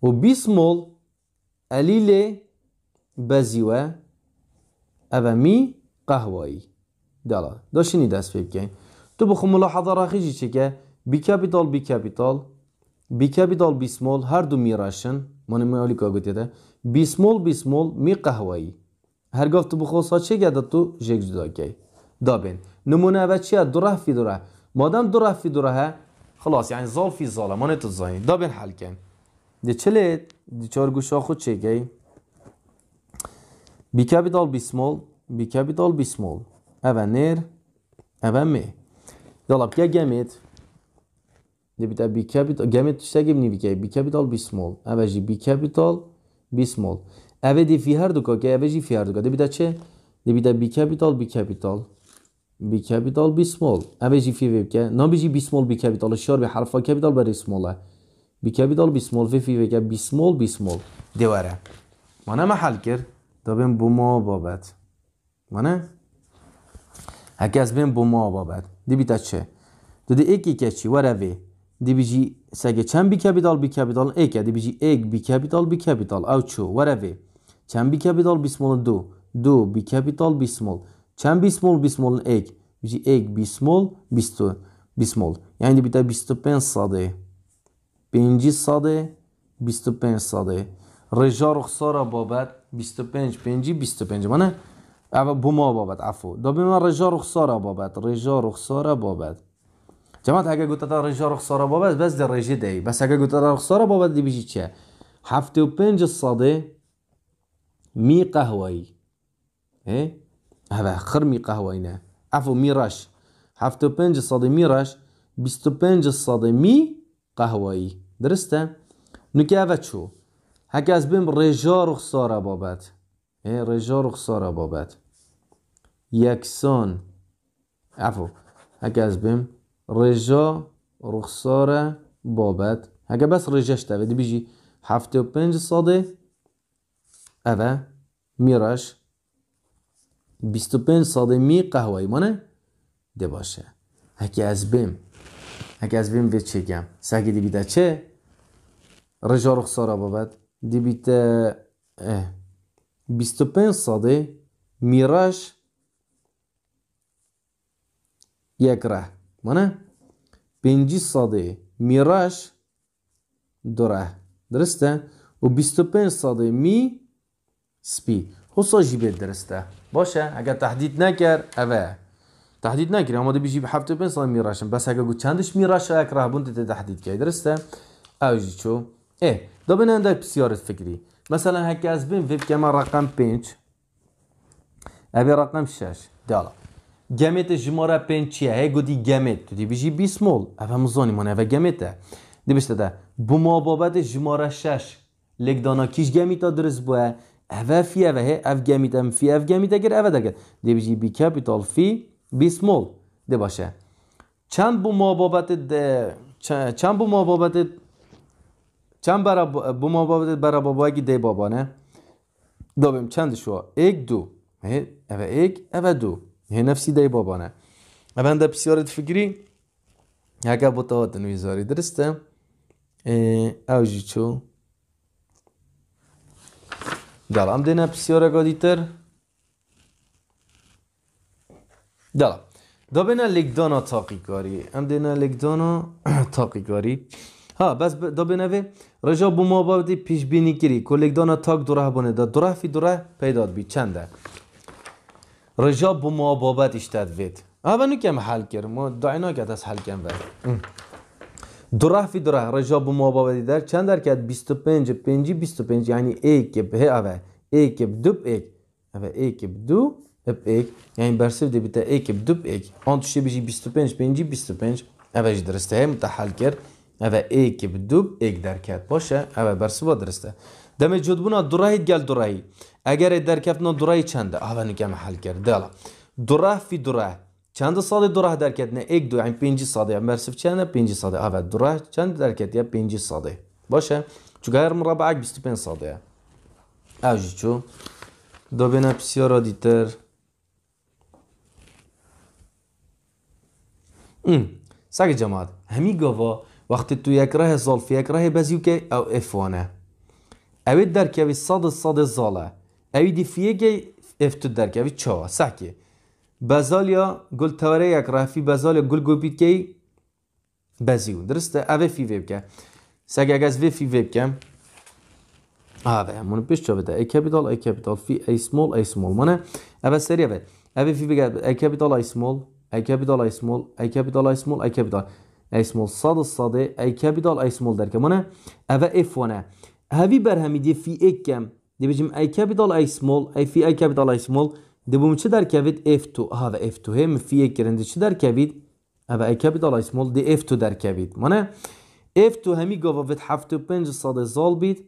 وبي سمول أليلي بازيوة أبا مي قهوهي دالا داشتني دست فيب تو بخو ملاحظه راخیجی چه که بی کپیتال بی کپیتال بی کپیتال بی سمول هر دو میراشن من مالی که گوتی ده بی بی می قهوهی هر گفت تو بخو سا چه تو جگ جدا کی دابین نمونه و چیه دوره فی دوره مادم دوره فی دوره خلاص یعنی زال فی زاله مانه تو زاین دابین حل کن دی چلی دی چار گوشا خود چه گی بی کپیتال بی سمول بی کپیتال بی سمول نر می دلاب کیا جامد؟ دبید بی کابیت، جامدش سعیم نیفکی بی کابیتال بی سمال. ابوجی بی کابیتال بی سمال. ابجی فی هر دو که ابوجی فی هر دو که دبید اچه دبید بی کابیتال بی کابیتال بی کابیتال بی سمال. ابوجی فی نو نابوجی بی سمال بی کابیتال شار به حرفا کابیتال برای سماله. بی کابیتال بی سمال فی فی وفکه بی سمال بی سمال دیواره. منم حال کرد تا بو مو بابت. من؟ هەکەس بێن بۆ ماوە بابەت دیبیتە چێ دەدە ئێکی کەچی وەرەێ دیبیجی سەگە ایک بیکەبیدال بیکەبیدال ئێکە دیبیجی ئێک بیکەبیدال بیکەبیدال ئەو چۆ وەرەێ چەند بیکەبیدال بیسمۆڵ دو دو بیکەبیدال بیسمۆڵ چەند بی بیسمۆڵ ایک بیجی ئێک بیسمۆڵ بیستۆ بیسمۆڵ یعنی دیبیتە 25 پنج ساده سادێ 25 سادێ ڕێژا ڕخسارە بابت 25 پێنجی 25 مانه بوما بابد عفو دابین من رجار و خساره بابد رجار و خساره بابد جماعت اگه گوته تا رجار و خساره بابد بس در رجی دهی بس اگه گوته تا خساره بابد دی بیشی چه هفته و پنج صده می قهوهی اه؟ هذا خر می مي قهوينا عفوا مي راش هفتو بنج صدي مي راش و پنج صده می قهوهی درسته نكي اوه چو هکه از بیم رجار وخسارة بابات ايه رجار وخسارة بابات یکسان عفو اگه از بیم رجا رخصار بابت اگه بس رجاش تاوه دی بیجی هفته و پنج صاده اوه میراش بیست و پنج صاده می قهوه ایمانه ده باشه اگه از بیم اگه از بیم به چه گم سگه دی بیده چه رجا رخصار بابت دی بیده پنج صاده میراش یک ره مانه پنجی ساده میراش دوره درسته و بیست پنج ساده می سپی خصا جیبه درسته باشه اگر تحدید نکرد اوه تحدید نکرد اما بیشی به و 75 ساده میراشم بس اگر گو چندش میراش ره بنت تحدید که درسته اوجی چو اه دا بیننده بسیارت فکری مثلا هکی از بین ویب کما رقم پنج اوه رقم شش دولار گمت جمارة پنج چیه؟ هی گودی گمت تو دی بیجی بیس مول او هم زانی مانه او گمته دی ده بما جمارة جمارا شش لگدانا کیش گمیتا درست بوه او فی او هی او گمیت هم فی او گمیت اگر او درگر دی بیجی بی کپیتال فی بیس مول دی باشه چند بما ده؟ چند بما بابت چند برا بما بابت برا بابا اگی دی بابا نه دابیم چند شو ایک دو اوه ایک اوه دو نفسی دی بابانه من در بسیارت فکری با بوتا نویزاری درسته او جی چو دلم دینا بسیار اگا دیتر دلم دا بینه لگدانا تاقی کاری ام دینه لگدانا تاقی کاری ها بس دا بینه رجا بو ما پیش بینی کری لگدانا تاک دوره بانه دا دوره فی دوره پیداد بی چنده رجا به معبابت اشتد وید او نو کم حل کرد ما دعینا که از حل کم ورد دره فی دره رجا به در چند در کرد بیست و پنج پنجی یعنی ایک کب هی ایک کب دوب ایک اوه ایک کب دو اب ایک یعنی برسیف دی بیتا ایک کب دوب ایک آن توشی بیشی بیست 25 پنج پنجی بیست و پنج یعنی اوه یعنی درسته هی حل کرد اوه ایک کب دوب ایک در کرد باشه اوه برسیف درسته دمه جدبونا گل اگر در کردن دوره چنده اول که حل کرد دلا دوره فی دوره چند ساده دوره در کردن یک دو یعنی پنج ساده مرسف چنده پنج ساده اول دوره چند در کردن پنج ساده باشه چون هر مربع 25 ساده اوجی چو دو بینه را دیتر سگ جماعت همی گوا وقتی تو یک راه زال فی یک راه بزیو که او افوانه اوید در که صاد صاد زاله دی ئەوی دیفیەگەی ئەفتو دەرکەوی چەوە ساکێ بەزۆلیا گول یا گل گو بید که و درسته ئەێ فی وێ اگه از وی فی ویب وێ همونو پیش چه بده ای کپیتال ای کپیتال فی ای سمول ای سمول منه ئەە سەریە بێت ئەێ فی بگات ئە ای ئای ای ئە ای ئای ای ئە ای ئای ای ئە کەپیتال ئەی ای سەد ای ئەی در که منه دەرکە منە ئەە ئفۆنە هەوی بەرهەمیدی فی کم دبيجم A capital A small A في A capital A small دبوم چه در کوید F2 هاو F2 هم في A کرند چه در کوید هاو A capital A small دي F2 در کوید مانه F2 همی گاوید 75 صد زال بید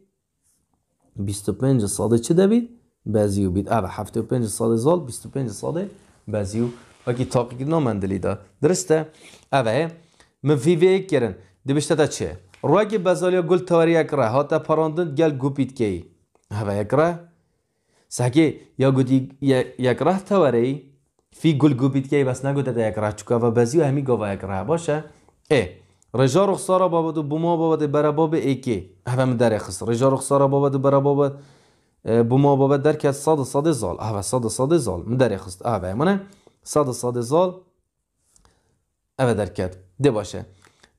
25 صد چه دوید بازیو بید هاو 75 صد زال 25 صد بازیو اکی تاقیق نامندلی دا درسته اوه من في V کرن دبشته تا چه روی بازالیا گل توریک را هاتا پراندند گل گوپید که هذا یکره سحکی یا قدي يكره توري في قل قبيت كي بس نقول ده يكره چکا و بزيو همي قوا يكره باشه اه رجا رخصارا بابد بما بابد ای که هوا من در خص رجا رخصارا بابد باب بما بابد در كات صاد صاد زال و صاد صاد زال من در خص هوا منه صاد صاد زال هوا در كات ده باشه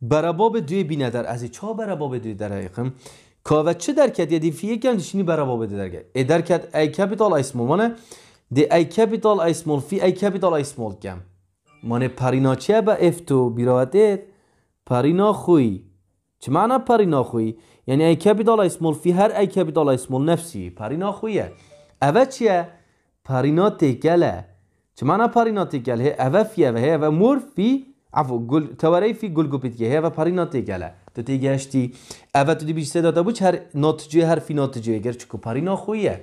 باب دوی بینه در از چه باب دوی در ایخم کاوه چه در کرد فی یکم دشینی برا بابه بده درگه. ای درکت ای کپیتال ای سمول مانه دی ای کپیتال ای سمول فی ای کپیتال ای سمول کم مانه پرینا چه با افتو بیراوتید پرینا خوی چه معنی پرینا خوی یعنی ای کپیتال ای سمول فی هر ای کپیتال ای سمول نفسی پرینا خویه اوه چیه پرینا تکله چه معنی پرینا تکله اوه فیه و هی اوه مور فی عفو گل توری فی گل گپیت هی اوه پرینا تکله دەتی گشتی اوه تو داده بود هر ناتجوی هر فی ناتجوی اگر چکو پاری ناخویه.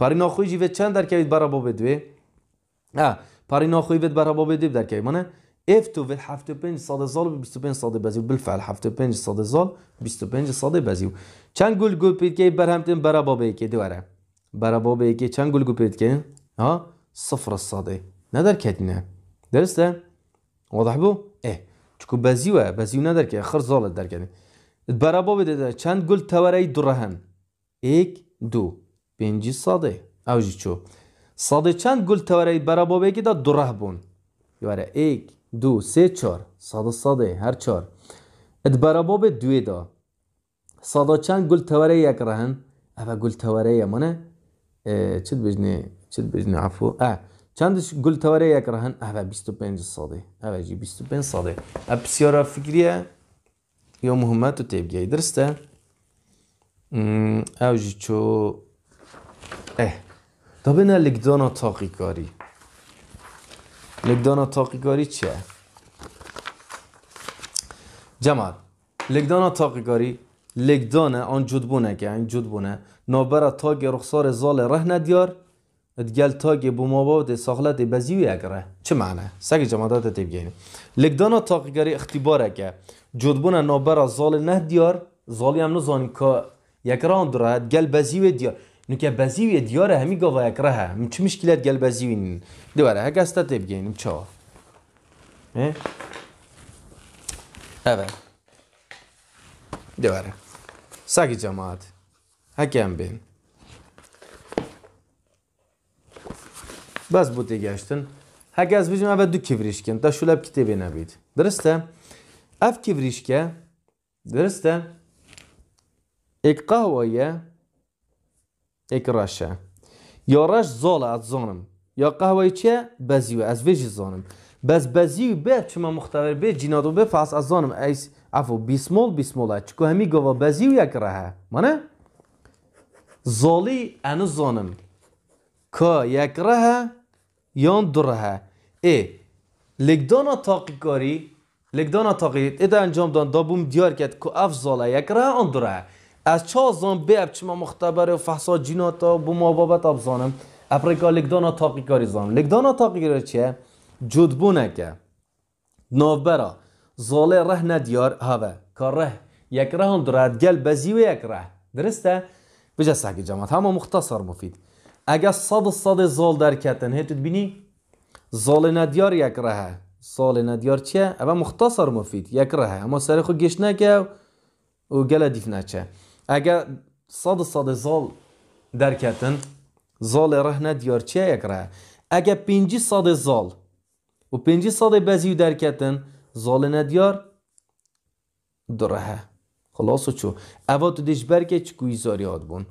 پاری ناخۆی جیوه چند کهوید برا با بدوی اه پاری ناخۆی وید برا با بدوی در دەکەی مانه اف تو وید هفته پنج ساده زال و بیستو پنج ساده بزیو بلفعل هفته پنج ساده زال و پنج ساده بزیو. چند گل گل که بر برهمتن برا بیکی کی دوره برا با بیکی چند گل گل پید که ها صفر الصاد ندر نه. درسته واضح بو اه چکو بزیوه بزیو ندرکه خر زالت درکنه برابا بده چند گل تورای دو رهن یک دو پنجی صاده اوجی چو صاده چند گل تورای برابا بگی دا دو ره بون یواره یک دو سه چار صاده صاده هر چار اد برابا به دوی دا صاده چند گل تورای یک رهن اوه گل تورای منه چید بجنه چید بجنه عفو اه چندش گل توره یک رهن اوه 25 ساده اوه جی پنج صاده. اب بسیار فکریه یا مهمات و تیبگی درسته اوه، جی چو اه دا بنا لگدانا تاقی کاری لگدانا تاقی کاری چیه؟ جمال لگدانا تاقی کاری لگدانه آن جدبونه که این جدبونه نابره تاگ رخصار زال رهن دیار دگل تاگی بو مواد ساخلت بزیو اگره چه معنی؟ سگ جمادات تبگینی لگدان ها تاقیگری اختیبار اگه جدبون نابر از ظال نه دیار ظالی هم نو که یک گل را دگل بزیو دیار نو که بزیو دیار همی گا و یک ره هم چه مشکلی دگل بزیو این دواره هک استا تبگینیم چه ها اول دواره سگ جماعت هکی هم بین بس بوده گشتن هک از بیجم اول دو کیوریش کن تا شلب کتبه نبید درسته اف کیوریش که درسته اک قهوه اک رشه یا رش زاله از زانم یا قهوه چه بزیوه از ویج زانم بس بزیو به چما مختبر به جینادو به فاس از زانم ایس عفو بیسمول بیسموله چکو همی گوا بزیو یک رهه مانه زالی انو زانم که یکره یا ره ای لگدانا تاقی کاری لگدانا تاقی در انجام دان دابوم دیار کرد که ره یکره آن ره از چه زن اب چما مختبر و فحصا جیناتا بو ما بابت زانم اپریکا لگدان تاقی کاری زانم لگدان تاقی کاری چیه؟ جدبونه که نوبرا زاله ره ندیار هوا که ره یک ره هم دو گل بزی و یک ره درسته؟ بجا ساکی جماعت همه مختصر مفید صد صد زال در دەرکەتن هیت بینی ندیار یک یەکڕەهە زال ندیار چه؟ اوه مختصر مفید ره اما سر خو گشت نکه و گل دیف صد زال در کتن زال ره ندیار چه یک یەکڕە اگه پینجی صد زال و پنجی صد بزیو در کتن زال ندیار دڕەهە خلاص خلاصو چو ئەوە تو دیش که چکوی آد بون؟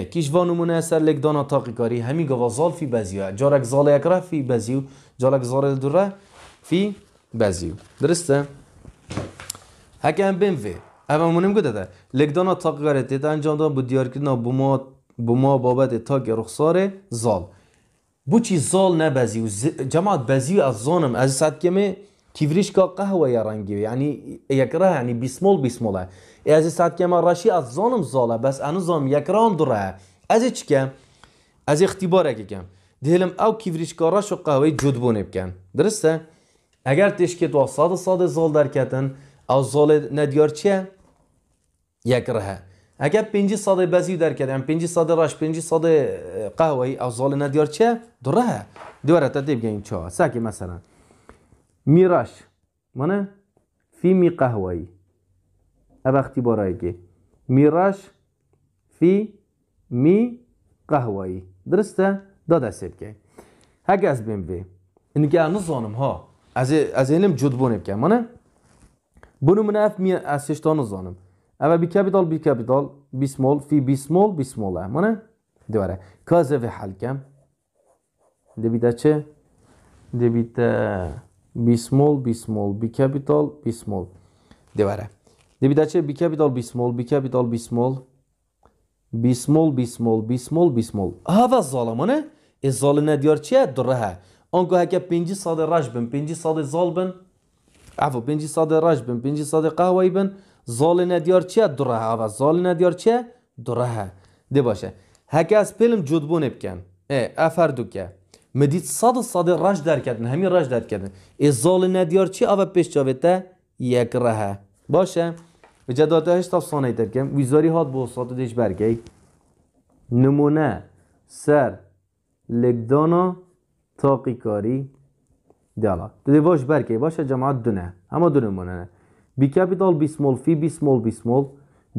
کیش کیش نمونه مناسر لک دانا تاقی کاری همی قوا زال فی بازیو جارک زال را فی بازیو جارک زال دره فی بازیو درسته هکه هم بین وی اما مونم قد ده لک دانا تاقی کاری تیتا انجام دان دیار کنا بما بما بابت تاقی رخصار زال بو چی زال نه بازیو جماعت بازیو از زانم از ساعت کمه کیوریش که قهوه یا رنگیو یعنی یک را یعنی بیسمول بیسموله ازی صد که ما رشی از زانم زاله بس انو زام یکران دوره ازی چی کم؟ ازی اختیباره که کم دهلم او کیوریشکاراش و قهوه جد بونه بکن درسته؟ اگر تشکی تو صاد صاد زال در کتن او زال ندیار چیه؟ یک ره اگر پنجی صاد بزی کتن پنجی صاد راش پنجی صاد قهوه او زال ندیار چیه؟ دوره دواره تا دیب گیم چه ها سکی مثلا میراش منه فیمی قهوهی وقتی که میراش فی می قهوایی درسته داده اسب که هگ از بین بی اینکه انا زانم ها از از اینم جد بونیم که منه بونو من اف می اسشتان زانم اما بی کپیتال بی کپیتال بی سمول فی بی سمول بی سمول منه از کازه حل کم دبیده چه دبیده بی سمول بی سمول بی کپیتال بی سمول دواره The bidache be capital be small be capital be small be small be small be small be small. هذا الظالمانه الظالمه دیار چیه درهه آنگاه که پنجی صاد رج بن پنجی صاد زال بن عفو پنجی صاد رج بن پنجی صاد قهوه بن ظالمه دیار چیه درهه هذا ظالمه دیار چیه درهه دی باشه هک از پلم جدبونه بکن اه افردو که مدید صد صد رج در کردن همه رج در کردن ای ظالمه دیار چی یک رهه باشه ویزاری هاد با vizorihot دیش برگی نمونه سر لگدانا تاقی کاری دالا دیده باش برگی باشه جماعت دونه اما دونه مونه بی کپیتال بی سمول فی بی سمول بی سمول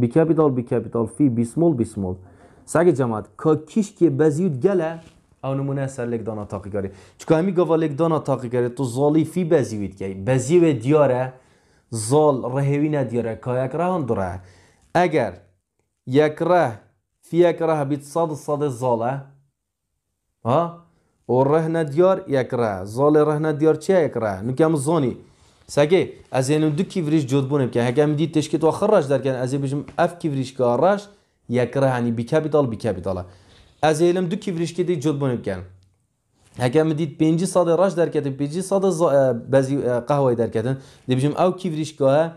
بی کپیتال بی کپیتال فی بی سمول بی سمول سگ جماعت که کیش که بزیود گله او نمونه سر لگدانا تاقی کاری چکا همی گوا لگدانا تاقی کاری تو زالی فی بزیود که بزیود دیاره زال زۆڵ ڕێهێوینە دیێرە کایەکراون دوڕە فی یەکڕە فیەکڕە بیت سەد سەدە زۆڵە ئۆ ڕەهنە دیار یەکڕە زۆڵی ڕەهنە دیار چی یەکڕە نکەم زۆنی از ئەزێنم یعنی دو کیڤریش جۆت بوونم کە هەکەم دی تشکی تۆ خڕاش دەکەن ئەزێ بژم ئەف کیڤریشکە ڕاش یەکڕە هەنی یعنی بیکپیتال از ئەزێلم دو که دی جد بوونم بکەن هەگە مدید پێ ساڵی ڕاش دەرکەن پێ ساڵ بەزی قەهوای دەرکەن دەبژم بی کیڤریشکە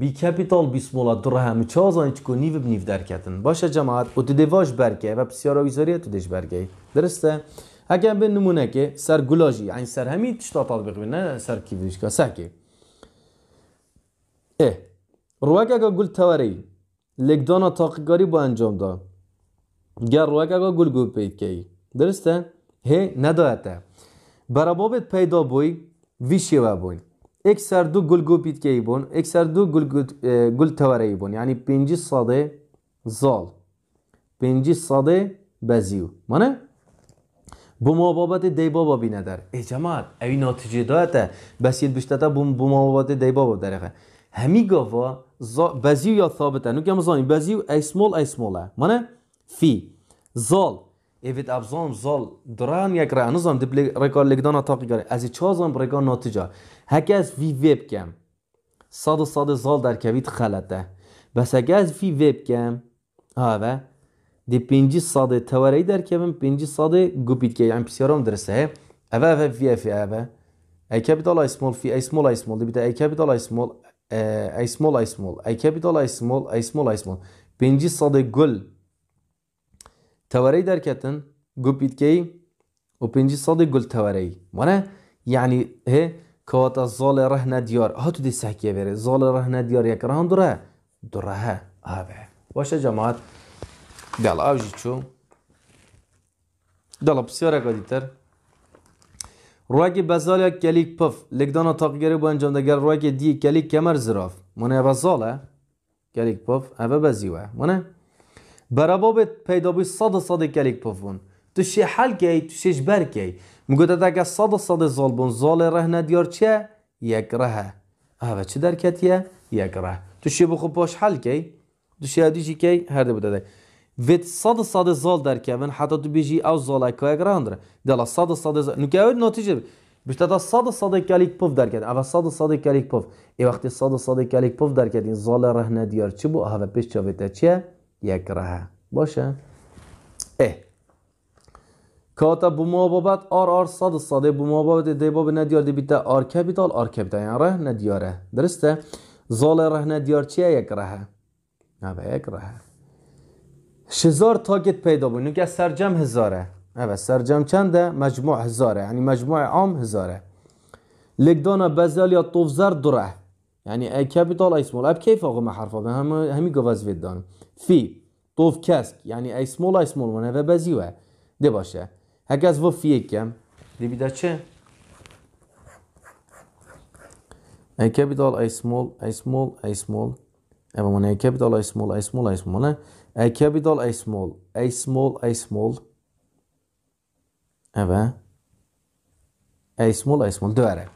بیکەپیتال بیسمۆڵە دوڕهەمی چازان چکو نیو بنیف دەرکەن باشە جماعت و تو دێواش برگه و پرسیارەوی زۆریە تو برگه درسته درستە به نمونه نمونونەکە سر گولاژی ئەین سەر هەمی تشتا تاڵ بخبێنە سەر کیڤریشکە ساکێ ئێ ڕواکەکە گول تەوەری لێکدانە تاقیگاری بۆ ئەنجامدا گەر ڕواکەکە گولگو پیتکەی درسته؟ هی ندایته برابابت پیدا بوی وی شیوه بوی ایک سر دو گل گو پید که ای بون ایک سر دو گل, گل توره ای بون یعنی پینجی ساده زال پینجی ساده بزیو مانه؟ بو ما بابت دی بابا بی ندار ای جماعت ای ناتجه دایته بسید بشتتا بو ما بابت دی بابا درخه همی گفا بزیو یا ثابته نو که همزانی بزیو ای سمال ای مانه؟ فی زال evit abzom zol duran jak ra nizom dibli reka legdana taqi gare az chazam reka natija haka az vi web kam sad sad zal dar kavit khalata bas aga az vi web kam hava di pinci sadı tevareyi derkevim pinci sadı gupitke yani pisiyaram derse eve eve vi efe eve ey capital i small fi ey small i small bir de ey capital i small ey small i small ey capital i small ey small i small pinci sadı gul تەوەرەی دەرکەتن گوپیتکەی و پێنجی سەدی گول تەوەرەی وانە یعنی هێ کەواتە زۆڵێ ڕەهنە دیار هاتو دی سەکیە بێرێ زۆڵێ ڕەهنە دیار یەکڕان دوڕە دوڕەهە ئاێ وەشە جەمات دەڵ ئاژی چوو دەڵە پرسیارێکە دیتر ڕواکی بەزالە کەلیک پف لێکدانە تاقیگەری بۆ ئەنجام دەگەر ڕواکی دی کەلیک کەمەر زراف منێ بەزاڵە کەلیک پف ئەە بەزیوە منە برابابت پیدا بی صد صد کلیک پفون تو شی حل کی تو شیش بر کی مگو اگه صد صد زال بون زال ره ندیار چه یک ره اوه چی در یک ره تو شی بخو پاش حل کی تو شی ادیجی کی هر دو داده وید صد صد زال در که حتی تو بیشی او زال اکا یک دلا صد صد زال نکه اوید نتیجه تا صد صد کلیک پوف در کردن صد صد کلیک پوف. ای وقتی صد صد کلیک پوف در زال ره ندیار چی بو اوه یک راه باشه ای كاتب بو مابابت آر آر صد صده بو مابابت دی باب ندیار دی بیتا آر کابیتال ار کپیتال ره ندیاره درسته زال ره ندیار یک ره نه ره شزار تاکت پیدا بود که سرجم هزاره اوه سرجم چنده مجموع هزاره یعنی مجموع عام هزاره لگدان بزل یا توفزر دره یعنی ای کپیتال ای سمول اب کیف آقا ما حرفا به همی گواز في طوف كاسك يعني اي سمول اي سمول وانا هذا بازيوه دي باشا هكاز فو في كم دي بدا تشي اي كابيتال اي سمول اي سمول اي سمول اما من اي كابيتال اي سمول اي سمول اي سمول اي كابيتال اي سمول اي سمول اي سمول اما اي سمول اي سمول دوره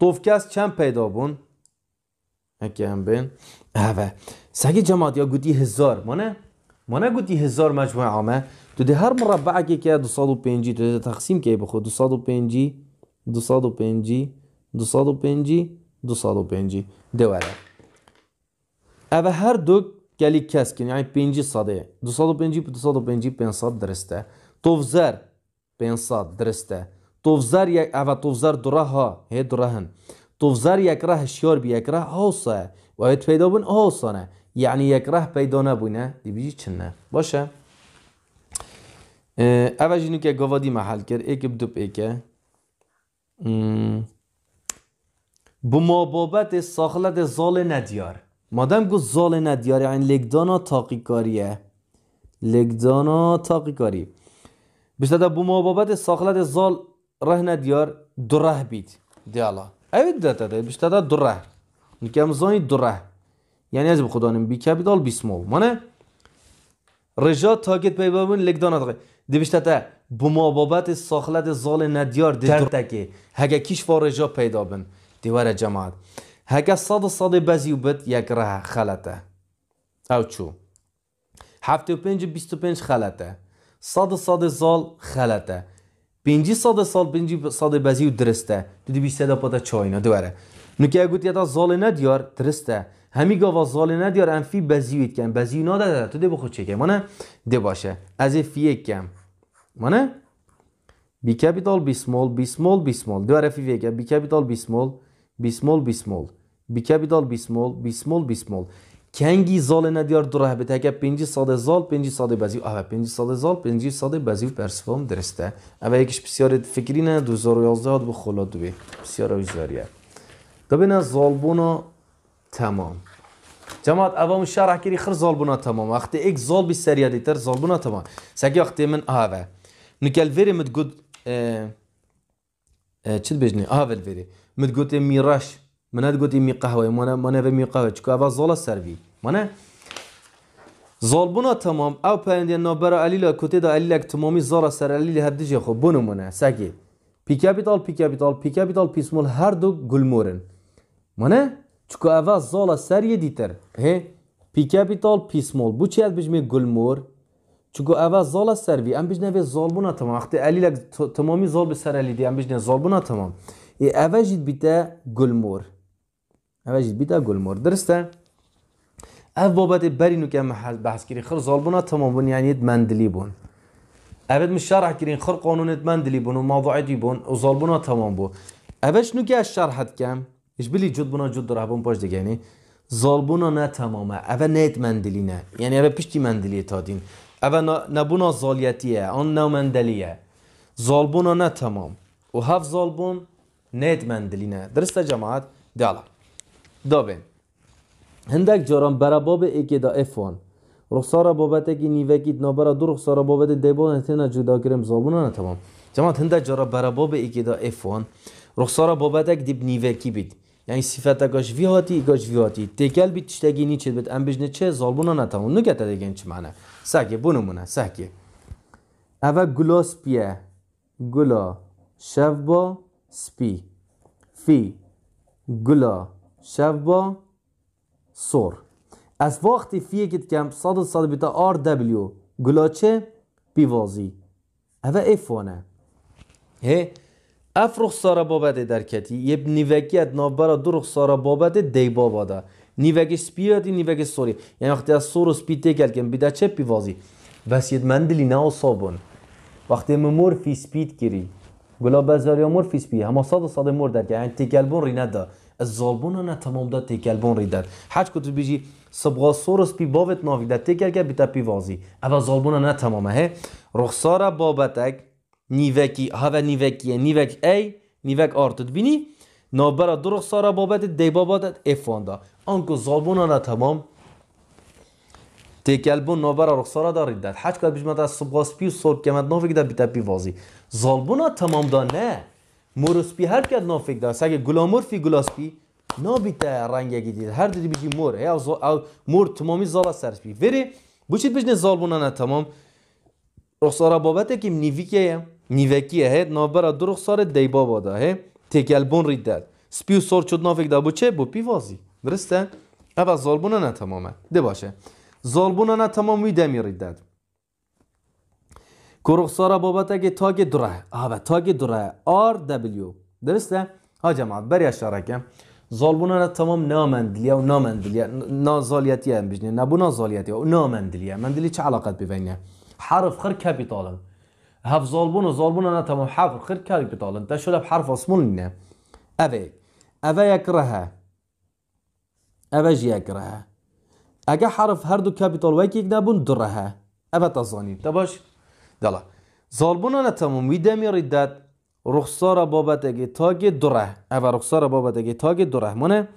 طوف كاس كم پیدا بون هکی هم بین اما سگی جماعت یا گوتی هزار مانه مانه گوتی هزار مجموعه عامه تو ده هر مربع که که 250 تو ده تقسیم که بخو دو و و 250 اوه هر دو گلی کسکن یعنی 5 و 250 500 درسته توفزر درسته توفزر یک اوه توفزر دوره ها هی یک راه شیار بی یک راه آسه و پیدا بون آسانه یعنی یک ره پیدا نبوینه دی بیجی چنه باشه اوش اینو که گوادی محل کرد ایک بدوب ایکه بما بابت ساخلت زال ندیار مادم گو زال ندیار یعنی لگدانا تاقی کاریه لگدانا تاقی کاری بشتاده بما بابت ساخلت زال ره ندیار دره بید دیالا اوید داده دو ره نکم زانی دره یعنی از بخودانم بی کپیتال بی سمول مانه رجا تاگت پی بابون لگدان ادغه دیبشتا تا بما بابت ساخلت زال ندیار دیدر تکی هگه کیش فا رجا پیدا بن دیوار جماعت هگه صد صد بزیو بد یک ره خلطه او چو هفت و پنج بیست و پنج خلطه صد صد زال خلطه پنجی صد سال پنجی صد بزیو درسته دی بیشتر دا پاتا چاینا دواره نکه که اگوت زال ندیار درسته همی گاوا زال ندیار انفی بزیوید کم بزیو نادر تو ده بخود چکم مانه ده باشه از اف یک کم مانه بی کپیتال بی سمول بی سمول بی سمول دو عرفی کم بی کپیتال بی سمول بی سمول بی سمول بی کپیتال بی سمول بی سمول بی سمول کنگی زال ندیار دوره به تگه پینجی ساده زال پینجی ساده بزیو اوه پینجی ساده زال پینجی ساده بزیو پرسفام درسته اوه یکش بسیار فکری نه دوزار و یازده هاد به خلا دوی بسیار اوزاریه زال از زالبونا تمام جماعت اوام شرح کری خر زالبونا تمام وقتی ایک زال بی سریا دیتر زالبونا تمام سگی وقتی من آوه نکل ویری مد گود چید بجنی آوه الوری مد گود میراش من اد می قهوه من من و می قهوه چکو اوه زال سروی من زالبونا تمام او پرندی نابرا علیل کتی دا علیل تمامی زارا سر علیل دیجه خوب بونو منه سگی پی کپیتال پی کپیتال پی کپیتال هر دو گلمورن منه چکو اوا زالا سر یه دیتر هی پی کپیتال پی سمول بو چی بجمه گل چکو اوا زالا سر ام بجنه به زال بونا تمام وقتی الی لگ تمامی زال به سر الی دی ام بجنه زال بونا تمام ای اوا جید بیتا گل مور اوا بیتا گل درسته اف بابت بری نو که بحث کری خر زال بونا تمام بون یعنی مندلی بون اوید مشارح کرین خر قانون مندلی بون و موضوعی بون و تمام بون اوش نو که شرحت کم اش بلی جد بنا جد در احبان دیگه یعنی ظالبونا نه تمامه او نیت مندلی نه یعنی او پیشتی مندلیه تا دین او نبونا ظالیتیه آن نو مندلیه ظالبونا نه تمام و هف ظالبون نیت مندلی نه درسته جماعت دیالا دا هندک جاران برا باب دا اف وان رخصار بابت اکی نیوه کید دو رخصار بابت دیبان اتنا جدا کرم ظالبونا نه تمام جماعت هندک جارا برا باب ایک دا اف بابتک رخصار بابت دیب یعنی صفت گاش ویهاتی گاش ویهاتی تکل بی تشتگی نی چه بت ام چه زالبونا نتامون نو گتا دیگه این چه معنی سکه بونمونه سکه اول گلا سپیه گلا شف سپی فی گلا شف سور از وقتی فی کت کم صد صد بیتا آر دبلیو گلا چه پیوازی اول افونه هه اف رخصار بابده در کتی یه نیوکی ات نابرا دو رخصار بابده دی بابا نیوکی نیوگی سپیادی نیوکی سوری یعنی وقتی از سور و سپی تکل کن بیده چه پیوازی وسید مندلی نه صابون وقتی ممور فی گیری کری گلا بزاری ها مور فی همه صاد و صاد مور در که یعنی تکل ری نده از زالبون نه تمام ده تکل بون ری در حج کتو بیجی بابت ناوی ده تکل کن بیده پیوازی نه بابتک نیوکی هاو نیوکیه نیوک ای نیوک تود بینی نابرا دروغ سارا بابت دی بابت افواندا آنکو زابونا نه تمام تکلبون نابرا رخسارا دارید داد حج کرد بیشمت از سپی و صبح کمت نافک بیتا پی وازی زالبونا تمام دا نه مورسپی هر کرد نافک داد سگه گلامور فی گلاسپی بیتا رنگ یکی دید هر دیدی بیشی مور مور تمامی زالا سرسپی بری بوشید بجنه زالبونا نه تمام رخصار بابت که نیوکی نیوکیه نیوکی هست نو برا دو رخصار دی بابا دا هست بون رید سپیو سار چود نافک دا بچه چه بو پیوازی درسته؟ او زالبونه نه تمامه ده باشه زالبونه نه تمام وی دمی رید در که رخصار بابت اگه تاگ دره او تاگ دره آر دبلیو درسته؟ ها جماعت بری اشارکه زالبونه نه تمام نامندلیه و نامندلیه نازالیتیه هم بجنیه نبو نازالیتیه و نامندلیه مندلی چه علاقت ببینیه حرف خير كابيتالن هاف زولبون زالبون انا تمام حرف خير انت شو شلب حرف اسمولنا افي افي يكرهها افي يكرهها اجا حرف هر كابيتال ويك يكدابون درها افا تظني تباش اوه تزانیم دلا زالبون انا تمام ویده میریدد رخصارا بابت اگه تاگ دره اوه رخصارا بابت اگه تاگ دره مانه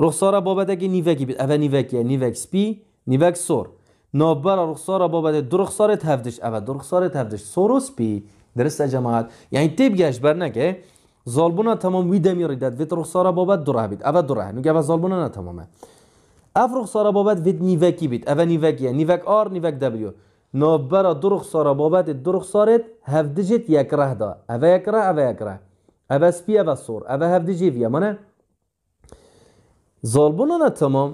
رخصارا بابت اگه نیوکی بید اوه نیوکی نیوک سپی نیوک سور نابر رخسارا بابت دو رخسار تفدش او درخصار تفدش سروس بی درست جماعت یعنی تیب گشت بر نگه زالبونا تمام ویده میریدد وید رخسارا بابت دو دره بید او دره نگه و زالبونا نتمامه اف رخسارا بابت ویت نیوکی بید او نیوکی یعنی نیوک آر نیوک دبلیو نابر درخصار رخسارا بابت دو هفدجت یک ره دا او یک ره او یک ره او سپی او سور او هفدجی ویه منه زالبونا نتمام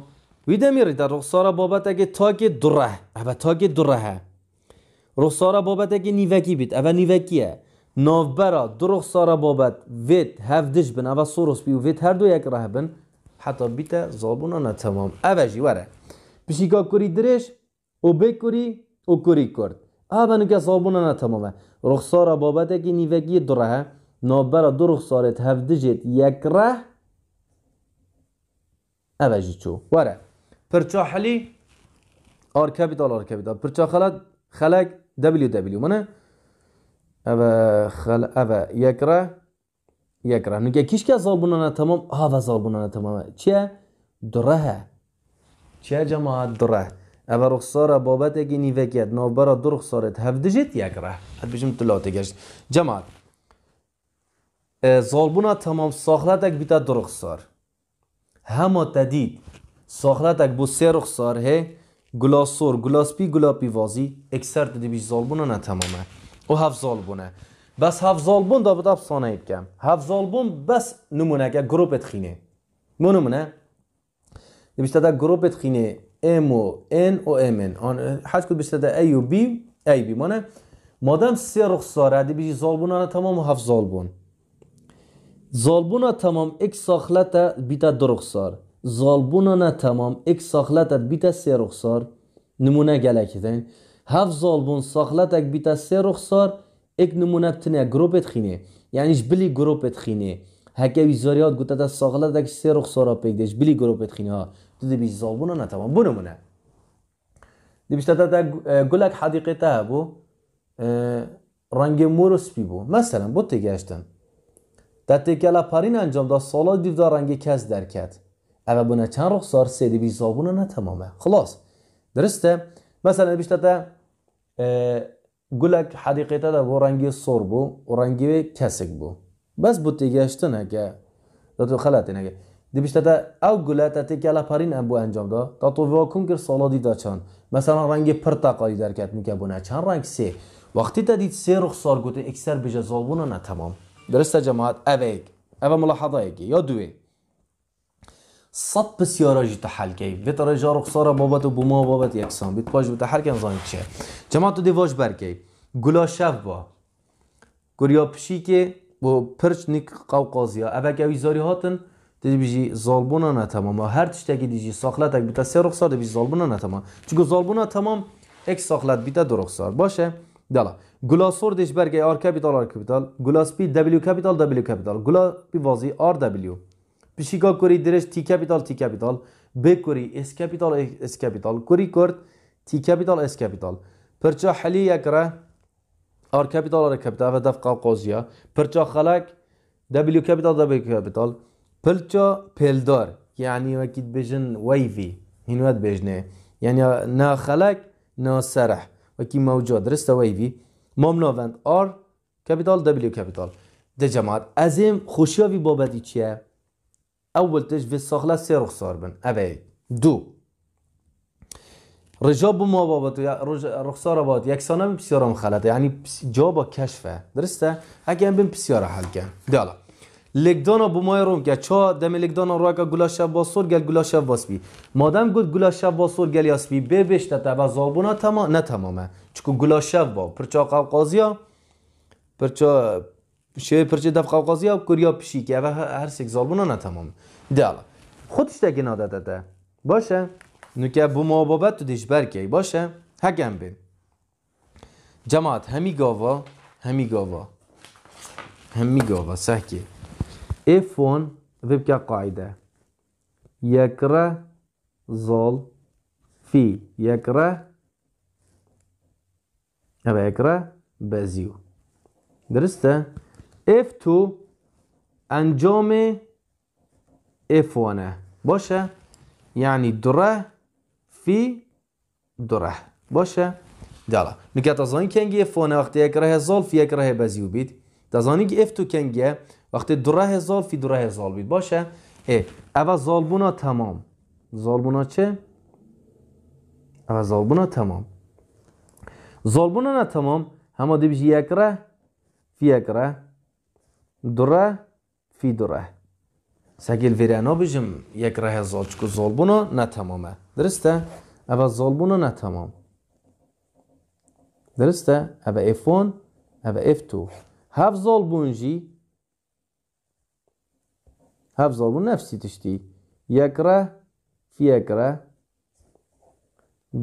ویده میری در رخصار بابت اگه تاگ دره اوه تاگ دره رخصار بابت اگه نیوکی بید اوه نیوکیه نافبرا در رخصار بابت وید هفدش بن اوه سورس بیو وید هر دو یک ره بن حتی بیت زابونا تمام. اوه جی وره پشیکا کری درش او بکری او کوری کرد اوه که زابونا تمامه. رخصار بابت اگه نیوکی دره در دو رخسارت هفدجت یک ره اوه جی چو وره Pirchohli R capital R capital. خلق دبلیو دبلیو mana و خل یک را یک را نگه کیش که زالبونانه تمام آه و زالبونانه تمام چیه؟ دره چیه جماعت دره او رخصار بابت اگه نیوه کد نابرا دو رخصارت یک را حد بشم تلاته گشت جماعت زالبونا تمام ساخلت اگ بیتا دو رخصار تدید ساره گلاس seruq گلاس glasor گلاس glapi وازی اکثر دیدی بیش زالبونه نه تمامه او hav زالبونه بس هف زالبون دا بدب سانه اید کم هف زالبون بس نمونه که گروپ خینه مو نمونه بیشتا دا گروپ خینه ام و ان و ام ان آن حج کد بیشتا دا ای و بی ای بی مانه مادم سه رخ ساره دی بیش زالبونه نه تمام و هف زالبون زالبونه تمام ایک ساخلت بیتا درخ ساره زالبونا نه تمام ایک ساخلت اک بیت سی رخصار نمونه گله کتن هف زالبون ساخلت اک بیت سی رخصار ایک نمونه تنه گروپ ات خینه یعنی بلی گروپ ات هکه ویزاریات گوته تا ساخلت اک سی رخصار پیگدهش بلی گروپ ات ها تو دی بیش نه تمام بو نمونه دی تا تا گلک حدیقه تا بو رنگ مورو سپی بو مثلا بو تگشتن تا تکلا پارین انجام دا سالا دیو رنگی رنگ کس درکت عقبونه چند رخسار سيدي نه تمامه خلاص درسته مثلا بيشتتا گلک حدیقیتا ده بو رنگی سر بو و رنگی کسک بو بس بو تیگشتن که دا تو خلطی نگه دی بیشتر او گله تا تکلا پرین ام بو انجام دا تا تو واکن کر سالا دیدا چان مثلا رنگ پرتقالی در کت میکه بونه چند رنگ سه وقتی تا دید سه رخ گوته اکثر بجا زابونه نه تمام درسته جماعت اوه ایک اوه ملاحظه ایکی یا دوه صد بسیارا جی تحلکی ویتر جارو خسارا بابت و بما بابت یکسان بیت پاش بیت تحلکی انزانی چه جماعت تو دیواج برکی گلا شف با گریا پشی که با پرچ نیک قوقازیا اوک اوی زاری هاتن دی بیجی زالبونا نه تمام هر که دیجی ساخلت اک بیتا سی رخصار دیجی زالبونا نه تمام چون زالبونا تمام اک ساخلت بیت دو رخصار باشه دلا گلاسور دیش برگی آر کپیتال آر کپیتال گلاس پی دبلیو کپیتال دبلیو کپیتال گلا پی وازی آر دبلیو Pishika kuri dirish T capital T capital. B kuri S capital S capital. Kuri kurd T capital S capital. Percha hali yakra R capital R capital ve daf qav qozya. Percha khalak W capital W capital. Percha peldar. يعني وكيت بيجن ويفي هنوات بيجنه يعني نا خلق نا سرح وكي موجود رستا ويفي ممنوفند R capital W capital ده جماعت ازم خوشیاوی بابتی چیه؟ اول تش في الصخلة سي رخصار بن ابي دو رجاب بو ما رج رخصار باد یکسانه به بسیار مخلطه یعنی جا با کشفه درسته اگه بین بسيارة حل کن دالا لگدانا بو مای روم که چا دم لگدانا رو که گلا شب باسور گل گلا شب باسبی مادم گود گلا شب باسور گل بی به بشته با زابونا تمام نه تمامه چکو گلا شب با پرچا ها پرچا شوی دف قوقازی و کوریا پشی که اوه هر سیک زالبونا تمام. دیالا خودش تکی ناداده ده باشه نکه بو مابابت تو دیش برکی باشه هکم بین جماعت همی گاوا همی گاوا همی گاوا سهکی افون قایده قاعده یکره زال فی یکره اوه یکره بزیو درسته؟ F2 انجام F1 باشه یعنی دره في دره باشه دلا نكا تظنين كان F1 وقت يكره الظل في يكره بزيو بيت که F2 کنگی وقت دره زال في دره زال بيت باشه ايه اول زالبونا تمام زالبونا چه؟ اول زالبونا تمام نه تمام هما یک ره فی فی ره دوره، فی دوره. سعی کن ویرانو بیسم یک راهه زالبونه، نه تمامه. درسته؟ اما زالبونه نه تمام. درسته؟ اما F1، اما F2. هف زالبونجی، هف زالبون نفسی تشتی. یک راه، فی یک راه.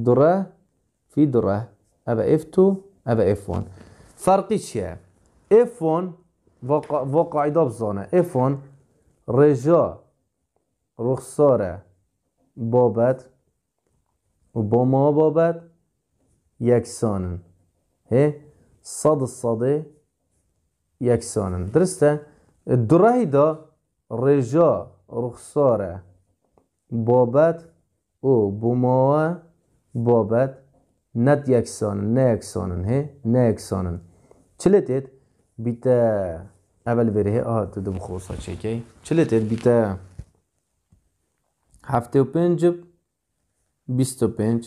دوره، فی دوره. F2، اما F1. فرقیش یا؟ F1 واقعیدا بزانه افون رجا رخصاره بابت و با ما بابت یکسانن هی صد صد یکسانن درسته دا رجا رخصاره بابت او بماوە بابەت نەت یەکسانن نەیەکسانن هێ نەیەکسانن چلێتێت بیتە اول وره آ دد بو خوسا چکی چله تد هفته و پنج بیست و پنج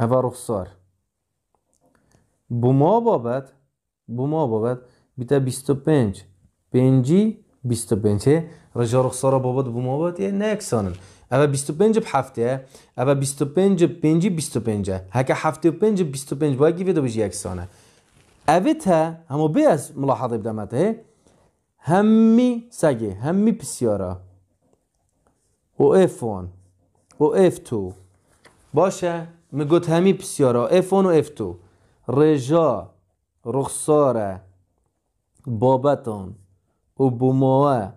اوا رخصار بو ما بابت بو ما بابت بیست و پنج پنجی بیست و پنج رجا رخصار بابت بو ما بابت یه نکسانن اوا بیست و پنج هفته اوا بیست و پنج پنجی بیست و پنج هفته و پنج بیست و پنج باید گیفه دو بجی اوه تا همو از ملاحظه بدمت؟ همی سگه همی پسیارا او F1 و F2 باشه میگوت همی پسیارا F1 و F2 رجا رخساره بابتان و بوماوه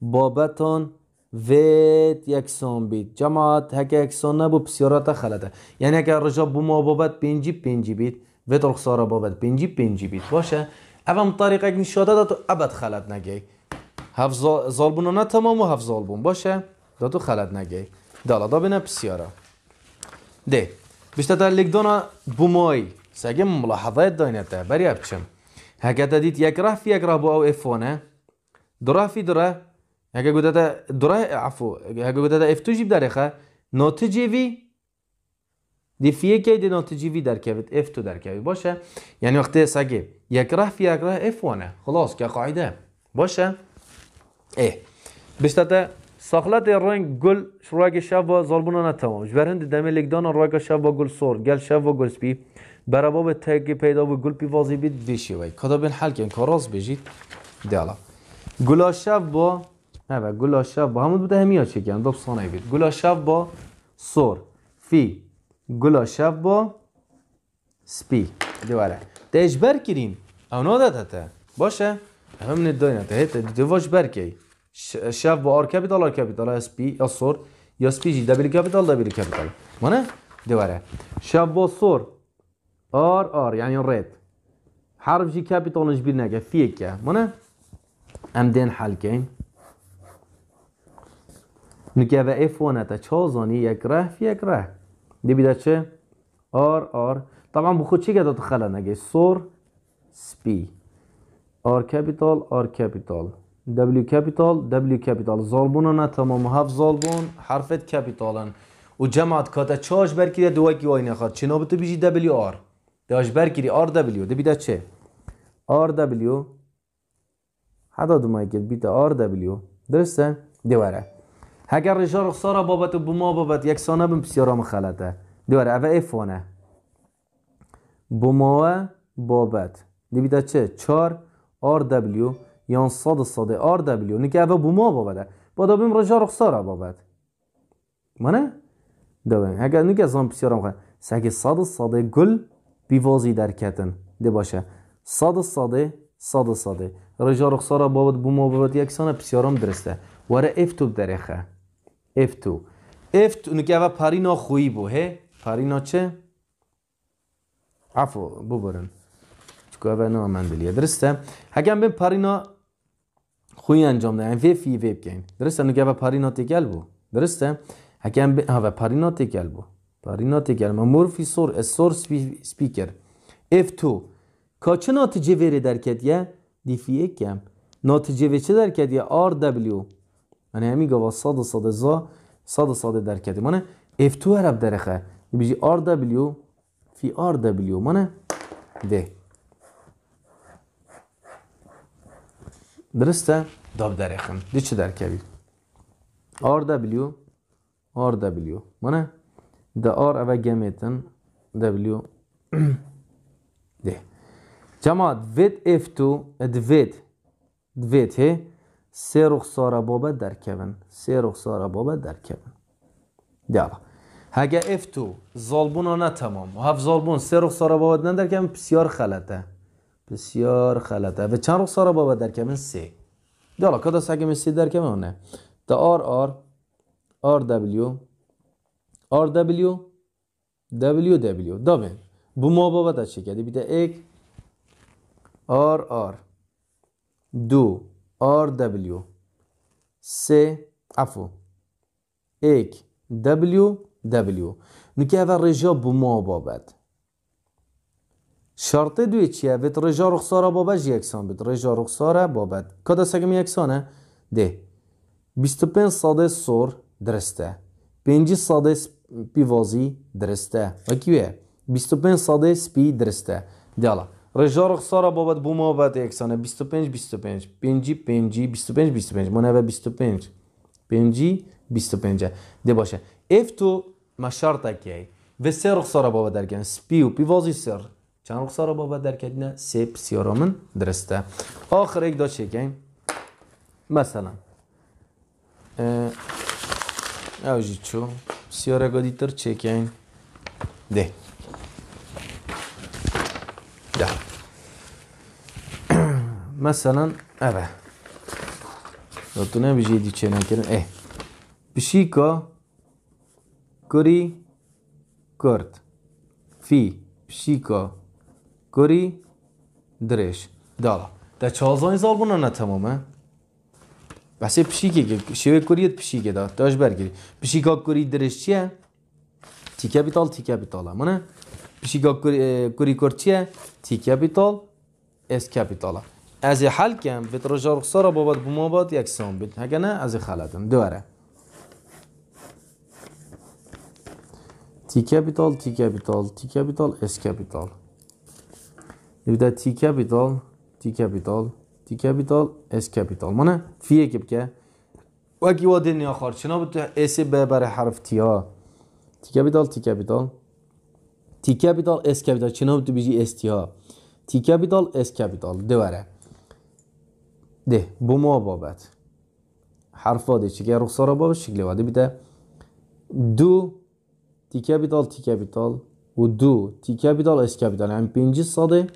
بابتان ویت یکسان بید جماعت هک یکسان نبو پسیارات خلطه یعنی اگر رجا بوما بابت پینجی پینجی بید ویت رخساره بابت پینجی پینجی بید باشه اوام طریقه این نشاده داد تو ابد خلط نگی هفت زالبون نه تمام و هفت زالبون باشه داد تو خلط نگی دالا دا بینه بسیاره ده بیشتر در لگدانا بومای سگه ملاحظه داینته بری ابچم تا دید یک رفی یک راه با او افونه دو رفی دره هگه گوده دو دره عفو هگه گوده تا افتو جیب داره خواه ناتجی وی دی فیه که دی ناتجی وی در کهوید افتو در کهوید باشه یعنی وقتی سگه یک راه یک یک اف وانه خلاص که قاعده باشه ای. بشتاتا ساخلت رنگ گل شراغ شب و ظالبونه نتوام جبرند دمی لگدان راگ شب و گل سور گل شب و گل سپی براباب تگ پیدا و گل پی وازی بید بیشی وی کدا بین حل کن کاراز بیشید دیالا گلا شب با نه با گلا شب با همون بوده یا چی کن دب سانه بید گلا شب با سور فی گلا شب با سپی دیواره تهش برکرین او آدات داده تا باشه هم ندوین تا هیت دیواش برکی شب با آر کپیتال آر کپیتال اس پی اس یا اس پی جی دبلی کپیتال دبلی کپیتال مانه دیواره. شب با سور آر آر یعنی رد. حرف جی کپیتال نش بیر نگه فی اکیه مانه ام حل کهیم نگه و اف وانه تا چه زانی یک ره فی یک ره دی بیده چه آر آر طبعا بخوچیگه داد خلا نگه سور سپی R آر R دبلیو W دبلیو W زالبون نه، تمام هف زالبون حرفت کپیتالن و جمعت کاتا چاش برکیده دوای کی وای نخواد چنا بتو بیجی دبلیو آر داش برکیری آر دبلیو ده بیده چه آر دبلیو حدا دومایی که بیده آر دبلیو درسته دیواره هگر رجار خساره بابت و بما بابت سانه بم بسیارا مخلطه دیواره اوه افانه بماوه بابت دیبیده چه؟ چار آر دبلیو یان صاد صاده آر دبلیو نکه اوه بما بابده بادا بیم رجا رخصاره بابد مانه دوام هگه نکه زن بسیارم خواهد سگه صاد صاده گل بیوازی در درکتن ده باشه صاد صاده صاد صاده رجا رخصاره بابد بما بابد یک سانه بسیارم درسته وره افتو درخه افتو اف تو. که اوه پرینا خویی بو هه پرینا چه؟ عفو ببرن چکار به نام من دلیه درسته هگم بین پارینا خوی انجام ده وی فی وی بگین درسته نگه و پارینا تکل بو درسته هگم بین ها پارینا تکل بو پارینا تکل ممور فی سور از سور سپیکر اف تو چه ناتجه ویره در کدیه دی فی اکم ناتجه وی چه در کدیه آر دبلیو من همی گوا صاد صاد زا صاد در کدیه منه اف تو عرب درخه بیجی آر دبلیو fi RW mana D. درسته داب درخم دیچه در کبی آر دبلیو آر دبلیو منه ده آر اوه گمیتن دبلیو ده جماعت وید اف تو دوید دوید هی سه رخ سارا بابا در کبن سه رخ سارا بابا در کبن دیابا هگه افتو زالبون ها نه تمام هفت زالبون سه رخ سارا بابد نه در کمین بسیار خلطه بسیار خلطه و چند رخ سارا بابد در کمین سه دیالا که دست هگه سه در کمین نه ده آر آر آر دبلیو آر دبلیو دبلیو دبلیو دامه بو ما بابد از کرده بیده ایک آر آر دو آر دبلیو سه عفو ایک دبلیو W nuk edhe rëgja ما بابت شرط دوی چیه؟ ویت رجا رخصاره بابت یکسان بیت رجا رخصاره بابت که سگ یکسانه؟ ده 25 ساده سور درسته 5 ساده پیوازی درسته اکیوه 25 ساده سپی درسته دیالا رجا رخصاره بابت بوما بابت یکسانه 25 25 5 5 25 25 منوه 25 5 25 ده باشه اف تو ما شرط ها و سه رخصار بابا درکنیم سپی و پی سر چند رخصار بابا درکنیم سه پسیار درسته آخر ایک دا چه مثلا او جیچو سیاره گا دیتر چه کنیم ده مثلا اوه دوتونه بجیدی چه نکردیم اه بشی که کری کرد، فی پشیکا کری درش دالا. در چهازان زال بونه نه تمامه بس پشیکه که شوی کریت پشیکه دا داشت برگیری پشیکا کری درش چیه؟ تیکه بیتال تیکه بیتال همونه پشیکا کری کرد چیه؟ تیکه بیتال اس کپیتال از حل کم ویتراجا رخصارا بابد بمابد یک سام بید هگه نه از خلدم دوره T capital, T capital, T capital, S capital. If the T capital, T capital, T capital, S مانه فیه که بکه وکی وا دنیا خار چنا بود اس به بر حرف تی ها تی کپیتال تی کپیتال تی کپیتال اس کپیتال چنا بود بیجی اس تی ها تی کپیتال اس کپیتال دوره ده بو بابت حرف واده چگه رخصار بابت شکلی واده بیده دو T capital, T capital و دو T capital, S capital یعنی پنجی صده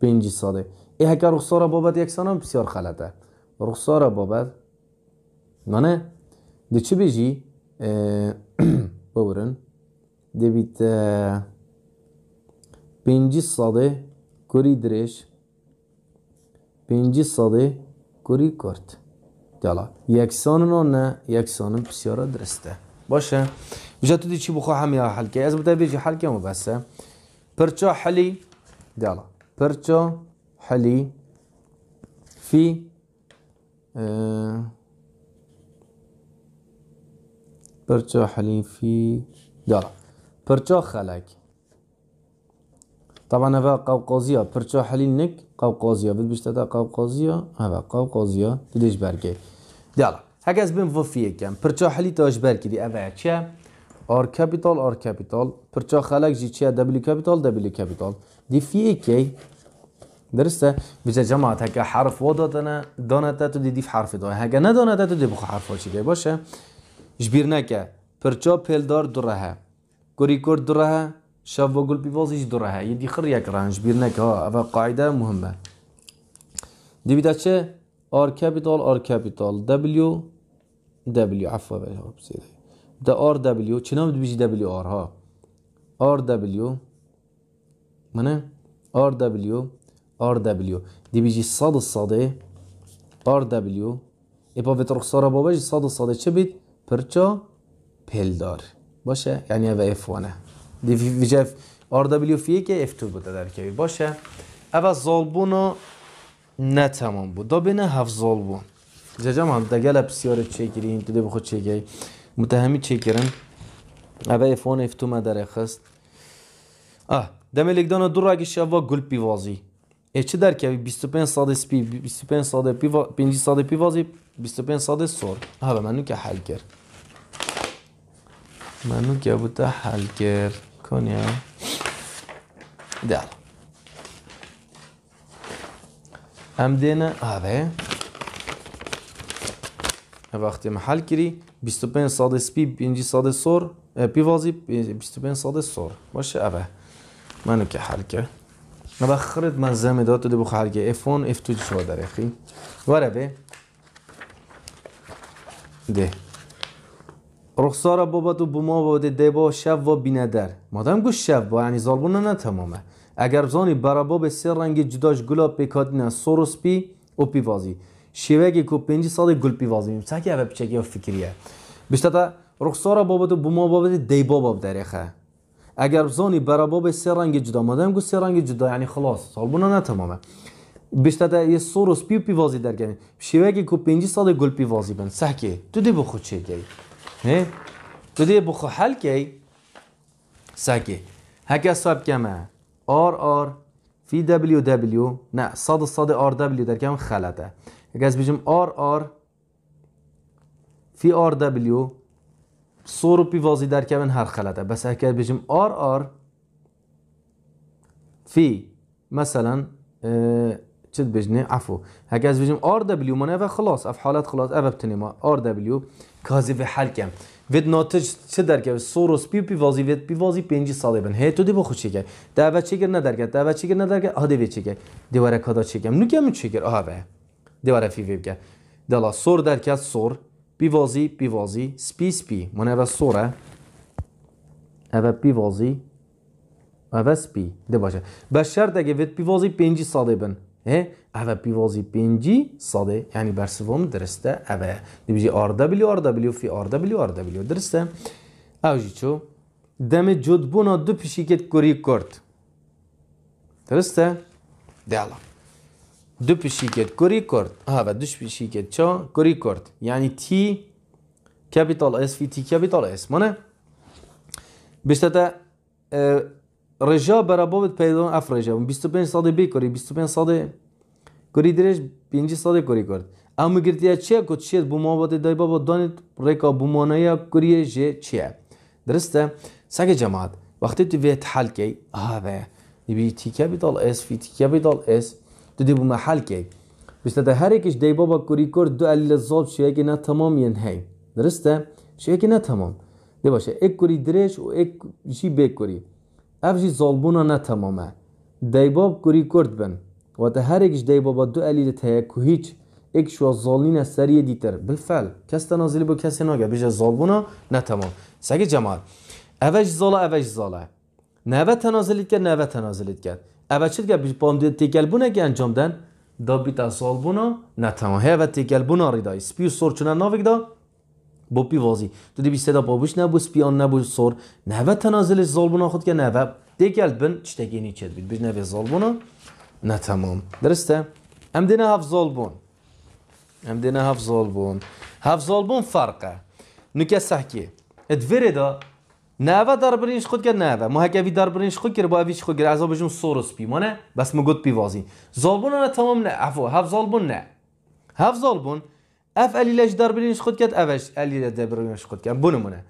پنجی صده ای هکر رخصار بابت یک سنه بسیار خلطه رخصار بابت منه ده چه بجی ببرن ده بیت پنجی صده کری درش پنجی صده کری کرد Yala. Yeksanın o ne? Yeksanın pisiyara dreste. Başa. وجا تدي شي بخو هم يا حلقه از بتبي شي حلقه مو بس برتو حلي دالا برتو حلي في برتو حلي في دالا برتو خلاك طبعا هذا قوقازية برتو حلي نك قوقازية بالبشتة قوقازية هذا قوقازية تديش بركي دالا هكذا بين كم برتو حلي توش بركي دي أبعد شيء R capital R capital percha xalak jichia W capital W capital دي في كي درسته بجا جمعت هكا حرف وضعتنا دونتاتو دي دي في حرف دو هكا نا دونتاتو دي بخو حرف وشي كي باشه جبيرناك برشا بيلدار درها كوريكور درها شاف جول بيفوزيش درها يدي خريك راهن جبيرناك ها هذا قاعدة مهمة دي بداتش R capital R capital W W عفوا بقى دا آر دبلیو چه نام دو بیجی دبلیو آر ها آر دبلیو منه آر دبلیو آر دبلیو دی بیجی صد صده آر دبلیو ای پا ویت رخصار بابا جی صد صده چه بید پرچا پل دار باشه یعنی او اف وانه دی ویجه اف آر دبلیو فی ای که اف تو بوده در کبی باشه اوه زالبون ها نه تمام بود دا بینه هفت زالبون ججم هم دگل بسیار چه گیریم تو دی بخود چه گیریم متهمی چی کردن؟ اوه اف 1 اف ما داره خست آه دمه لگدان دو راگی شوا گل پیوازی ای چه در که 25 ساده سپی 25 ساده پیوا 5 ساده پیوازی 25 ساده سور ها آه، به منو که حل کرد منو که بوده حل کرد کنیا دار ام دینه آه وقتی هم کری 25 ساده سپی بینجی ساده سور پیوازی 25 ساده سور باشه اوه منو که حل کر. و خرد من زمه داد تو بخواه حل کرد f 2 شما داره خی وره به ده رخصار بابا تو بما و ده ده با شب و بیندر مادم گوش شب با یعنی زالبون نه تمامه اگر زانی برابا به سر رنگ جداش گلاب نه سور و سپی و پیوازی شێوەیەکی و 5 ساڵی گلپی وازیم چاکی ئەە بچێکی و فکریه. بشتەتە ڕخسۆرە بابەت و بما بابەتی دەی بابە بدەرێخە اگر بزۆنی بەرە بابێ سێ ڕەنگی جدا مەدەم گو سێ ڕەنگی جدایانی خلاص ساڵبووە نەتەمامە بشتەتە یە سۆر و سپی و پیوازی دەرگێن شێوەیەکی و 5 ساڵی گلپی وازی بن ساکێ تو دی بخو خۆ چێکی تو دێ بۆ خۆ حەلکەی ساکێ هەکە ساب کەمە آر آر في دبليو دبليو نه صاد صاد آر دبليو دركم خلطه فی RR fi صورو صور بيفازي در كمن هر خلطه بس اگر بجم RR فی مثلا چت بجنه عفو اگر از بجم RW من و خلاص اف حالت خلاص اف بتنه ما RW كازي به حل كم ود ناتج چه در که سوروس پی پی وازی ود پی وازی پنجی ساله بن هی تو دی بخو چیگر دعوت چیگر ندرگه دعوت چیگر ندرگه آده وی چیگر دیواره کادا چیگر نو کمی چیگر آه به دەوارەفی فێ بکە دەڵا سۆر دەرکات سۆر بیڤۆزی بیڤۆزی سپیسپی منەوە سۆرە ئەvە بیڤۆزی ئەvە سپی دەباشە بە شەر دەگەوێت بیڤۆزی پێنج ساڵێ بن ئەvە بیڤۆزی پێنج ساڵێ ینی بەرسڤۆم درستە ئەvە دبژی RWRWفی RWRW درستە ئەوژی چۆ دەمە جۆتبوونا دو پیشیکێت کوری کورد درستە داڵە دو پشیکت کوری کرد ها و دوش پشیکت چا کوری کرد یعنی تی کپیتال اس فی تی کپیتال اس منه بشتتا رجا بابت پیدان اف رجا 25 ساده بی کوری 25 ساده کوری درش 5 ساده کوری کرد اما گرتیا چیه کد شید بومابات دای بابا دانید ریکا یا کوریه جه چیه درسته سگ جماعت وقتی تو ویت حل کی آه و بی تی کپیتال اس فی تی کپیتال اس دیبو محل که بیشتر در هر یکیش دیبا با کوری کرد دو علیل زاب شویه که نه تمام ین هی درسته؟ شویه که نه تمام دی باشه ایک کوری درش و ایک شی بیک کوری افشی زالبونا نه تمامه دیباب کوری کرد بن و تا هر یکیش دیبا با دو علیل تهیه که هیچ ایک شو زالین سریه دیتر بالفعل کس تنازلی با کسی ناگه بیشه زالبونا نه تمام سگه جمال اوش زاله اوش زاله نوه تنازلیت کرد نوه تنازلیت کرد اما که بیش پام دید تیکل بونه که انجام دن دا بیتا سال بونا نتماهه و تیکل بونا ریدای سپیو سور چونه ناوک دا بو پی وازی تو دی بیسته دا بابوش نبو سپیان نبو سور نوه تنازل زال بونا خود که نوه تیکل بن چتگی نیچد بید بیش نوه زال بونا نتمام درسته ام دینه هف زال بون ام دینه هف زال بون هف زال بون فرقه نکه سحکی ادویره دا نوه در برینش خود کرد نوه ما وی در برینش خود کرد با اویش خود کرد عذاب جون سورس پیمانه بس ما گد پیوازی زالبون تمام نه افو هف زالبون نه هف زالبون اف الیلش در برینش خود کرد اوش الیل در برینش خود کرد بونمونه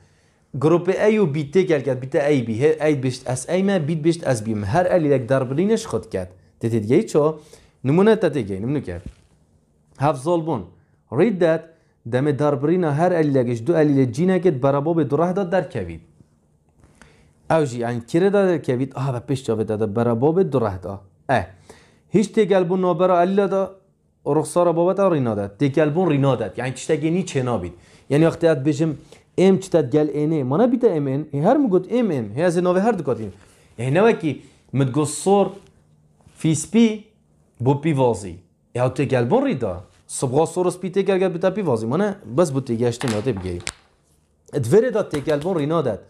گروپ ای و بیت تکل کرد بیت ای بی هر ای بشت از ای ما بیت بشت از بیم هر الیلک در برینش خود کرد دیدید دیگه چه؟ نمونه تا دیگه نمونه کرد هف زالبون رید داد دم دربرینا هر الیلگش دو الیل جینه کد برابا به دره داد در کوید او جی ان کره داده که وید آه و پیش جاوه داده برا باب دره دا اه هیچ تگلبون نابرا علی دا رخصار بابت رینا داد تگلبون رینا داد یعنی چتگی نی چنا بید یعنی وقتی ات بجم ام چتت گل اینه مانا بیتا ام این هر مگود ام ام هی از نوه هر دکاتیم یعنی نوکی مدگو سور في سبي بو بيفازي يا تو قلبون ريدا سور صورس بي تي قلقل بتا وازی مانا بس بو تیجاشتی ناتی بجی دفری داد تیگل بون رینا داد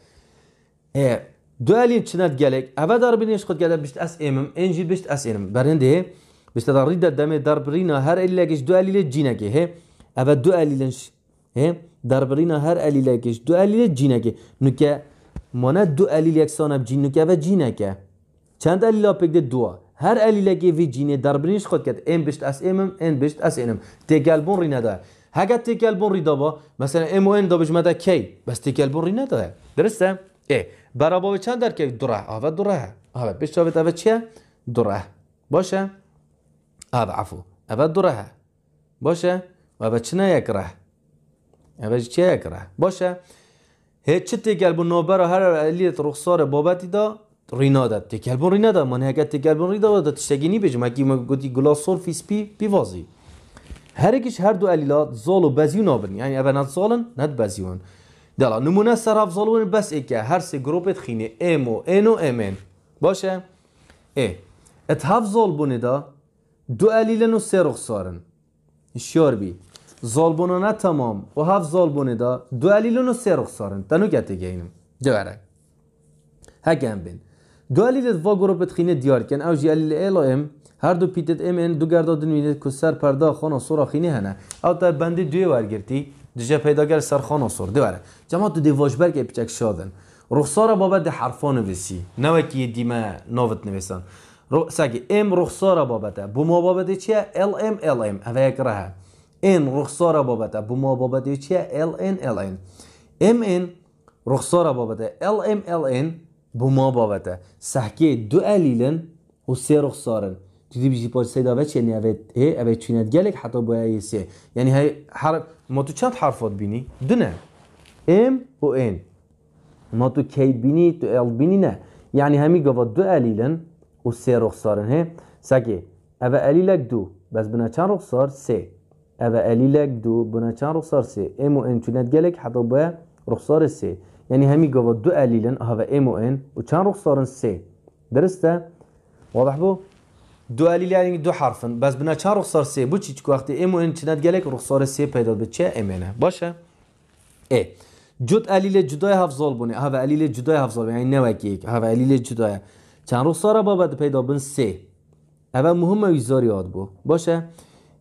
دو تشنات قالك أبا داربين يشقد قال بشت ایم بیشتر از بشت برنده بیشتر در بشت داريد در برینا هر إلا دو الیل جينكي هي دو دوالي در برینا هر إلا دو الیل جينكي نکه مانا دو أليل جین نکه و جینگه چند الیل آپید دو؟ هر جینه در بینش خود داربرينش خد كت از بشت أس إمم از بشت تکل بون رینا رینا هگه تکل بون ری دابا مثلا ام و ان دابش مده کی بس بون ری نداره درسته؟ ای برابر چند در که دوره او دوره اوه پیش شوید چیه دوره باشه اوه عفو اوه دوره باشه اوه چنه یک ره اوه چیه یک ره باشه هیچ تیکل بو نوبر هر علیت رخصار بابتی دا رینا داد بون رینا داد من هگه تیکل بون رینا داد نی بیجم اگه ما گوتی گلا فیس پی پی وازی هر کیش هر دو علیلات زال و بزیون آبن یعنی اول ند زالن ند بزیون دلا نمونه سرافزالون بس ای که هر سه گروپت خینه ام و ان و ام ان باشه ای ات هفزال بونه دا دو الیلن و سه رخصارن شیار بی زالبونه نه تمام و هف بونه دا دو الیلن و سه رخصارن تنو گته گینم دوباره هکم بین دو علیلت و گروپت خینه دیار کن او جی علیل ایلا ام هر دو پیتت ام ان دو گرداد کسر که سر پرده خانه سورا خینه هنه او تا بنده دوی ورگرتی دیجه پیداگر سرخان آسر دیواره تو دو دیواج که پیچک شادن رخصار بابت دی حرفا نویسی نه که دیمه ناوت نویسن رو سگی ام رخصار بابته بو ما بابته چیه ال ام ال ام اوه یک راه این رخصار بابته بو ما بابته چیه ال ان ال ان ام ان رخصار بابته ال ام ال ان بو ما بابته سحکی دو الیلن و سه رخصارن جدی بجی پاش سیدا و چنی اوت هی اوت چینت گلک حتی باید سه یعنی هی حرف ما تو چند حرفات بینی دو نه ام و ان ما تو کی بینی تو ال بینی نه یعنی همی گوا دو الیلن و سه رخصارن هی سگه او الیلک دو بس بنا چند رخصار سه او الیلک دو بنا چند رخصار سه ام و ان چینت گلک حتی باید رخصار سه یعنی همی گوا دو الیلن او ام و ان و چند رخصارن سه درسته واضح بو دوالی یعنی دو حرفن بس بنا چه رخصار سی. بو چی چکو وقتی ام و ان چند که رخصار سی پیدا به چه امنه باشه ای جد علیل جدای حفظال بونه هوا علیل جدای حفظال بونه یعنی نوکی ایک هوا علیل جدای چند رخسار با پیدا بن سه اول مهم ویزاری یاد بو باشه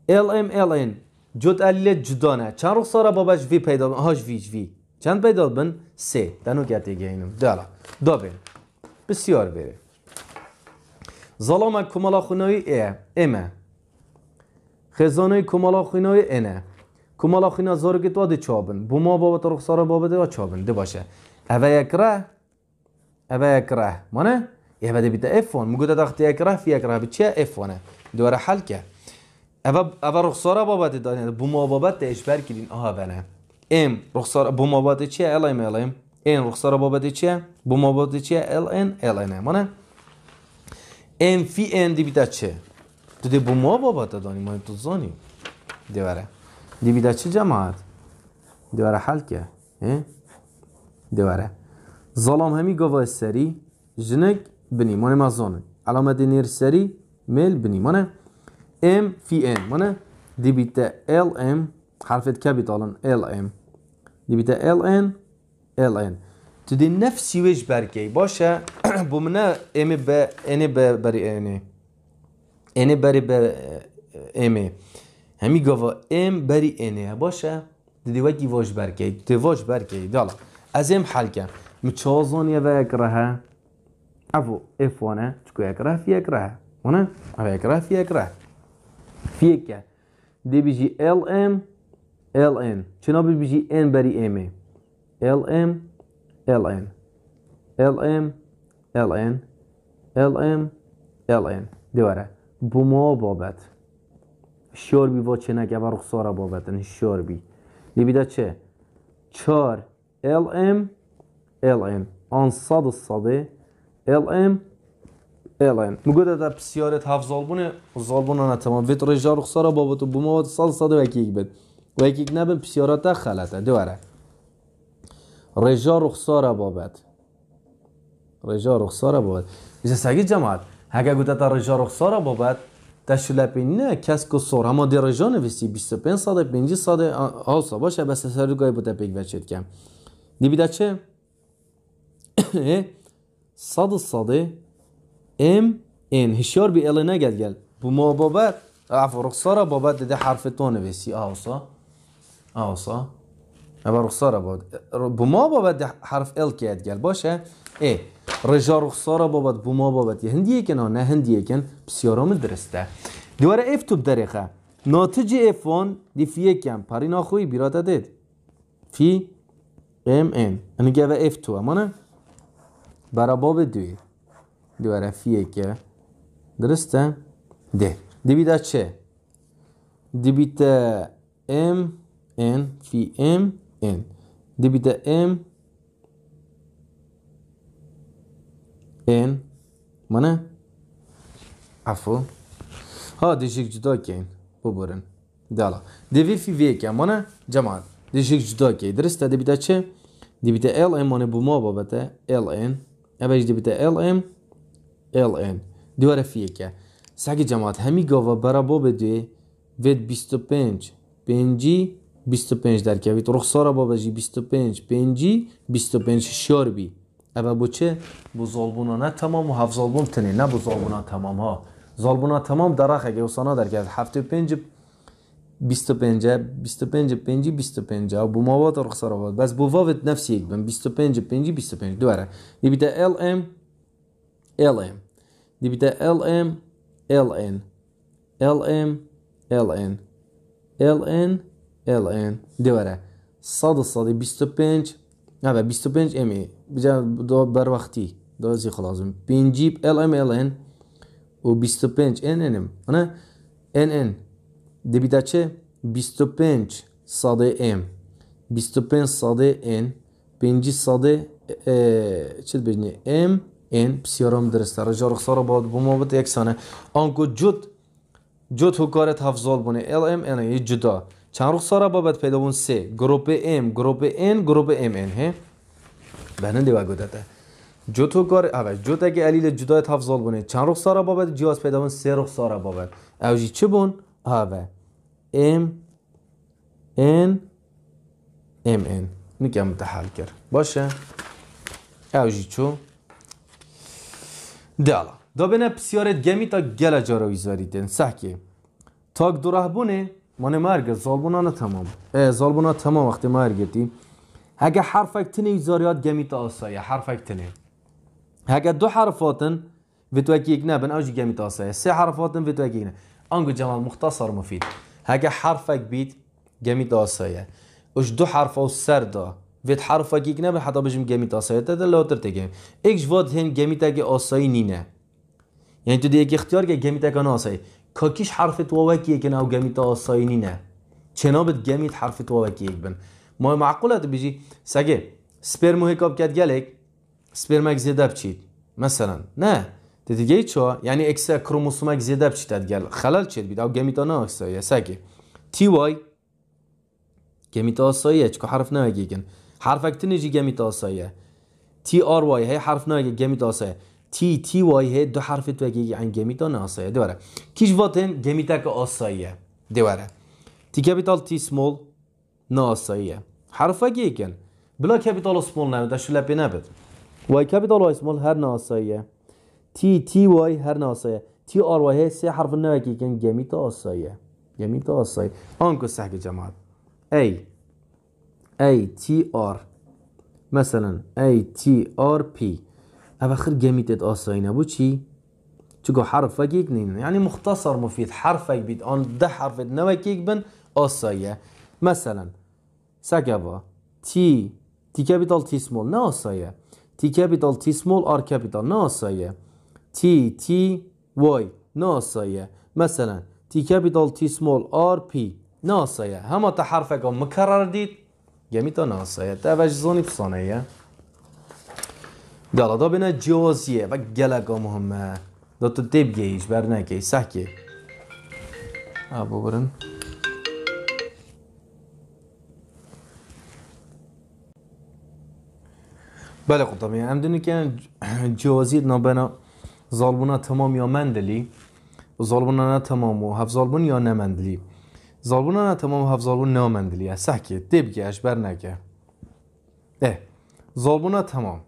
ال ام ال ان جد علیل نه چند رخصار با بعد وی پیدا بن هاش وی وی چند پیدا بن سه دنو گته گینم دالا. دابن بسیار بره ظلام کمالا خونوی ای امه خزانه کمالا خونوی اینه کمالا خونا زارگی تو دی چابن بابا بابت رخصار بابا یا چابن دی باشه اوه یکره اوه یکره مانه یه بده بیت افون مگه دخت اختی یکره فی یکره بیت چه افونه دوره حل که اوه اوه رخصار بابت دانه بوما بابت اشبر کردین آها بنه. ام رخصار بوما بابت چه الایم الایم این رخصار بابت چه بوما بابت چه ال ان ال ان مانه ایم فی دی دیبیته چه؟ تو دی با ما باباتو دانی، ما تو زنیم دیواره دیبیته چه جماعت؟ دیواره حلکه دیواره ظالم همی گواه سری جنگ بنی مانه ما زنیم علامت دی نیر سری مل بنی مانه ایم فی این مانه دیبیته ایل ایم خرفت کپیتالون ایل دی دیبیته LN LN ایل ایم تو دی نفسی وش برگی باشه bumne M be اني be بري اني اني بری به ام بری انی باشه دیدی واش برکی دی واش دالا از ام حل کن و افو افوانه ونه او اکره فی اکره دی ال ام ال ان ان بری ال ام ال ln lm ln دیواره بما بابت شور بی و چه نگه و رخصاره بابتن شور بی لیبیده چه چار lm ln آن صد صده lm ln مگوده در پسیارت هفت زالبونه زالبونه نتمام ویت رجا رخصاره بابت و بما بابت صد صده و اکیگ بد و اکیگ نبن پسیارت خلطه دیواره رجا رخصاره بابت رجا رخصاره بود بیسه سعی جماعت اگه گوته تا رجا رخصاره بود تا شلپی نه کس که سور همه در رجا بیست بیسه پین ساده پینجی ساده آو سا باشه بس سر بوده پیگ وچید کم دی بیده چه ساد ساده ام این هشیار بی اله نگد گل بو ما بابد عفو رخصاره بابد دیده حرف تو نویستی آو آسا آو رخصاره بود بو ما ده حرف ال که ادگل باشه ای ڕێژا بابد یه بووما یکن ها نه هەندیەکەن پسیارامە توب دریخه ناتج تو وان دی فی یکم پرین آخوی بیراده دید فی این ئەنگەە اف تو دوی بەرە فی یک درسته دی دی بیده چه دی بیده ام این فی M N دیبیتە ام N منه افو ها deshik judo keyin دی bo'rin فی devi v ekan mana jamoat deshik درسته دبیده چه دبیده ال ام مانه بوما بابته ال ان ابج دبیده ال ام ال ان دوره فیه که سگ جماعت همی گاوا برابا بده وید 25 5 25 در که وید با بابجی 25 پنجی 25 شوربی اما بو چه؟ بو ظلمونا تمام و هفت ظلمون تنی نه بو ظلمونا تمام ها ظلمونا تمام درخ اگه اوسانا در کرد هفته پنج بیست و پنجه بیست و پنج پنجی بیست و پنجه بو مواد رخصار آباد بس بو واوت نفسی یک بم بیست و پنج پنجی بیست و پنج دواره دیبیتا LM LM دیبیتا LM LN LM LN LN LN دواره صد صدی بیست و پنج نبا 25 ام اي بجا دو بر وقتی دو زی خلاصم بنجيب ال ام ال ان و 25 ان ان ام انا ان ان دبیدا چه 25 sade m 25 sade n 5 sade چه بجنی m n بسیارم درسته را جارخ سارا باید بمابت یک سانه آنکو جد جد حکارت حفظال بونه ال ام ان جدا چند روز سارا بابت پیدا بون سه گروپ ام گروپ ان گروپ ام ان هه بنن دیوا گودتا جو تو کار اول آره، جو تا علیل جدا تفضل بونه چند روز سارا بابت جیاز پیدا بون سه روز سارا بابت اوجی چه بون اوه ام ان ام ان نگه متحل کر. باشه اوجی چو دالا دابنه پسیارت گمی تا گل جاروی زاریدن سحکه تاک دو بونه. من مرگ زالبونا نه تمام زالبونا تمام وقتی مرگ دی هگه حرفک تنی زاریات گمیت آسایه حرفک تنی هگه دو حرفاتن اکی اکنه بن اوجی سه حرفاتن سی تو اکی اکنه آنگو جمال مختصر مفید، مفید هکا حرفک بیت تا آسایه، اوش دو حرف او سردا حرف اکی اکنه بن حتا بجم جامی تا دل لوتر تگم، اکش هن تا که اوسای نینه یعنی تو که گمی تا که ناسای کاکیش حرف وکی یک او گمی تا نه چنابت گمیت حرف یک بن ما معقولة بیجی سگه سپرمو هکاب کد گلک سپرم اک زیده بچید مثلا نه دیگه چوا یعنی کروموسوم اک زیده بچید گل خلال چید بید او گمیتا نه اکسا سگه تی وای تا آساییه چکا حرف نه گیگن حرف اکتی گمی تا آسایه تی آر وای هی حرف نه تا آسایه تی تی وایه دو حرف تو اگه عن گمیتا ناسایه دواره کیش واتن گمی که آسایه دیواره تی کپیتال تی سمول ناسایه حرف اگه کن بلا کپیتال سمول نبود داشت لپی نبید وای کپیتال وای سمول هر ناسایه تی تی وای هر ناسایه تی آر وایه سه حرف نوکی کن تا آسایه تا آسایه آنکو سحک جماعت ای ای تی آر مثلا ای تی آر پی اواخر گمیتت آسایی نبود چی؟ چگو حرف یک یعنی یعنی مختصر مفید حرف بید آن ده حرف نوک یک بن آسایه مثلا سگبا تی تی کپیتال تی سمول نه آسایه تی کپیتال تی سمول آر کپیتال نه آسایه تی تی وای نه آسایه مثلا تی کپیتال تی سمول آر بی نه آسایه همه تا حرف مکرر دید گمیتا نه آسایه تا Galada bina civaziye ve gelaka muhamme. تو tebge گیش berneke sahke. Ha bu برن بله خب طبعا هم دونه که جوازیت نبنا ظالبونه تمام یا مندلی ظالبونه نه تمام و هف ظالبون یا نه مندلی ظالبونا نه تمام و هف ظالبون نه مندلی سحکه دبگه اشبر نکه اه تمام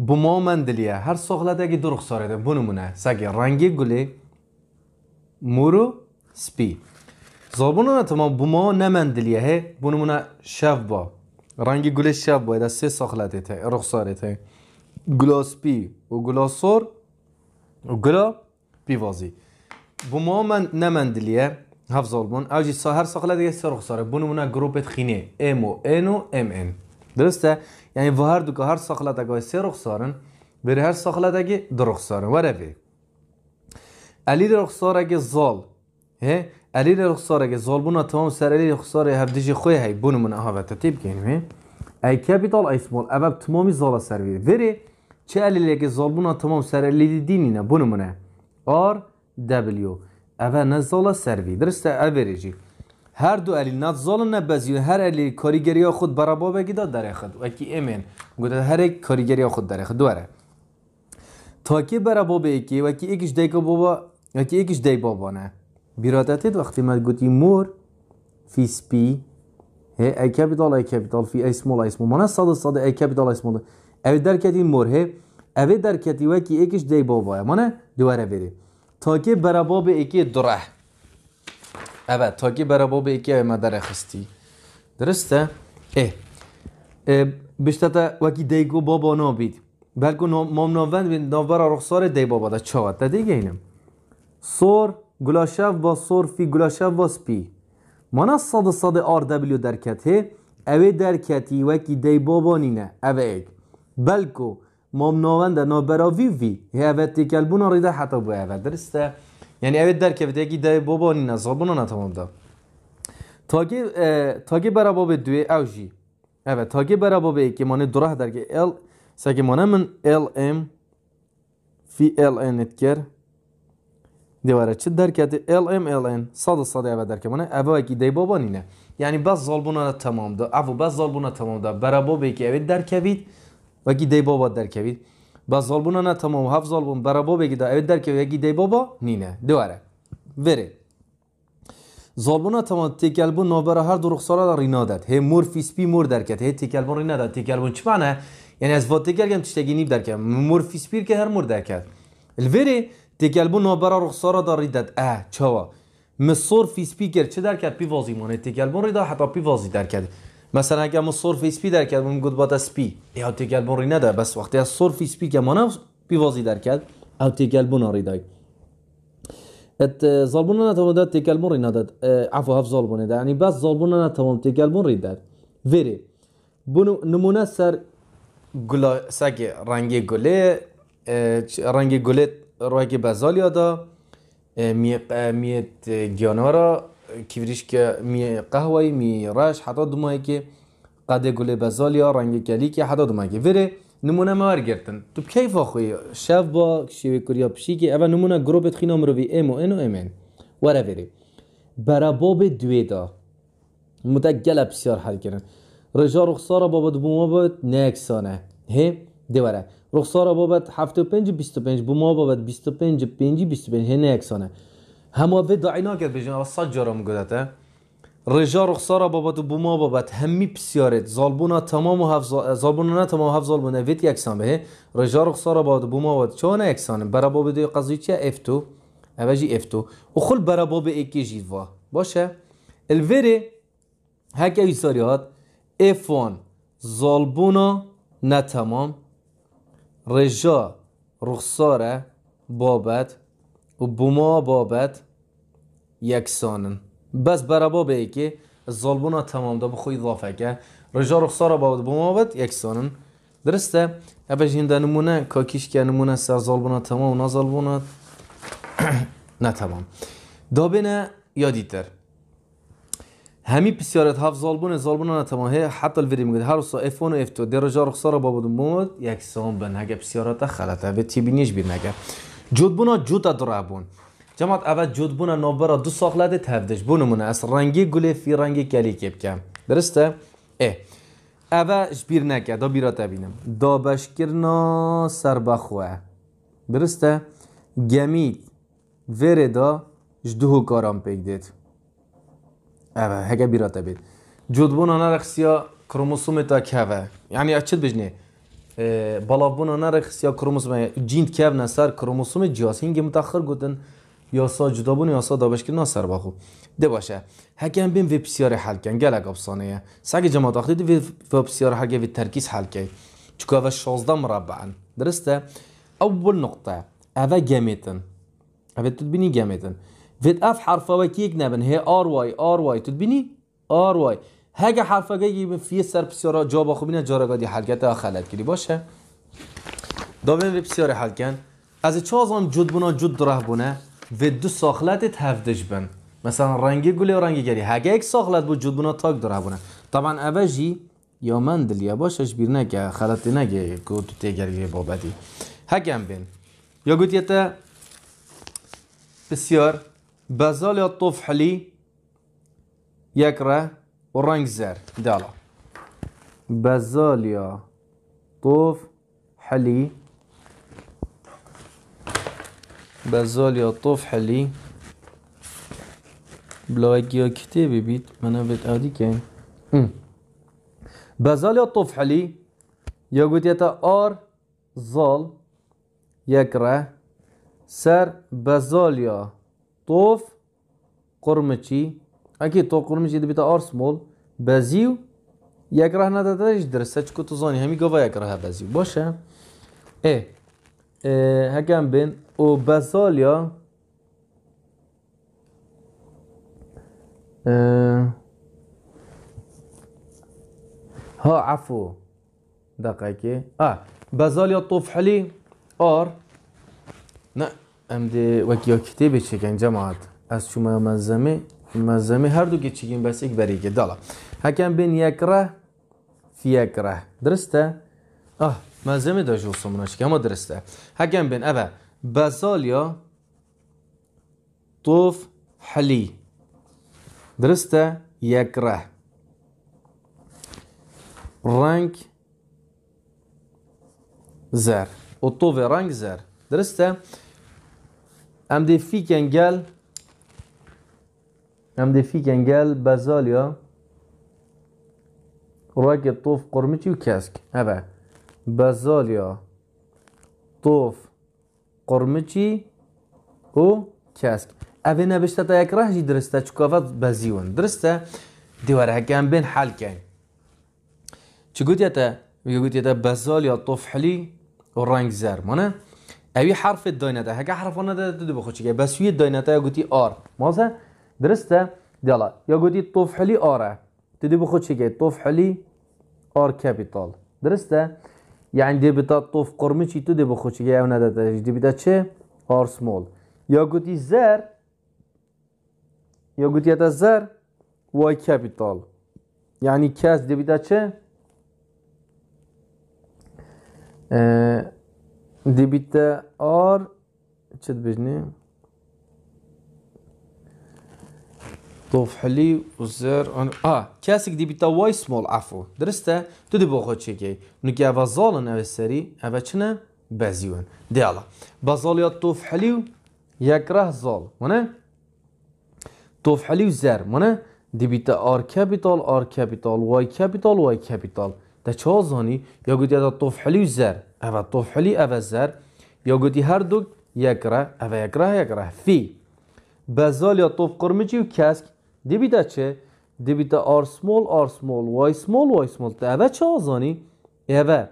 bu مندلیه. هر ساخلت duruq so'raydi ده. numuna sagi rangi گله، مرو، سپی. زابون تما بما نمندلیه هه بونمونه شف با رنگ گل شف باید ده سه ساخلته ته رخصاره ته گلا سپی و سر و گلا پیوازی بما من نمندلیه هفت زابون اوجی سا هر دیگه سه رخصاره بونمونه گروپت خینه ام و این و ام این. درسته یعنی و هر دو که هر ساخلتگاه سه رخسارن بری هر اگه دو رخسارن و روی علی اگه زال هه علی اگه زال بونا تمام سر علی رخسار هفدیجی خوی های بون من احاوه تطیب تیب کنیم ای کپیتال ای سمال اوه تمامی ظال سر ویده وری چه علی لگی زال بونا تمام سر علی دینی نه بون منه آر دبلیو اوه نه زالا سر ویده درسته اوریجی هر دو علی نات ظالم نبزی هر علی کاریگری خود برابا بگی داد در خود و کی امین گوده هر یک کاریگری خود در خود دوره تا که برابا به یکی و کی یکیش دیگه بابا و کی یکیش دی بابا نه بیرادتید وقتی ما گوتی مور فی سپی هی ای کابیتال ای کابیتال فی ای سمول ای سمول مانا صاد صاد ای کابیتال ای سمول اوی درکتی مور هی اوی و کی اکش دی بابا مانا دواره تا کی برابا به اکی دره Evet taki beraber iki ay مادر خستی درسته؟ اه تا وکی دیگو بابا نابید بلکه مام نوند بین نوبر رخصار دی بابا دا چاوت ده دیگه اینم سور گلاشف و سور فی گلاشف و سپی مانا صد صد آر دبلیو درکته اوه درکتی وکی دی بابا نینه اوه ایک بلکه مام نوند وی وی هی اوه ریده حتی باید اوه درسته؟ یعنی ئەوێت دەرکەوێت یەکی دای بۆ بۆ نینە زەڵبوون نەتەمەدا تاگی بەرە بۆ بێ دوێ ئەو ژی ئەە تاگی بەرە بۆ بێ یەکیمانێ دوڕە دەرگێ ئل سەگیمانە من LM فLNت کرد دیوارە چ دەرکاتی LM LN سەد سەد ئەە دەرکەمانە ئەوەیەکی دەی بۆ بۆ نینە یعنی بەس زەڵبوونە تەمامدا ئەو بەس زەڵبوونە تەمامدا بەرە بۆ بێکی ئەوێت دەرکەویت وەکی دەی بۆ بە دەرکەویت تمام tamam hav zalbun berabobe gida evet der درکه yegi دی بابا nine دواره. بره. زالبونا تمام تکلبون نابره هر دو رخسارا در رینا داد هی مور فیس پی مور درکت هی تکلبون رینا داد تکلبون چی معنی یعنی از وات تکلگم تشتگی نیب درکت مور فیس پیر که هر مور درکت الوری تکلبون نابره رخسارا در داد اه چوا مصور فیس پی کرد چه درکت پی وازی مانه تکلبون رینا حتی پی وازی درکت مثلا اگر ما صرف اسپی در کرد میگوت باد اسپی یا تگل بون نده بس وقتی از صرف اسپی که پی بیوازی در کرد او تگل بون آریدای ات نه تمام داد تگل بون رینداد عفو هف زالبون ده یعنی بس ظالبون نتوان تگل بون ریداد ویری بونو نمونه سر گلا سگ رنگ گله رنگ گله روی بزال یادا میت گیانارا کیوریشکه می قهوه می راش حتی دومایی که قده گل بزال رنگ کلی که حتی دومایی که وره نمونه مار گرتن تو کیف خو شف با شیوه کوریا پشی که اول نمونه گروبت خینا مروی ام و این و ان وره وره برا باب دوی دا متگل بسیار حل کردن رجا رخصارا بابت بوما بابت نکسانه هی دوره رخصارا بابت 75 25 بوما بابت 25 5 25 هی نکسانه هەما به دایناکە بێژین بیشتر جارم گوتە ڕێژا ڕخسارە بابت و بوما بابەت هەممی پسیارت زالبونا تمام و زالبوونە زالبونا هەف زالبوونە وێت یەکسان بێ بابت ڕخسارە بابەت یک چۆنە یەکسانم بەرە دوی اف چه؟ افتو افتو تو و خل بەرە یکی بە باشه وا باشە هک ایساریات ویساری هات نه نه تمام ڕێژا و بابت یکسانن بس برا بابه ای که ظلبونا تمام ده بخوی اضافه که رجا рухсора بابت بما بابت یکسانن. درسته ابش این نمونه کاکیش که نمونه سر ظلبونا تمام و نظلبونا نه تمام دابنه یا دیتر همی پسیارت هفت زالبونه زالبونه نه تمام حتی الویری میگه هر سا اف 1 و اف 2 درجه رخصار بابد بود یکسان بن هگه پسیارت خلطه به تیبینیش بیر نگه جودبونا جوت درابون جماعت اول جودبونا نوبرا دو ساخلات تفدش بو از رنگی گلی فی رنگی کلی کب کم درسته؟ اه اول بیر نکه دا بیرا تبینم دا بشکرنا سر بخواه درسته؟ گمی وره دا جدهو کارام پیگدید اول هگه بیرا جودبونا نرخصی ها کروموسوم تا کهوه یعنی اچه بجنه؟ بالابونا نرخ یا کروموسوم جینت کب نسر کروموسوم جاسینگ متاخر گوتن یاسا جدا بون یاسا دابش که نسر باخو ده باشه هکم بیم وی پسیار حل کن گلگ افسانه سگ جماعت آخری دی وی پسیار حل وی ترکیز حل کن چکا و 16 مربعن درسته اول نقطه اوه گمیتن اوه تدبینی گمیتن وید اف حرفا وکیگ نبن هی آر وای آر وای تدبینی آر وای هگه حرفگه فی سر بسیار جا با خوبین جارگادی حلگت خلط کری باشه دابین بسیار حلگن از چه آن جد بنا جد دره بونه و دو ساخلت تفدش بن مثلا رنگی گلی و رنگی گری هگه یک ساخلت بود جد بنا تاک دره بونه طبعا اوجی یا من یا باشش بیر نگه خلطی نگه که تو تیگری بابدی هگم بین یا تا بسیار بزال یا طفحلی یک والرنج زر دالا بازاليا طوف حلي بازاليا طوف حلي بلاقي كتابي بيت منا بيت عادي كان بازاليا طوف حلي يا يتا ار زال يكره سر بازاليا طوف قرمشي اكيد توقر مش يد بتا ار سمول بازيو يكره نادا تاج درسه تشكو تزوني همي قوفا يكره بازيو باشا اي إيه هكام بين او بازاليا أه ها عفو دقيقة اه بازاليا الطفحلي ار نا ام دي وكيو كتابي شكل جماعة از شو ما الزمي مازەمە هەردووکی چین بەس ئیک بەریگە دەڵە هەکەم بین آه فیەکڕە درستە ئەه مازەمە دەژوو سمونەشکەمە درستە هەکەم بین ئەبە بەساڵیا تۆف حەلی درستە یەکڕە ڕنگ زەر ئۆتۆڤێ ڕنگ زەر درستە ئەم دێ فیکەنگەل Nämligen gel bazalya توف طوف و کسک. هبا بازالیا طوف قرمچی و کسک اوه نبشتا تا یک راه جی درسته چکافت بزیون درسته دیواره هکم بین حل کن چی تا یتا؟ میگه گوت یتا بزال و رنگ زر مانه اوی حرف داینته هکه حرف آنه ده دو بخوچی که بسوی داینته گوتی آر مازه درسته دیالا یا گودی طفحلی آره تو دی بخود چی گید طفحلی آر کپیتال درسته یعنی دی بیتا طف قرمی چی تو دی بخود چی گید او نداده دی بیتا چه آر سمال یا گودی زر یا گودی اتا زر وای کپیتال یعنی کس دی بیتا چه دی بیتا آر چه بجنیم طوف حلي وزر أن آه كاسك دي بتواي سمول عفو درسته تدي بوخو تشيكي نكي أبا زالن أبا سري أبا تشنا بازيون ديالا بازول يا طوف حلي يكره زول منا طوف حلي وزر منا دي بتا آر كابيتال آر كابيتال واي كابيتال واي كابيتال تا چه زاني يا قد يا طوف حلي وزر أبا طوف حلي أبا زر يا قد هر دوك يكره أبا يكره يكره في بازول يا طوف قرمجي وكاسك Debita çe? Debita r small r small y small y small. Te eve çe azani? Eve.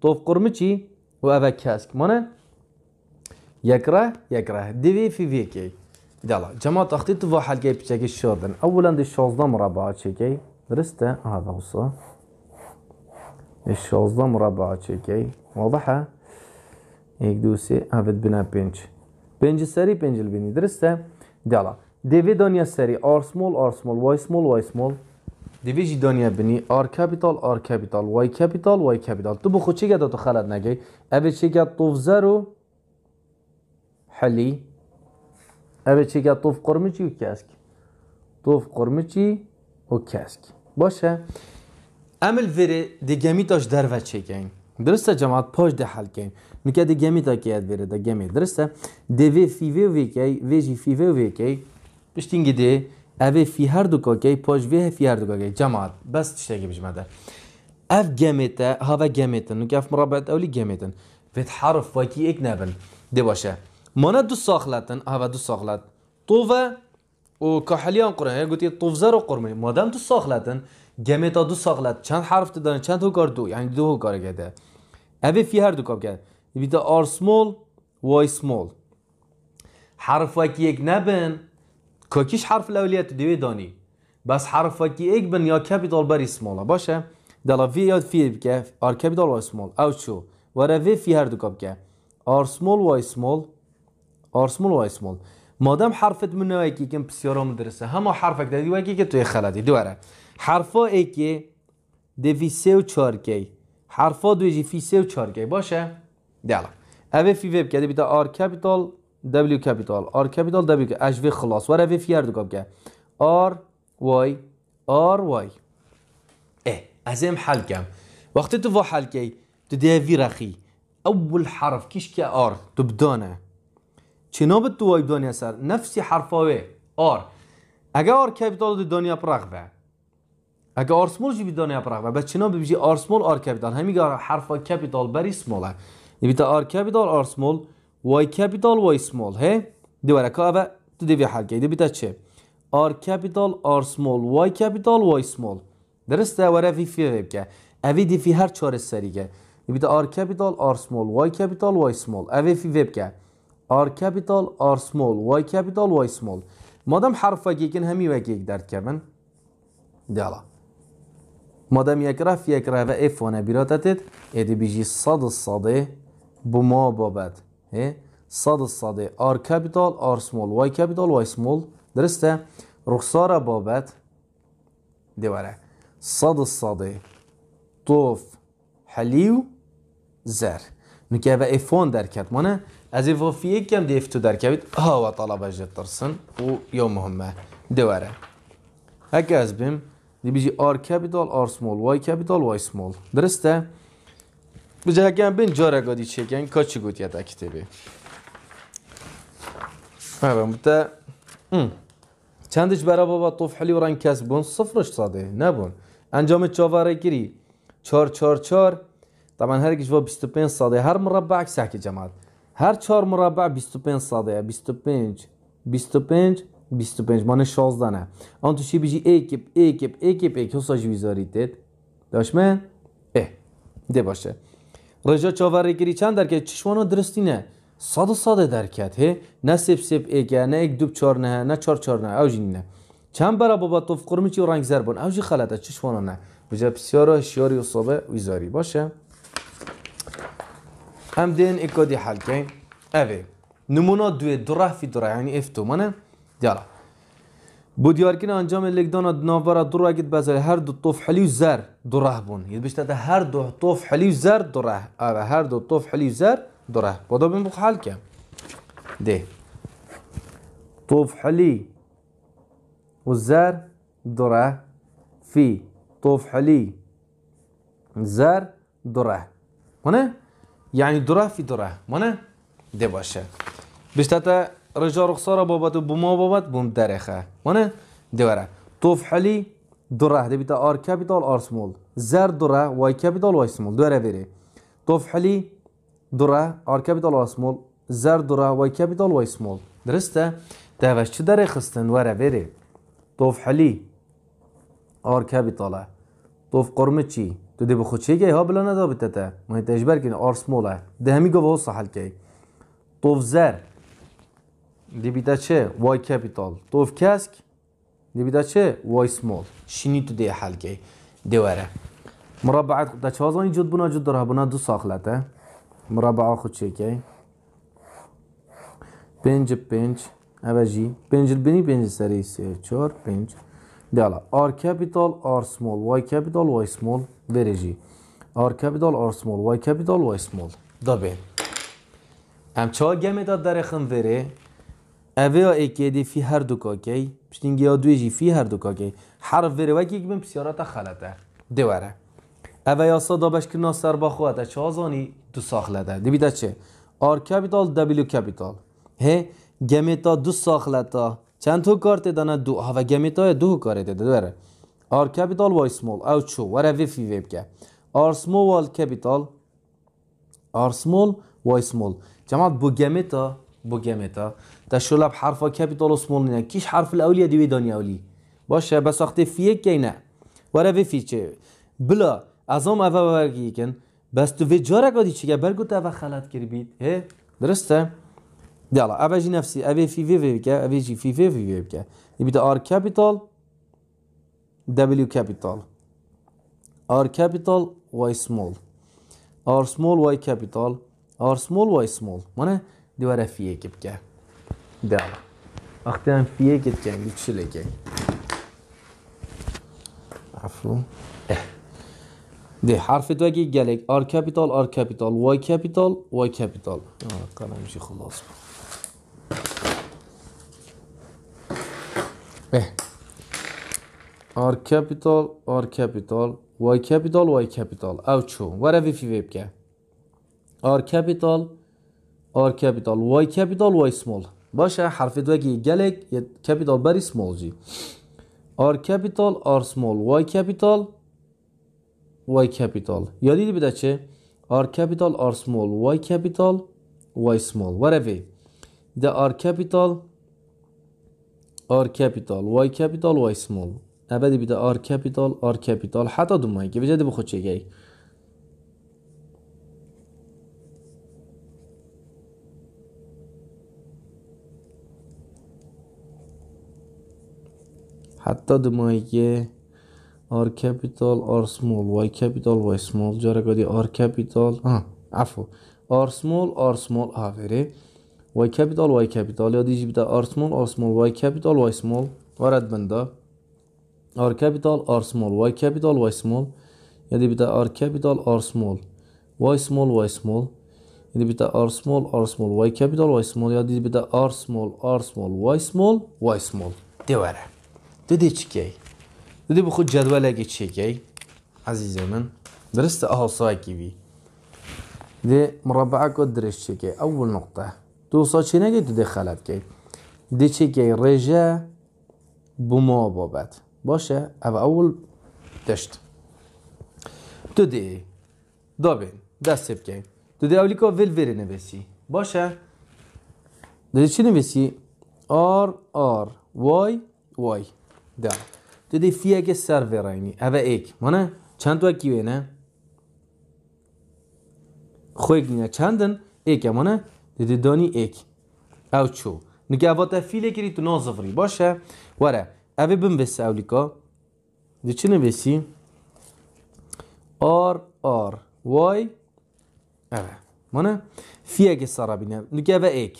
Tof kurmi çi? O eve kesk. Mane? يكره يكره ديفي في فيكي دلا جماعة أختي تبغى حلقة بشكل شوردن أولا دي شوزدا مربعة شكي درسته هذا هو الشوزدا مربعة شكي واضحة هيك دوسي هافت بنا بنج بنج سري بنج البني درسته دلا DV دنیا سری R small R small Y small Y small جی دانیه بینی R capital R capital Y capital Y capital تو بخو چی گدا تو خلط نگی اوی چی گد توف زرو حلی اوی چی گد توف قرمچی و کسک توف چی و کسک باشه امل دی گمی تاش در و گین درسته جماعت پاش ده حل کن نکه گمی تا کیت وری دیگمی درسته دیوی فیوی وی کی ویجی فیوی وی کی Piştin gidi evi fi her dukakey poj ve fi her dukakey cemaat. Bas tişteki bijmede. Ev gemete hava gemeten. Nuk ev murabet evli gemeten. Ve harf vaki ek nebin. De başa. Mana du sahlatin hava du sahlat. Tuve u kahaliyan kuran. Ya guti tuvzar u kurmayın. Madem du sahlatin. Gemeta du sahlat. Çan harf dedan. Çan hukar du. Yani du hukar gede. Evi fi her dukakey. Bir de r small, y small. Harf vaki ek nebin. کاکیش حرف لولیت دیوی دانی بس حرف که ایک بن یا کپیتال بر سمال باشه دلا وی یا فی بکه آر کپیتال و اسمال او و وره وی فی هر دو کب که آر سمال و اسمال آر سمال و اسمال مادام حرفت من که کم بسیارا مدرسه همه حرفک دادی وکی که توی خلدی دوره حرفا ای که فی سه و چار کی حرفا دوی جی فی سه و چار کی باشه دلا اوه فی ویب که بیتا آر کپیتال W capital R capital W capital اجوه خلاص وره في فيار دو كه R Y R Y ايه ازم حل کم وقتی تو حل تو تدی وی رخی اول حرف کیش که R تو تبدانه بد تو وای دنیا سر نفسی حرفاوه R اگه R capital دنیا پرغبه اگه R small جی بیدانه اپرخ و بچه چنا بجی R small R capital همیگه حرفا capital بری small یه یعنی R آر کپیتال آر y capital y small he دوباره که اوه تو دیوی حل گیده بیتا چه r capital r small y capital y small درسته وره وی فیغیب که اوی دیفی هر چاره سریگه بیتا r capital r small y capital y small اوی فیغیب که r capital r small y capital y small مادم حرف وگیگن همی وگیگ درد که من دیالا مادم یک رف یک رف اف و نبیراتتت ایدی بیجی صد صده بما بابد E? صاد الصادی آر کپیتال آر سمول وای کپیتال وای سمول درسته رخسار بابت دیواره صاد الصادی طوف حلیو زر نکه و افون درکت مانه از افافیه کم دیف تو درکبید ها و طلبه جد ترسن و یا مهمه دیواره هک از بیم دی بیجی آر کپیتال آر سمول وای کپیتال وای سمول درسته گادی bin coraga که kaçı گوت yadak tebi. Evet, mutta. Hmm. چندش برابر بابا و وران کس بون صفرش صاده نبون انجام چاواره گیری چار چار چار طبعا هر کش با 25 صاده هر مربع که جماعت هر چار مربع 25 صاده 25 25 25 مانه 16 نه آن تو چی بیجی ایکیب ایکیب ایکیب ایکیب ایکیب ایکیب داشمه اه ده باشه چاوره گیری چند درستی نه درستینە سادە و ساده هی نه سیب سب ایگه نه یک دوب نه نه چار نه اوجی نه چند بەرە تو چی رنگ و ڕنگزار اوجی خلطه چشمان نه بجا بسیارا شیاری و صابه ویزاری باشه حل کن اوه نمونا دوی دره فی دره یعنی افتو منه دیاره بودیارکن انجام لگدان ناوارا دو را گید هر دو طوف حلی زر دو ره بون یه یعنی بیشتر هر دو طوف حلی زر دو ره آره هر دو طوف حلی زر دو ره بادا بین بخ حل کم ده طوف حلی و زر دو ره فی طوف حلی زر دو ره مانه؟ یعنی دو ره فی دو ره مانه؟ ده باشه بیشتر رجا رخصارا بابت و بما بابت بوم درخه وانه دوره توف حلی دوره ده بیتا آر کپیتال آر سمول زر دوره وای کپیتال وای سمول دوره بره توف حلی دوره آر کپیتال آر سمول زر دوره وای کپیتال وای سمول درسته دوش چه دره خستن وره بره توف حلی آر کپیتاله توف قرمه قرمچی تو دی بخود چه گه ها بلا ندا بتته مهی تجبر کن آر سموله ده همی گوه ها صحل که توف زر Debita C, Y capital. Tov kask. Debita C, Y small. Shinitu de halke. Devara. مربعات در چه هزانی جد بنا جد داره بنا دو ساخلته مربع خود چه که پنج پنج اوجی پنج بینی پنج سری سی چهار پنج دیالا آر کپیتال آر سمال وای کپیتال وای سمال بریجی آر کپیتال آر سمال وای کپیتال وای سمال دا بین ام چه گمه داد در خم وره اوه دی فی هر دو کاکی پشتین گیا دویجی فی هر دو کاکی حرف وره وکی بیم پسیارات خلطه دواره اوه یا صدا بشکرنا سر بخواهده چه آزانی دو ساخله دی دیبیده چه آر کپیتال دبلیو کپیتال هه؟ گمیتا دو تا چند تو کارت دانه دو هوا گمیتا دو کارت دواره آر کپیتال وای سمول او چو وره وی فی ویب که آر سمول وال کپیتال آر سمول وای سمول جماعت بو گمیتا بو گمیتا تشلها بحرف كابيتال سمول نه كيش حرف الاوليه دي ودان اولي باشه بس وقت فيك كاينه ورا في فيتشي بلا ازام اوا ورگی کن بس تو في جارا قدی چیگه برگو اوا خلط کر بید هه اه؟ درسته يلا اوا جي نفسي اوي في في في كا اوي جي في في في في كا يبدا ار كابيتال دبليو كابيتال ار كابيتال واي سمول ار سمول واي كابيتال ار سمول واي سمول مانا دي ورا فيه كبكه dela. Akten fiye gitken güçlü leke. Afu. Eh. De harfi tagi gelek. R capital, R capital, Y capital, Y capital. Ah, Kalemci خلاص. Eh. R capital, R capital, Y capital, Y capital. Avçu. evi fi webke. R capital, R capital, Y capital, Y small. باشه حرف دوگی گلک کپیتال بری سمال جی آر کپیتال آر سمال وای کپیتال وای کپیتال یادی بده چه آر کپیتال آر سمال وای کپیتال وای سمال وی ده آر کپیتال آر کپیتال وای کپیتال وای سمال ابدی بده آر کپیتال آر کپیتال حتی دومایی که بجده بخود گیه Hatta the my r capital r small y capital y small جاره کردی r capital ها عفو r small r small آفری y capital y capital یا دیجی بیده r small r small y capital y small ورد بنده r capital r small y capital y small یعنی بیده r capital r small y small y small یعنی بیده r small r small y capital y small یا دیجی بیده r small r small y small y small دیواره دديشكي ددي بخو جدول جيشكي عزيزي من درست أهصاكي بي دي مربعك درشكي أول نقطة دو صاشينا جي تدخلت كي ديشكي رجا بما بابت باشه أو أول دشت ددي دابين دست بكي ددي أوليكا فيلفيري نبسي باشه ددي چی نویسی؟ R R Y Y دا تو دی فی اگه سر ورینی اوه ایک مانه چند تو اکی وینه خوی گینه چندن ایک مانه دی دی دانی ایک او چو نکه اوه تا فیل لکری تو نازفری باشه وره اوه بم ویسه اولیکا دی چی نویسی آر آر وای اوه مانه فی اگه سر بینه نکه اوه ایک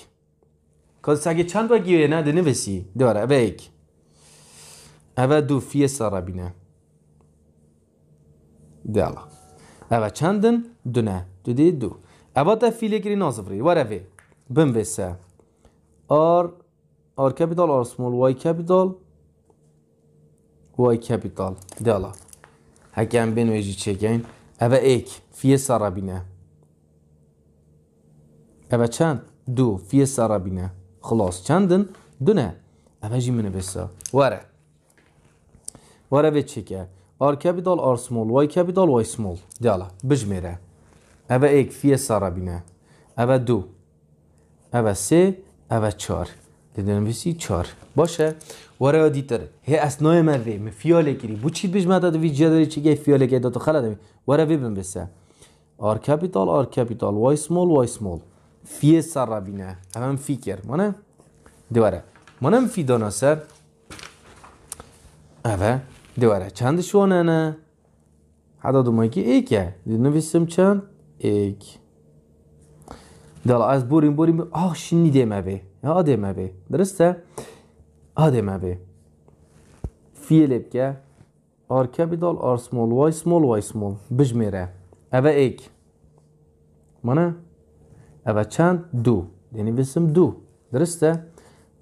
کاز اگه چند تو نه وینه دی نویسی دواره اوه ایک evedu fiye sarabine. Dela. Eve çendin düne. Düdi du. Eve de fiile giri nazıvri. Var evi. Bim vese. R, R capital, R small, Y capital. Y capital. Dela. Hakem ben veci çeken. Eve ek. Fiye sarabine. Eve çend. Du. Fiye sarabine. Xlas. Çendin düne. Eve jimine Var Vare. آر کپیتال آر سمول وای کپیتال وای سمول دیالا بجمیره اوه ایک فیه سارا بینه. اوه دو اوه سه اوه چار بسی چار باشه وره دیتر هی اسنای می فیاله کری بو چی بیش مدد ویجیا داری چی گه فیاله که داتو خلا دمی وره وی بم بسه آر کپیتال آر کپیتال وای سمول وای سمول فیه بینه اوه هم فیکر مانه دواره مانه فی سر اوه دوارە چەند شوۆنانە عدەدومەکی ئیکە نوویسم چەند ئیک دەڵ ئاس بوریم بوریم ئاشنی دێمە بێ ئا دێمە بێ درستە ئا دێمە بێ فیلێ بکە ئارکەبیدال ئارسمۆڵ وای سمۆڵ وای سمۆڵ بژمێرە ئەvە ئیک منە ئەvە چەند دوو دێنیویسم دوو درستە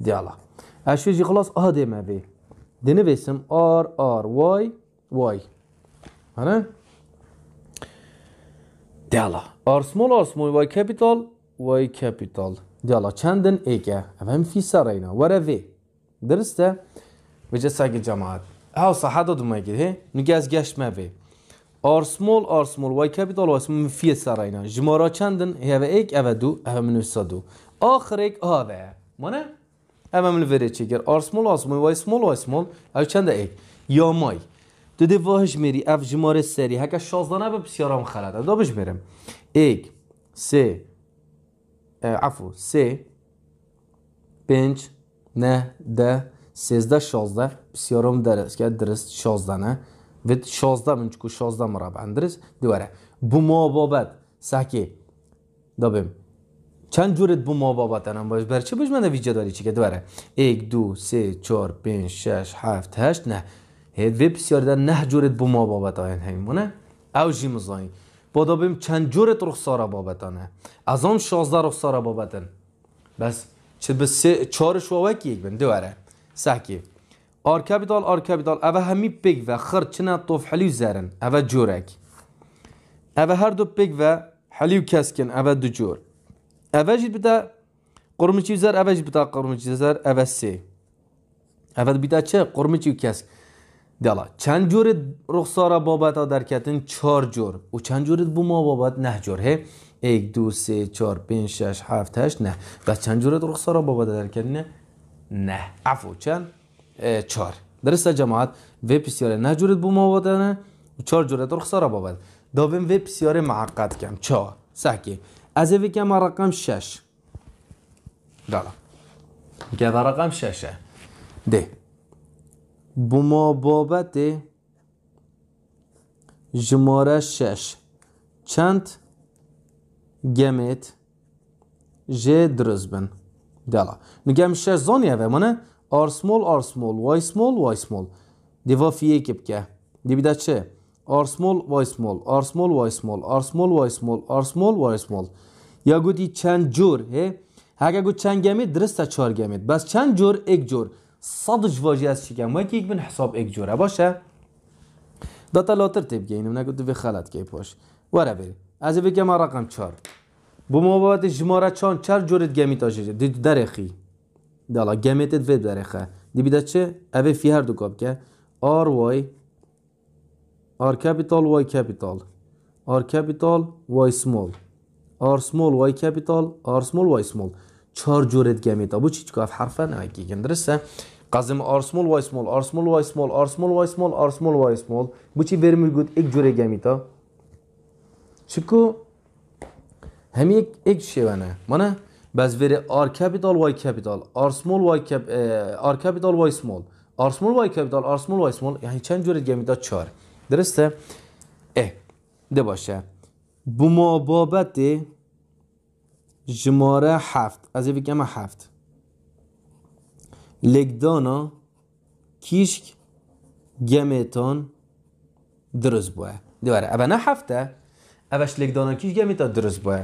دیاڵە ئەشێژی خلاص ئا دێمە بێ Deni vesim R R Y Y. Mana dela. R small R small Y capital Y capital. Dela çandin eke. Hem fi sarayna. Vara ve. Derste ve cesagi cemaat. Hausa hada dumagi he. Nugaz geçme ve. R small R small Y capital Y small fi sarayna. Jmara çandin heve ek eve du heve minus sadu. Ahirek heve. Mana اممل وره چه گر آر سمول آ سمول وای سمول وای سمول او چند ای؟ یا مای دو ده واهش میری اف جمار سری هکا شازدانه با بسیار هم خلد دا بش میرم ایک سه عفو سه پنج نه ده سیزده شازده بسیار هم درست که درست نه و شازده من چکو شازده مرا بندرست دواره بما بابد کی دابیم چند جورت بو ما تنم باش بر چه باش من ویجا داری چی که دواره یک دو سه چهار پنج شش هفت هشت نه هد وی بسیار در نه جورت بو ما باباتاین بونه او جی مزاین بادا بیم چند جورت بابا تانه از آن شازده بابا تن بس چه به سه چهارش واوکی یک بین دواره سحکی آر کپیتال آر کپیتال او همی بگ و خر چنه توف حلیو زرن او جورک او هر دو بگ و حلیو کسکن او دو جور əvəz bid'a qurmuçi üzər əvəz bid'a qurmuçi üzər əvəzsi əvəz bidəçə qurmuçi kəs دلا چند جور رخسارا بابت ها در کتن چهار جور و چند جور بوما بابت نه جور یک دو سه چهار پنج شش هفت هشت نه و چند جور رخسارا بابت در کتن نه عفو چند چهار درست جماعت و پسیاره نه جور بوما بابت نه و چهار جور رخسارا بابت داویم و پسیاره معقد کم چهار سکی أزف كما رقم شاش قال كذا رقم شاشة دي بما بابت جماره شش چند گمت ج درزبن دلا نگم شش زانیه و منه آر سمول آر سمول وای سمول وای سمول دیوا فیه کب که دیبیده چه r small y small r small y small r small y small r small y small یا گویی چند جور اگر گویی چند گمید درسته چهار گمید بس چند جور یک جور صد جواجی از شکم و یک بین حساب یک جوره باشه داتا لاتر تیب گینم نگود به خلط کی پاش وره بری از بگم رقم چهار بو مبابت جماره چند چهار جورت گمید دید درخی دالا گمیتت وید درخه دی بیده چه؟ اوه فی هر دو کاب که r y R capital, Y capital. R capital, Y small. R small, Y capital, R small, Y small. چهار جورت گمی تا بوچی چکا اف حرفا نمکی گن درسته قزم R small, Y small, R small, Y small, R small, Y small, R small, Y small. بوچی ورمیل گود ایک جوره گمی تا چکو همی ایک ایک شیوانه مانه بز وری R capital, Y capital, R small, Y cap, R capital, Y small, R small, Y capital, R small, Y small. یعنی چند جورت گمی تا چهار درسته؟ اه ده باشه بما بابت جماره هفت از این بگم هفت لگدانا کیشک گمیتان درست بوه باره اوه نه هفته اوش لگدانا کیش گمیتان درست بوه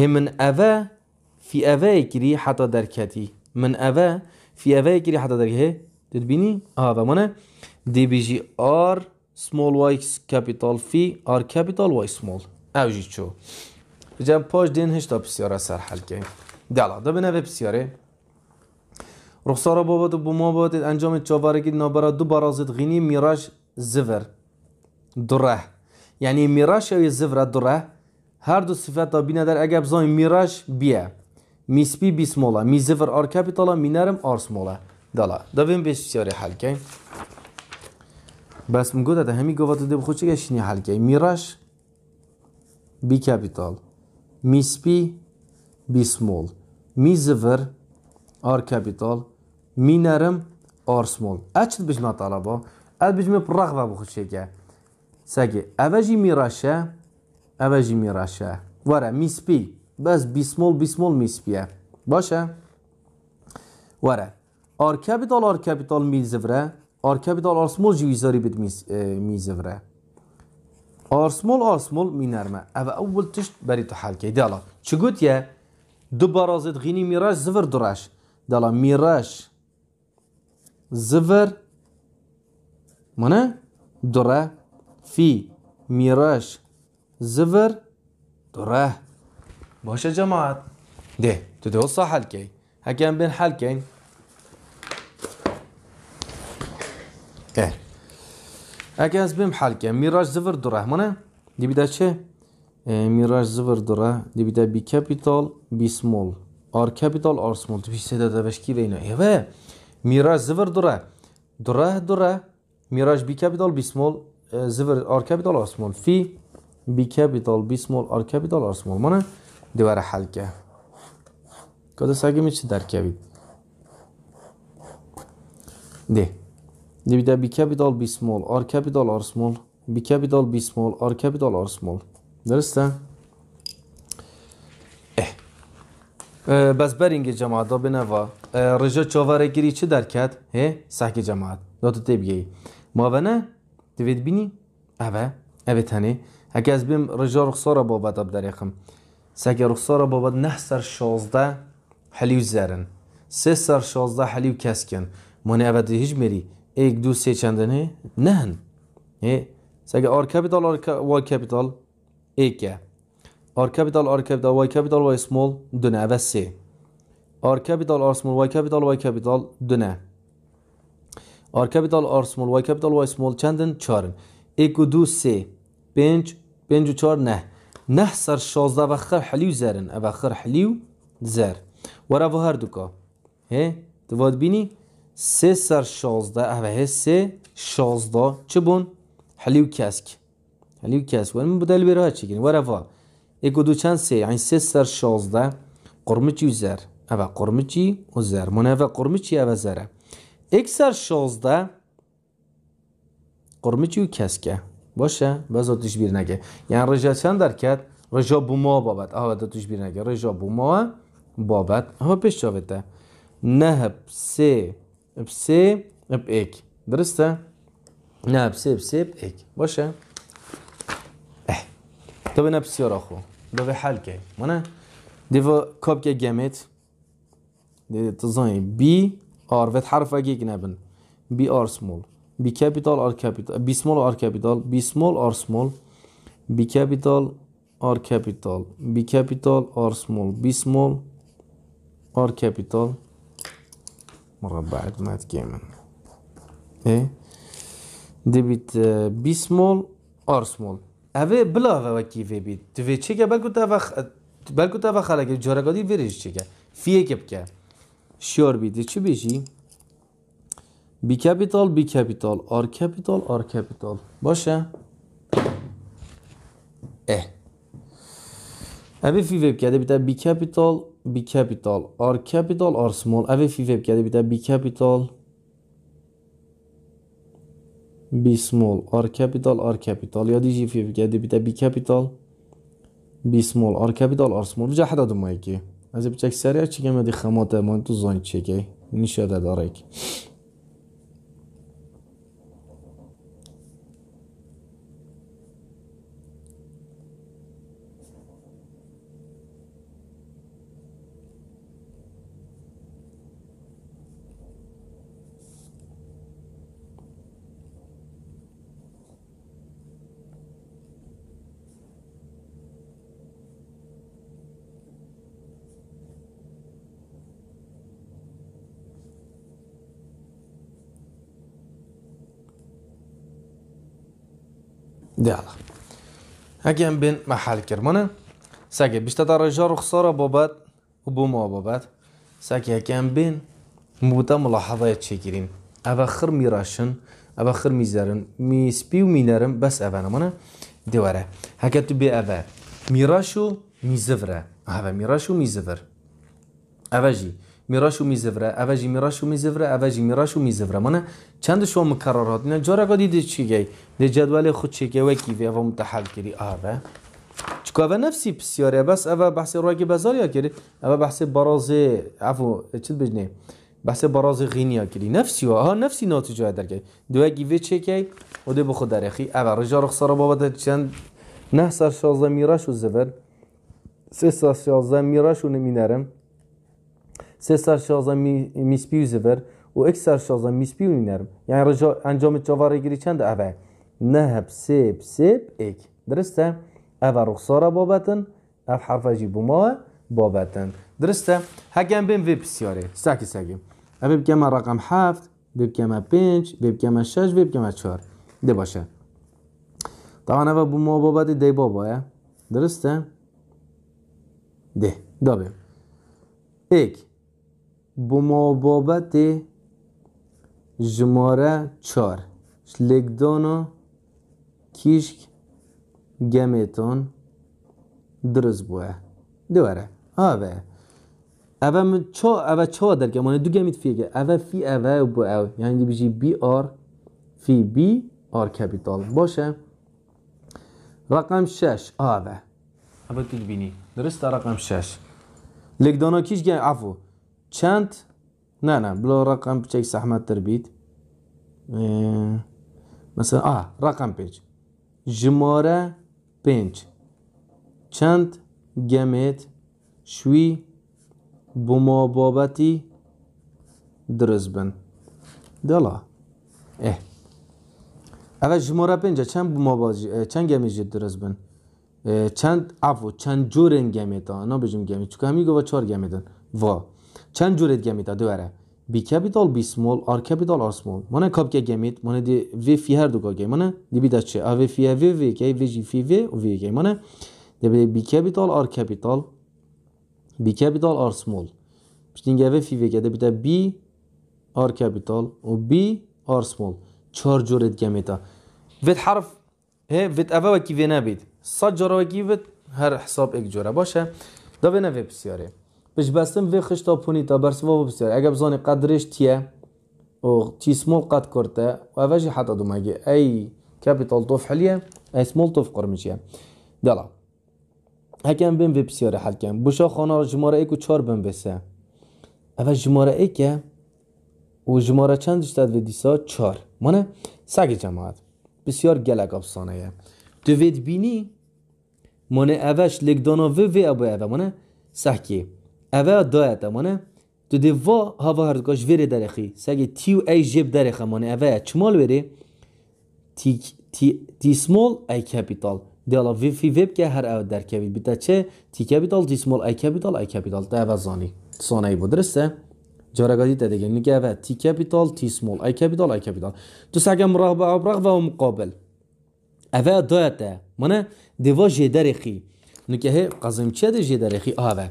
همن اوه فی اوه کری حتی درکتی من اوه فی اوه کری حتی درکتی دید بینی؟ آه و مانه دی بیجی آر small y capital phi are capital y small اوجی چو بجام پاش دین هشتا بسیاره سر حل کنیم. دلا دا به نوه بسیاره رخصارا بابت و بما بابت انجام چاورگی نابرا دو برازد غینی میراش زفر دره یعنی میراش او زفر دره هر دو صفت بینه در اگه بزای میراش بیه میس سپی بی سمولا می زفر آر کپیتالا می نرم آر سمولا دلا دا بین بسیاره حل کنیم. بس میگوده ده همی گوات ده بخود چگه شینی حل که میرش بی کپیتال سپی بی سمول میزور آر کپیتال مینرم آر سمول اچت بجنا طلبا بج بجمه رغبه بخود چگه سگه اوجی میراشه، اوجی میراشه. وره سپی بس بی سمول بی سمول میسپیه باشه وره آر کپیتال آر کپیتال میزوره R capital R small جي يزاري بد ميزفره R small R small مينرمه او اول تشت بري تحل كي دالا چه قلت يا دو برازت غيني ميراج زفر دراش دالا ميراج زفر منا دره في ميراج زفر دره باشا جماعة ده تدوصى حلكي هكذا بين حلكين اگه از بیم که میراج زور دوره همانه دی بیده چه؟ میراج زور دوره دی بی کپیتال بی سمول آر کپیتال آر سمول تو میراج زور دوره دوره دوره میراج بی کپیتال بی سمول زور آر کپیتال آر سمول فی بی کپیتال بی سمول آر کپیتال آر سمول مانه دوره حل که در کبید دی Bir de bir capital bir small, r capital r small, bir capital bir small, r capital r small. Derste. Eh. بس برینگ جماعت دا بنوا رجا چاوره گیری چه در کد؟ هه؟ سحک جماعت دا تو تبگی ما و نه؟ دوید بینی؟ اوه؟ اوه تنه؟ اگه از بیم رجا رخصار بابت اب دریخم سحک رخصار بابت نه سر شازده حلیو زرن سه سر شازده حلیو کسکن مانه اوه هیچ میری 1 2 سێچەندن هێ نەهن هێ اه. سەگە ئۆرکەپیتال وای آر ئێکە آر ئۆرکەپدا وای کەپیتال وای سمۆڵ سه آر سێ آر سمول وای کەپیتال وای آر دونە آر سمول وای کەپیتال وای سمول چندن چارن سه پنج پنج و چار نه نه سر سەر و بە حلیو زرن و زەرن حلیو زر حەلی و زەر وەرە بۆ هەردووکە اه. تو دەات بینی سه سر شازده و سه شازده چه بون؟ حلیو کسک حلیو کسک ولی من بودل بیره چی گیریم ورفا یک و دو چند سه یعنی سه سر شازده قرمچی و زر اوه قرمچی و زر من اوه قرمچی اوه زره ایک سر شازده قرمچی و کسکه باشه باز توش بیر نگه یعنی رجا چند در کت رجا بوما بابت اوه بدا توش بیر نگه رجا بوما بابت اوه پیش ده نهب سه بسي بايك درستها؟ نعم بسي بسي بايك باشا اه طب انا بسيار اخو دابا حل كي وانا ديفو كوب كي جامت دي تزاين بي ار فيت حرف اكيك نابن بي ار سمول بي كابيتال ار كابيتال بي سمول ار كابيتال بي سمول ار سمول بي كابيتال ار كابيتال بي كابيتال ار سمول بي سمول ار كابيتال مربعات ما تکمل ایه دبیت بی سمول ار سمول اوه بلا اوه كيفي تو توي چه بلکه تو اوه بلکه تو اوه خلق جارقادی وریش چه فیه کپ که شور بیدی چه بیشی؟ بی کپیتال بی کپیتال آر کپیتال آر کپیتال باشه ای Abi fi webkədə bir də B capital, B capital, R capital, R small. Abi fi webkədə bir də B capital, B small, R capital, R capital. Ya diye fi webkədə bir də B capital, B small, R capital, R small. Bizə hədəd olmayı ki. Az önce bir çək səriyə çəkəmədi xəmatə, mən tuzan Nişan Nişədə darək. ديالا اجيان بين محل کرمانه، كرمونه ساكي بيشتدر الجار وخسارة بابات وبوما بابات ساكي اجيان بين موتا ملاحظات شكرين اوه خر ميراشن اوه خر ميزارن ميسبي ومينارن بس ابا نمونه دواره هكا تبي ابا ميراشو ميزفره هذا ميراشو اوه چی؟ میراشو میزوره اوجی میراشو میزوره اوجی میراشو میزوره من چند شما مکررات نه جارا دیده چی گی ده جدول خود چی گی وکی وی و متحل کری آره چکو و نفسی پسیاره. بس اوه بحث راگی یا کری او بحث براز عفو چی بجنه بحث براز غینیا کری نفسی و ها نفسی ناتجا در گی دو و چی گی و ده بخود درخی اوا رجا خساره بابت چند نه سر شازده میراشو زور سه سر شازده میراشو نمینرم سه سرشازا میسپیو زفر و یک سرشازا میسپیو نرم یعنی انجام جواره گیری چند اوه نهب سیب سیب ایک درسته اوه رخصاره بابتن اف حرفه جی بوما بابتن درسته هگم بیم وی بسیاره سکی سکی اوه بگم رقم هفت بگم پنج بگم شش بگم چهار ده باشه طبعا اوه بوما بابت دی بابا درسته ده دابیم ایک بمابابت بابت جماره چار لگدانا کیشک گمیتان درست بوه دواره آوه اوه من چا اوه چا در که مانه دو گمیت فیگه اوه فی اوه بو او یعنی بیجی بی آر فی بی آر کپیتال باشه رقم شش آوه اوه تو بینی درست رقم شش لگدانا کیش گه عفو چند نه نه بلو رقم بچیک سحمت تر بید مثلا آه رقم پیچ جماره پنج چند گمت شوی بما بابتی بن دلا اه اول جماره پنجه چند بما بابتی چند گمیت جد بن چند عفو چند جورن ها نا بجم گمت چون همی گوه چار گمیتن وا چند جور دیگه میتا دوره بی کپیتال بی سمول آر کپیتال آر سمول من کاپ که گمیت من دی وی فی هر دو گاگی من دی بی چه ا وی فی وی وی کی وی جی فی وی او وی کی من دی بی کپیتال آر کپیتال بی کپیتال آر سمول پشتین گوه فی وی که دی بی آر کپیتال و بی آر سمول چهار جور دیگه میتا وید حرف وید اوه وکی وی نبید صد جارا وکی وید هر حساب یک جوره باشه دا وی نوی بسیاره پیش بستم وی خشتا پونی تا برسوا بسیار اگر بزانی قدرش تیه و تی سمول قد کرده و اوشی حتا دو مگی ای کپیتال توف حلیه ای سمول توف قرمشیه دلا هکم بیم وی بسیار حل کم بوشا خانه جماره ایک و چار بیم بسه اول جماره ایکه و جماره چند دشتد و دیسا چار مانه سگ جماعت بسیار گلک افسانه یه دوید بینی مانه اوش لگدانا وی وی ابو اوه مانه سحکی اوه دایت مانه تو دی وا هوا هردگاش وره درخی سگه تیو ای جیب درخه مانه اوه چمال وره تی, تی, تی سمال ای کپیتال دیالا وی فی ویب که هر او در کوید بیتا چه تی کپیتال تی سمال ای کپیتال ای کپیتال ده اوه زانی سانه ای بود درسته؟ جارگادی تا دیگه نگه اوه تی کپیتال تی سمال ای کپیتال ای کپیتال تو سگه مراقب ابرغ و مقابل اوه دایت مانه دیوا جی درخی نکه قزم چه دی جی درخی آوه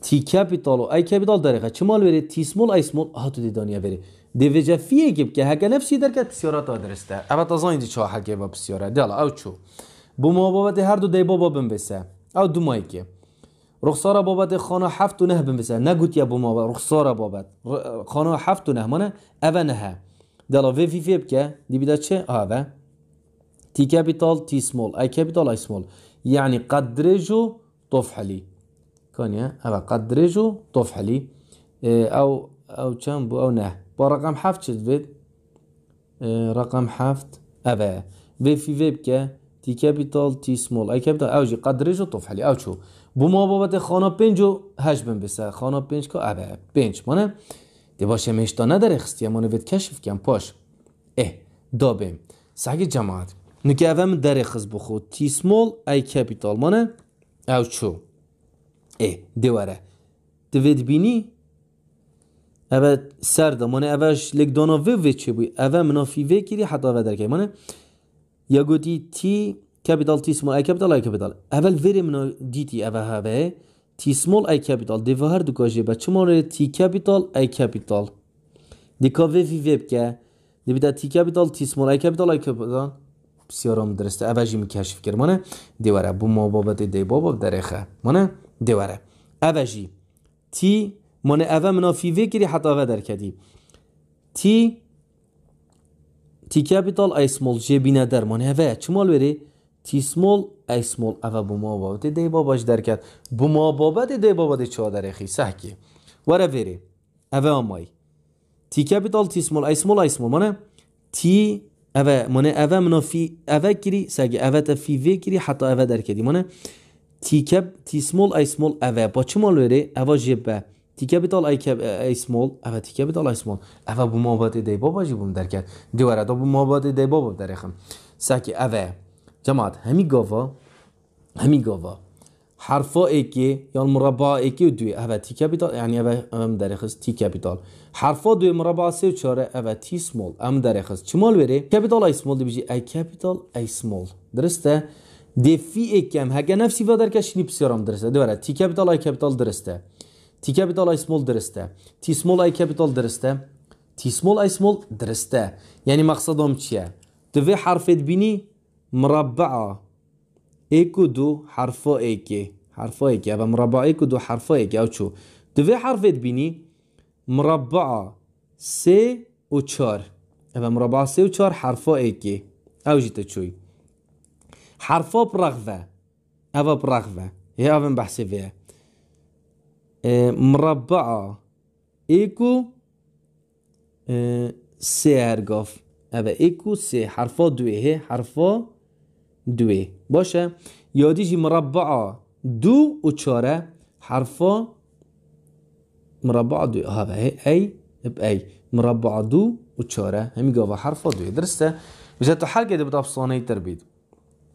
تی کپیتال و ای کپیتال داره چه مال بری تی سمول ای سمول ها تو دیدانیا بری وجه فیه گیب که هگه نفسی در کرد پسیارا تا درسته اما زنی دی چه هگه با پسیارا دیالا او چو بو ما بابت هر دو دی بابا بنبسه او دو مایی که رخصارا بابت خانه هفت و نه بنبسه نگوت یا بو ما بابت رخصارا بابت خانه هفت و نه مانه او نه دیالا وی فی فیب که دی بیده چه آه، آوه تي كابيتال تي سمول اي كابيتال اي سمول يعني قدرجو طفحلي كونيا أبا قدرجو طفحلي حلي او او تشامبو او نه ورقم رقم حفت شد بید رقم حفت أبا في في فيب که تي كابيتال تي سمول اي كابيتال جي قدرجو طفحلي أو شو بو ما تي خانا پنجو هجبن بسا خانا پنج كو أبا پنج مانا دي باشا مشتا ندر خستی مانا وید کشف کام باش اه دابیم سگ جماعت نکه اوه من داره تي سمول اي كابيتال مانه او شو ای تو دەوێت بینی ئەە چه ئەڤش لێک منافی چێ بووی ئەە منافیێ کردی حتاە یا گوتی تی کپیتال تیسمۆ ای کپیتال ای کپیتال ئەل وێری من دیتی به تی تیسمۆل ای کپیتال دێڤە هەر دوکۆژێ بە چمانێ تی کپیتال ای کپیتال دیکاێ وێ بکە دەبیدا تی کپیتال سمال ای کپیتال ای کپیتال بسیارم درسته اوجی میکشف کرمانه دیواره بو ما بابت دی بابا درخه مانه اوه جی، تی من اوه منافی وگری حتی اوا در کدی تی تی کپیتال ای سمول جی بینه در من اوا چه مال بری؟ تی سمول ای سمول اوا بو ما بابا دی دی باباش در کد بو ما بابا دی دی بابا دی چه در اخی سحکی وره بری اوا آمای تی کپیتال تی سمول ای سمول ای سمول منه تی اوه منه اوه منافی اوه کری سگه اوه تا فی وی کری حتی اوه در کدی منه تی تیکب ای سمول اوه با چه مال وره اوه جبه تیکه بیتال ای کب ای سمول اوه تیکه بیتال ای سمول اوه بو مابات دی بابا جی بوم درکن دیواره دا بو مابات دی بابا درخم سکی اوه جماعت همی گاوا همی گاوا حرفا ایکی یا مربع ایکی و دوی اوه تیکه بیتال یعنی اوه ام درخص تیکه بیتال حرفا دوی مربع سی و چاره اوه تی سمول ام درخص چه مال وره کپیتال ای سمول دی بجی ای کپیتال ای سمول درسته دفی اکم هگه نفسی و درکش نیب سیارم درسته دوره تی کپیتال ای کپیتال درسته تی کپیتال ای سمول درسته تی سمول ای کپیتال درسته تی سمول ای سمول درسته یعنی مقصدم چیه دوی حرفت بینی مربعه ایک و دو حرفا ایکی حرفا ایکی و مربع ایک و دو حرفا ایکی او چو دوی حرفت بینی مربعه سه و چار و مربع سه و چار حرفا ایکی او جیتا چوی حرفو برغفة هذا برغفة هي هذا بحسب فيها آه، مربعة إيكو آه، سي هرقف هذا إيكو سي حرفو دوي هي حرفو دوي باشا يوديجي دیجی دو و چاره حرفو مربع دوي هذا أي ب أي مربعة دو و چاره قابا حرفو دوي درسته بجاتو تا حل قد بتابصانه تربيد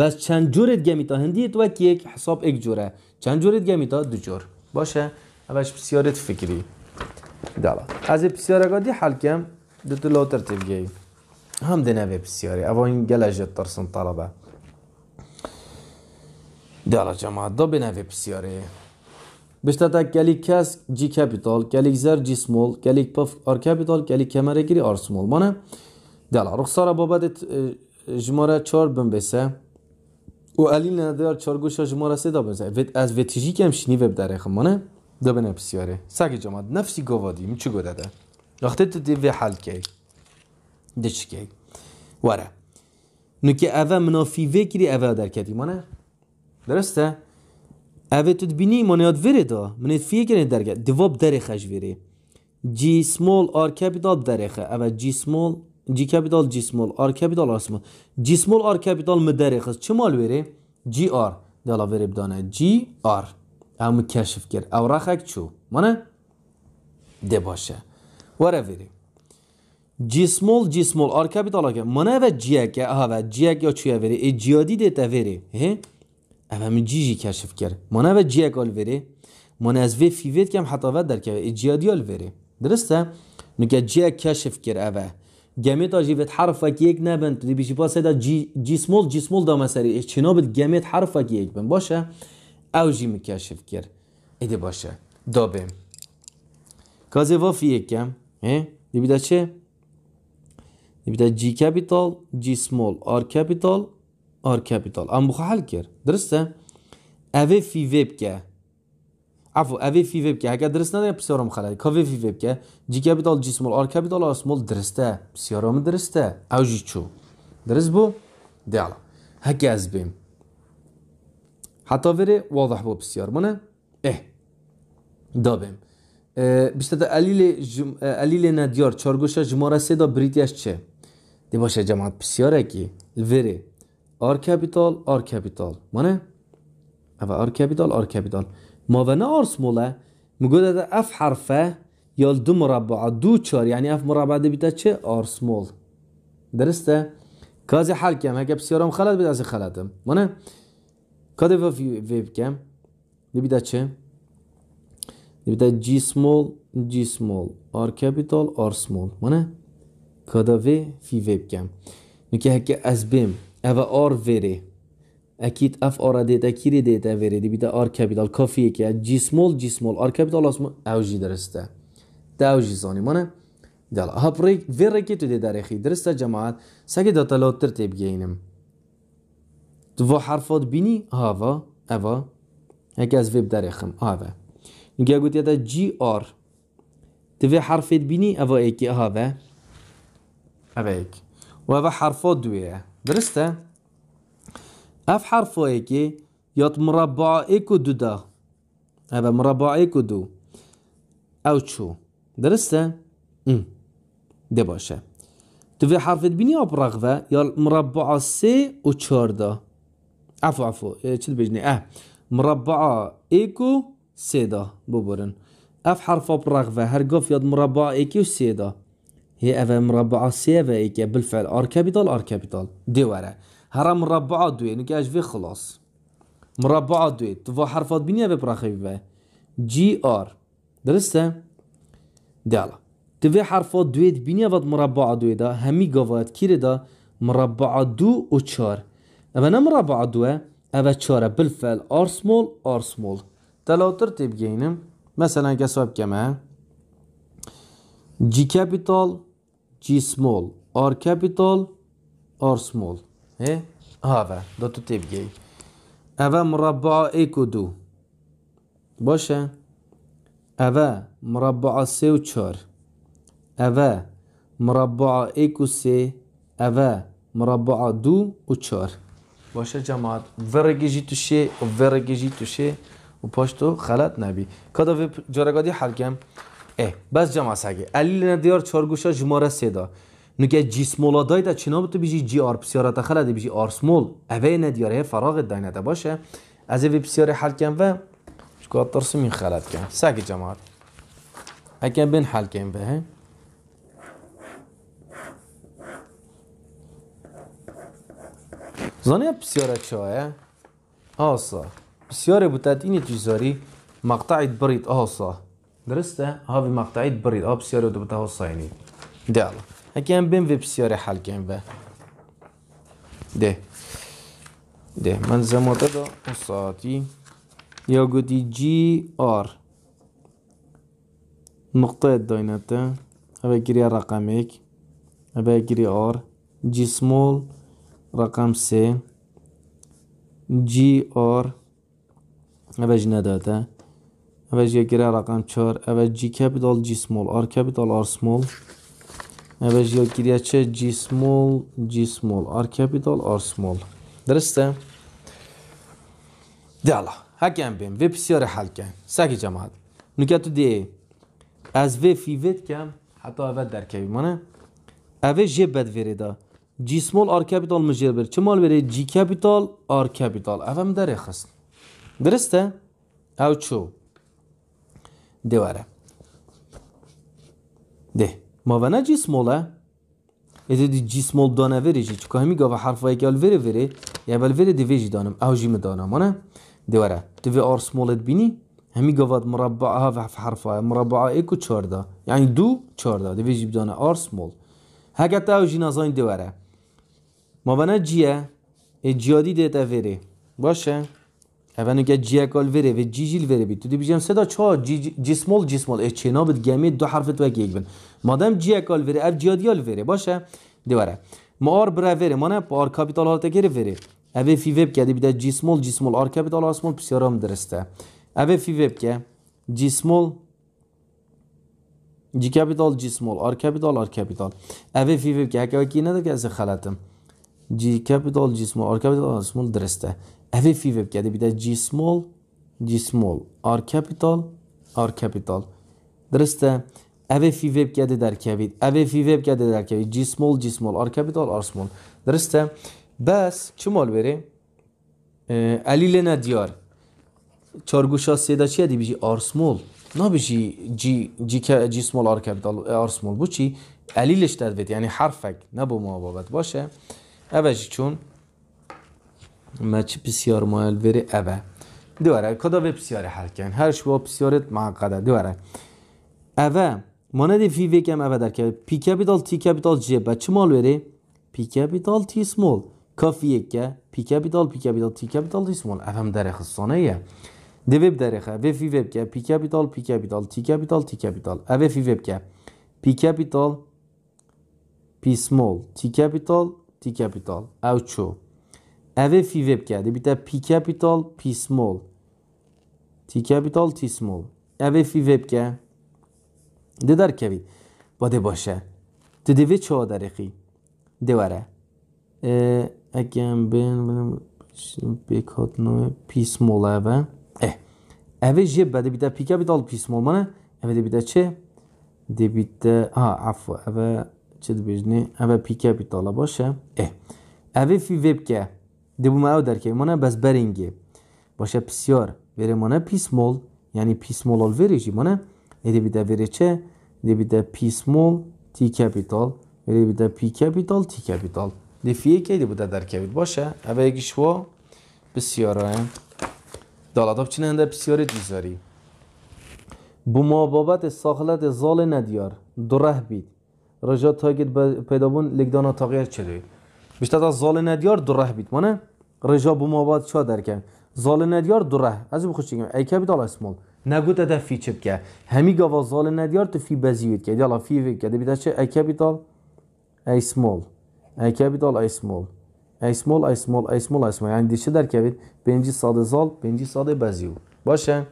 بس چند دیگه گمیتا هندی تو یک حساب یک جوره چند دیگه گمیتا دو جور باشه اولش بسیارت فکری دالا از بسیار دی حل کم دو تلو گی هم نوی بسیاری او این گلجت ترسن طلبه دالا جماعت دا نوی بسیاری بیشتر تک کلیک کس جی کپیتال کلیک زر جی سمول کلیک پف آر کپیتال کلیک کمره گیری آر سمول مانه دالا رخصار بابت جماره چار بمبسه او علی ندار را ما صدا بزن از وتیجی که شینی وب در خمانه ده بنه بسیاره سگ جماعت نفسی گوادیم چی گوده ده وقتی تو دیوی حل کی ده چی کی وره نو که اوه منافی وکری اوه در کدی مانه درسته اوه تو بینی مانیاد وره دا منید فیه کنید درگه دواب دره خش وره جی سمال آر کپیتال داره. خه اوه جی سمال جی کپیتال جی سمول آر کپیتال آر سمول جی سمول آر کپیتال مداری خواست چه مال بیره؟ جی آر دالا بیره بدانه جی آر اما کشف کرد او رخ اک چو؟ مانه؟ ده باشه وره بیره جی سمول جی سمول آر کپیتال آکه مانه او جی اکه او جی اکه او چویه بیره ای جیادی دیتا بیره او همین جی جی کشف کرد مانه و جی اکه او بیره مانه از وی فیویت کم حتا او درکه ای جیادی او بیره درسته؟ نکه جی اکه کشف کرد اوه جمیت حرف بتحرفک حرف یک نبند دی بیشی هذا دا جی سمول جی سمول دا مسری چنابت حرف اکی یک بند باشه او جی مکشف کر ایده باشه دابه کازه وافی یکم ها دی بیده چه دی جی جی کپیتال جی سمول ار کپیتال ار کپیتال ام بخواه حل کر درسته اوه فی ویب که فی ویب که agar درست نداره بسیارم که اوی فی ویب که جی کپیتال جی سمول آر کپیتال آر سمول درسته بسیارم درسته جی چو درست بو دیالا هکی از بیم حتی وره واضح بو بسیار منه اه دا بیم بیشتر علیل جم... علیل ندیار چارگوشه جماره سه دا بریتیش چه دی باشه جماعت بسیاره کی وره آر کپیتال آر کپیتال منه اول آر کپیتال آر کپیتال ماونا موله میگوید در اف حرفه یا دو مربع دو چار یعنی اف مربع ده بیتا چه مول درسته کازی حل کم هکه بسیارم خلط بیتا از خلطم مانه؟ کازی فی ویب کم بیتا چه بیتا جی سمول جی سمول آر کپیتال آر سمول مانه؟ کازی و فی ویب کم نکه هکه از بیم او آر ویره اكيد اف ارا ديتا كيري ديتا فيريدي بيتا ار كابيتال كافيه كي جي سمول جي سمول ار كابيتال اسم او جي درسته تاو جي زاني مانا دالا هابري فيري كي تو ديتا ريخي درسته جماعات ساكي داتا لو ترتيب جينم دو حرفات بيني هافا افا هكا از فيب داريخم هافا نجا قلت يدا جي ار تفي حرفات بيني افا ايكي هافا افا ايك وهذا حرفات دوية درسته اف حرف ايكي يط مربع ايكو دو دا هذا مربع ايكو دو او تشو درستا ام دي باشا تو في حرف بینی او برغفه يال مربع سي و چار دا عفو عفو اه، چل بجنی اه مربع ايكو سي دا ببرن اف حرف او برغفه هر قف یاد مربع ايكو سي دا هي اف مربع سي او ایکی بالفعل ار كابيتال ار دي وره هر مربع دوی نو که اش خلاص مربع دوی تو و حرفات بینیه به برخی بیبه جی آر درسته؟ دیالا تو و حرفات دوی بینیه ود مربع دوی دا همی گاوات کیره دا مربع دو و چار اما نه مربع دوه اوه چاره بالفعل آر سمول آر سمول تیب گینم مثلا كسب كما جی کپیتال جی سمول ار کپیتال ار سمول Eh? هذا ده تبقي أفا مربع إيكو دو باشه أفا مربع سه و چار أفا مربع إيكو سه أفا مربع دو و چار باشه جماعت ورگیجی توشه و ورگیجی توشه و پاشتو خلط نبی کادا جارگادی حل ای اه بس جماعت سگه علیل ندیار گوشا جماره سه نگه جی سمولا دایده چنا بود تو بیجی جی آر پسیارا تخلده بیجی آر سمول اوه ندیاره فراغ داینده باشه از اوه بسیار حل کن و شکوات ترسی من خلد کن ساک جماعت هکن بین حل کن و زانه بسیار چایه آسا بسیار بودت این تجزاری مقطع برید آسا درسته؟ هاوی مقطعی برید آب بسیار دو بتا آسا یعنی دیالا اگه بیم و بسیار حل کن و ده ده من زماده دا اصاتی یا گودی جی آر نقطه داینته اوه گیری رقم یک اوه گیری آر جی سمول رقم سه جی آر اوه جی نداده اوه جی گیری رقم چار اوه جی کپیتال جی سمول آر کپیتال آر سمول Əvvəlcə چه جی small, جی small, آر capital, آر small. درسته؟ دیالا هکم بیم وی بسیار حل کن سکی جماعت تو دی از وی فی وید کم حتی اول در کبی مانه اوه جی بد ویری دا جی سمال آر کپیتال مجیر بر چه مال بری جی کپیتال آر کپیتال اوه در خست درسته؟ او چو دیواره ده ما و نه جسموله ایده دی جسمول دانه جی چکا همی گاوه های که الوره وره یا بل وره دی ویجی دانم او جیم دانم آنه دیواره دی وی آر سمولت بینی همی گاوات مربعه ها و حرفای مربعه ایک و چار دا یعنی دو چار دا دی ویجی بدانه آر سمول هکتا او جی نازان دیواره ما و نه جیه جیادی دیتا وره باشه اونو که جی کال وره و جی جیل وره بید تو دی بیجم صدا چهار جی جسمول جسمول ای چه نابد گمید دو حرفت و ایک بند مادام جیا کال وره اف جیا دیال وره باشه دیواره ما آر بره وره مانه پا آر کپیتال هالتا گره وره اوه فی ویب که دی بیده جی سمول جی سمول آر کپیتال آر سمول پسیارام درسته اوه فی ویب که جی سمول جی کپیتال جی سمول آر کپیتال آر کپیتال اوه فی ویب که هکه وکی نده که از خلطم جی کپیتال جی سمول آر کپیتال آر سمول درسته اوه فی ویب که دی بیده جی سمول جی سمول آر کپیتال آر کپیتال درسته Avefi web gade dar kabid. Avefi web gade در kabid. G small G small. R capital R small. درسته؟ بس چه مال بره؟ علی لنا دیار چارگوشا سیدا چیه دی بیجی آر سمول نه بیجی جی جی جی سمول آر کپیتال آر سمول بو چی علیلش تدوید یعنی حرفک نه با بابت باشه اوه چون ما چی بسیار مایل بره اوه دواره کدا به بسیار حرکن هر شبا بسیارت معقده دواره اوه مانند وی وی هم عوض کرده پی کپیتال تی کپیتال جی بچه مال بره پی کپیتال تی سمال کافیه که پی کپیتال پی کپیتال تی کپیتال تی سمال افهم در خصانه یه دی وب در خه وی وی وب که پی کپیتال پی کپیتال تی کپیتال تی کپیتال او وی وب که پی کپیتال پی سمال تی کپیتال تی کپیتال او چو او وی وب که دی بیت پی کپیتال پی سمال تی کپیتال تی سمال او وی وب که دیدار در کوی و د باشه تو دیوی چه چو درخي د وره اګم بن بن شم نوی نو پیس مول اوا اه اوی جی بده بده پیکا بده پیس مول منه اوی د بده چه د بده ها عفو اوا چه د بجنی اوا پیکا بده الله باشه اوه اوی فی ویب که د بو ماو در که منه بس برینگی باشه بسیار بیره منه پیس مول یعنی پیس مول ال ویری منه e devi da avere C, devi da P small, T capital, e devi P capital, T capital. دفیه که دی بوده در کوید باشه اوه و بسیاره دالتاب چینه هنده بسیاری دیزاری بو ساخلت زال ندیار دره بید رجا تاگید پیدا بون لگدانا تاقیر چلوی بیشتر از زال ندیار دره بید مانه رجا بو چه چا درکن زال ندیار دره از بخوش چگیم ای کپیتال اسمال نگوت ده فی چپ که همی گوه زال ندیار تو فی بزیوید که دیالا فی وید که ده بیده چه ای کپیتال ای سمول ای کپیتال ای سمول ای سمول ای سمول ای سمول ای سمول یعنی دیشه در کهوید بینجی ساده زال بینجی ساده بزیو باشه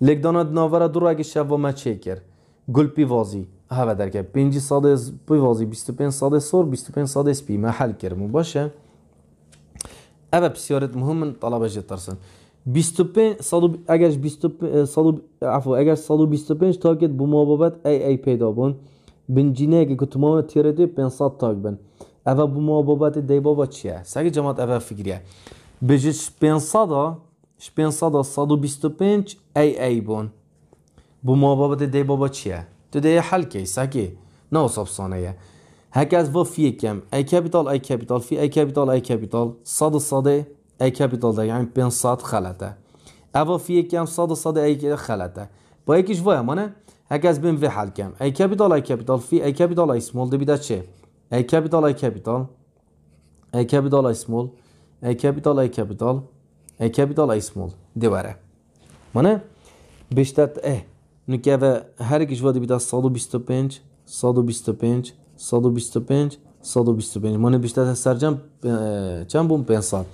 لگدانا دناورا دو را اگه شب و ما کرد کر گل پیوازی هوا در که پنجی ساده پیوازی بیستو پین ساده بیستو پین ساده محل باشه اوه بسیارت مهم طلبه 25 100 اگر 25 عفوا اگر 125 تارگت به مابابت ای ای پیدا بون بنجینه که که تمام تیره 500 تاگ بن اوا به مابابت دی بابا چیه سگ جماعت اوا فکریه بجی 500 500 125 ای ای بون به مابابت دی بابا چیه تو دی حل کی سگی نه حساب سانه هک از و فی کم ای کپیتال ای کپیتال فی ای کپیتال ای کپیتال صد 100 أي كابيتال ده يعني بين صاد خلته أبا في كم صاد صاد أي كده خلته وای مانه مانا هکذا بین في حال كم ای كابيتال أي كابيتال في أي كابيتال أي سمول ده بيدا شيء ای كابيتال أي كابيتال أي كابيتال أي سمول أي كابيتال أي كابيتال أي كابيتال أي سمول دوباره مانا بیشتر اه نکه و هر و پنج صد و بیست و پنج. مانه بیشتر سرجم چند بوم 500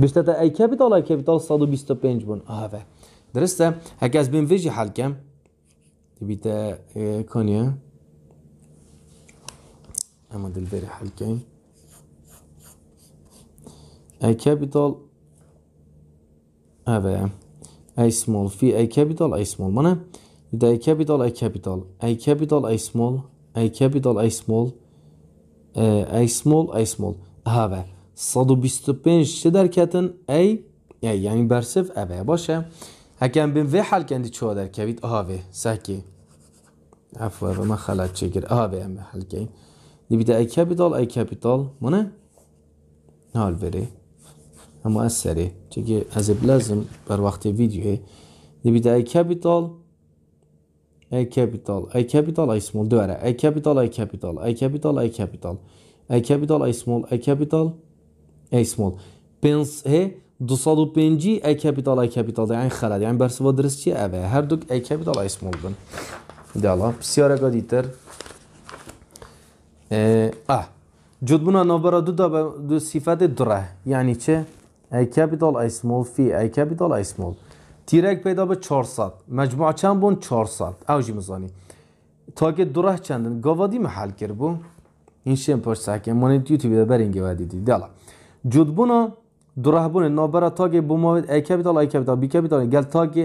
بیشتر اي كابيتال ای کپیتال 125 بون اه آها درسته هكا از بین ویجی حل کم تبيت كونيا اه، اما دلبري حل كم اي كابيتال هذا اي سمول في اي كابيتال اي سمول مانا ده اي كابيتال اي كابيتال اي كابيتال اي سمول اي كابيتال اي سمول اي سمول اي سمول هذا 125 چه در کتن ای یعنی برسف اوه باشه هکن بین و حل کندی چه در کوید آوه سکی عفوا من خلط چگر آوه هم حل کن نبیده ای کپیتال ای کپیتال منه نال بره اما از سره چگه از بلازم بر وقت ویدیوه نبیده ای کپیتال ای کپیتال ای کپیتال ای سمول دوره ای کپیتال ای کپیتال ای کپیتال ای کپیتال ای کپیتال ای سمول ای کپیتال A small pens he 205 A capital A capital يعني خلد يعني برسوا درس چی اوه هر دوک A capital A small بن دیالا بسیار اگا دیتر اه جدبنا نابرا دو دو صفت دره یعنی چه A capital A small فی A capital A small تیرک پیدا به 400 مجموع چند بون 400 اوجی مزانی تا که دره چندن گاوادی محل کر بو این شیم پرسکه مانید یوتیوبی ده برین گوادی دیالا جدبونا درهبون نابرا تاگه بو مواد ای کپیتال ای کپیتال بی کپیتال گل تاگه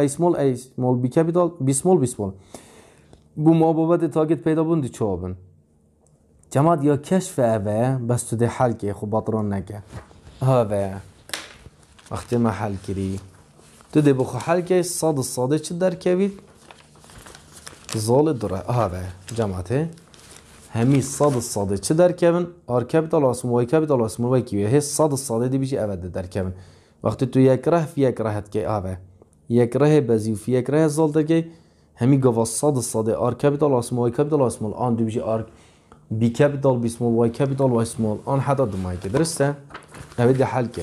ای سمول ای سمول بی کپیتال بی سمول بی سمول بو مواد تاگه پیدا بون دی چوا جماعت یا کشف اوه، بس تو دی حل که خوب باطران نکه ها وقتی ما حل کری تو دی بخو حل که ساد ساده چه در زال دره ها جماعته همی صاد صد چه در کبن آر کپیتال آسمو وای کپیتال آسمو وای کیوی هی صاد صد دی بیشی اود در کبن وقتی تو یک ره فی یک رهت که آوه یک ره بزی و فی یک ره زال که همی گوا صاد صد آر کپیتال آسمو وای کپیتال آسمو آن دی بیشی آر بی کپیتال بی سمول وای کپیتال وای سمول آن حدا دمائی که درسته اوه دی حل که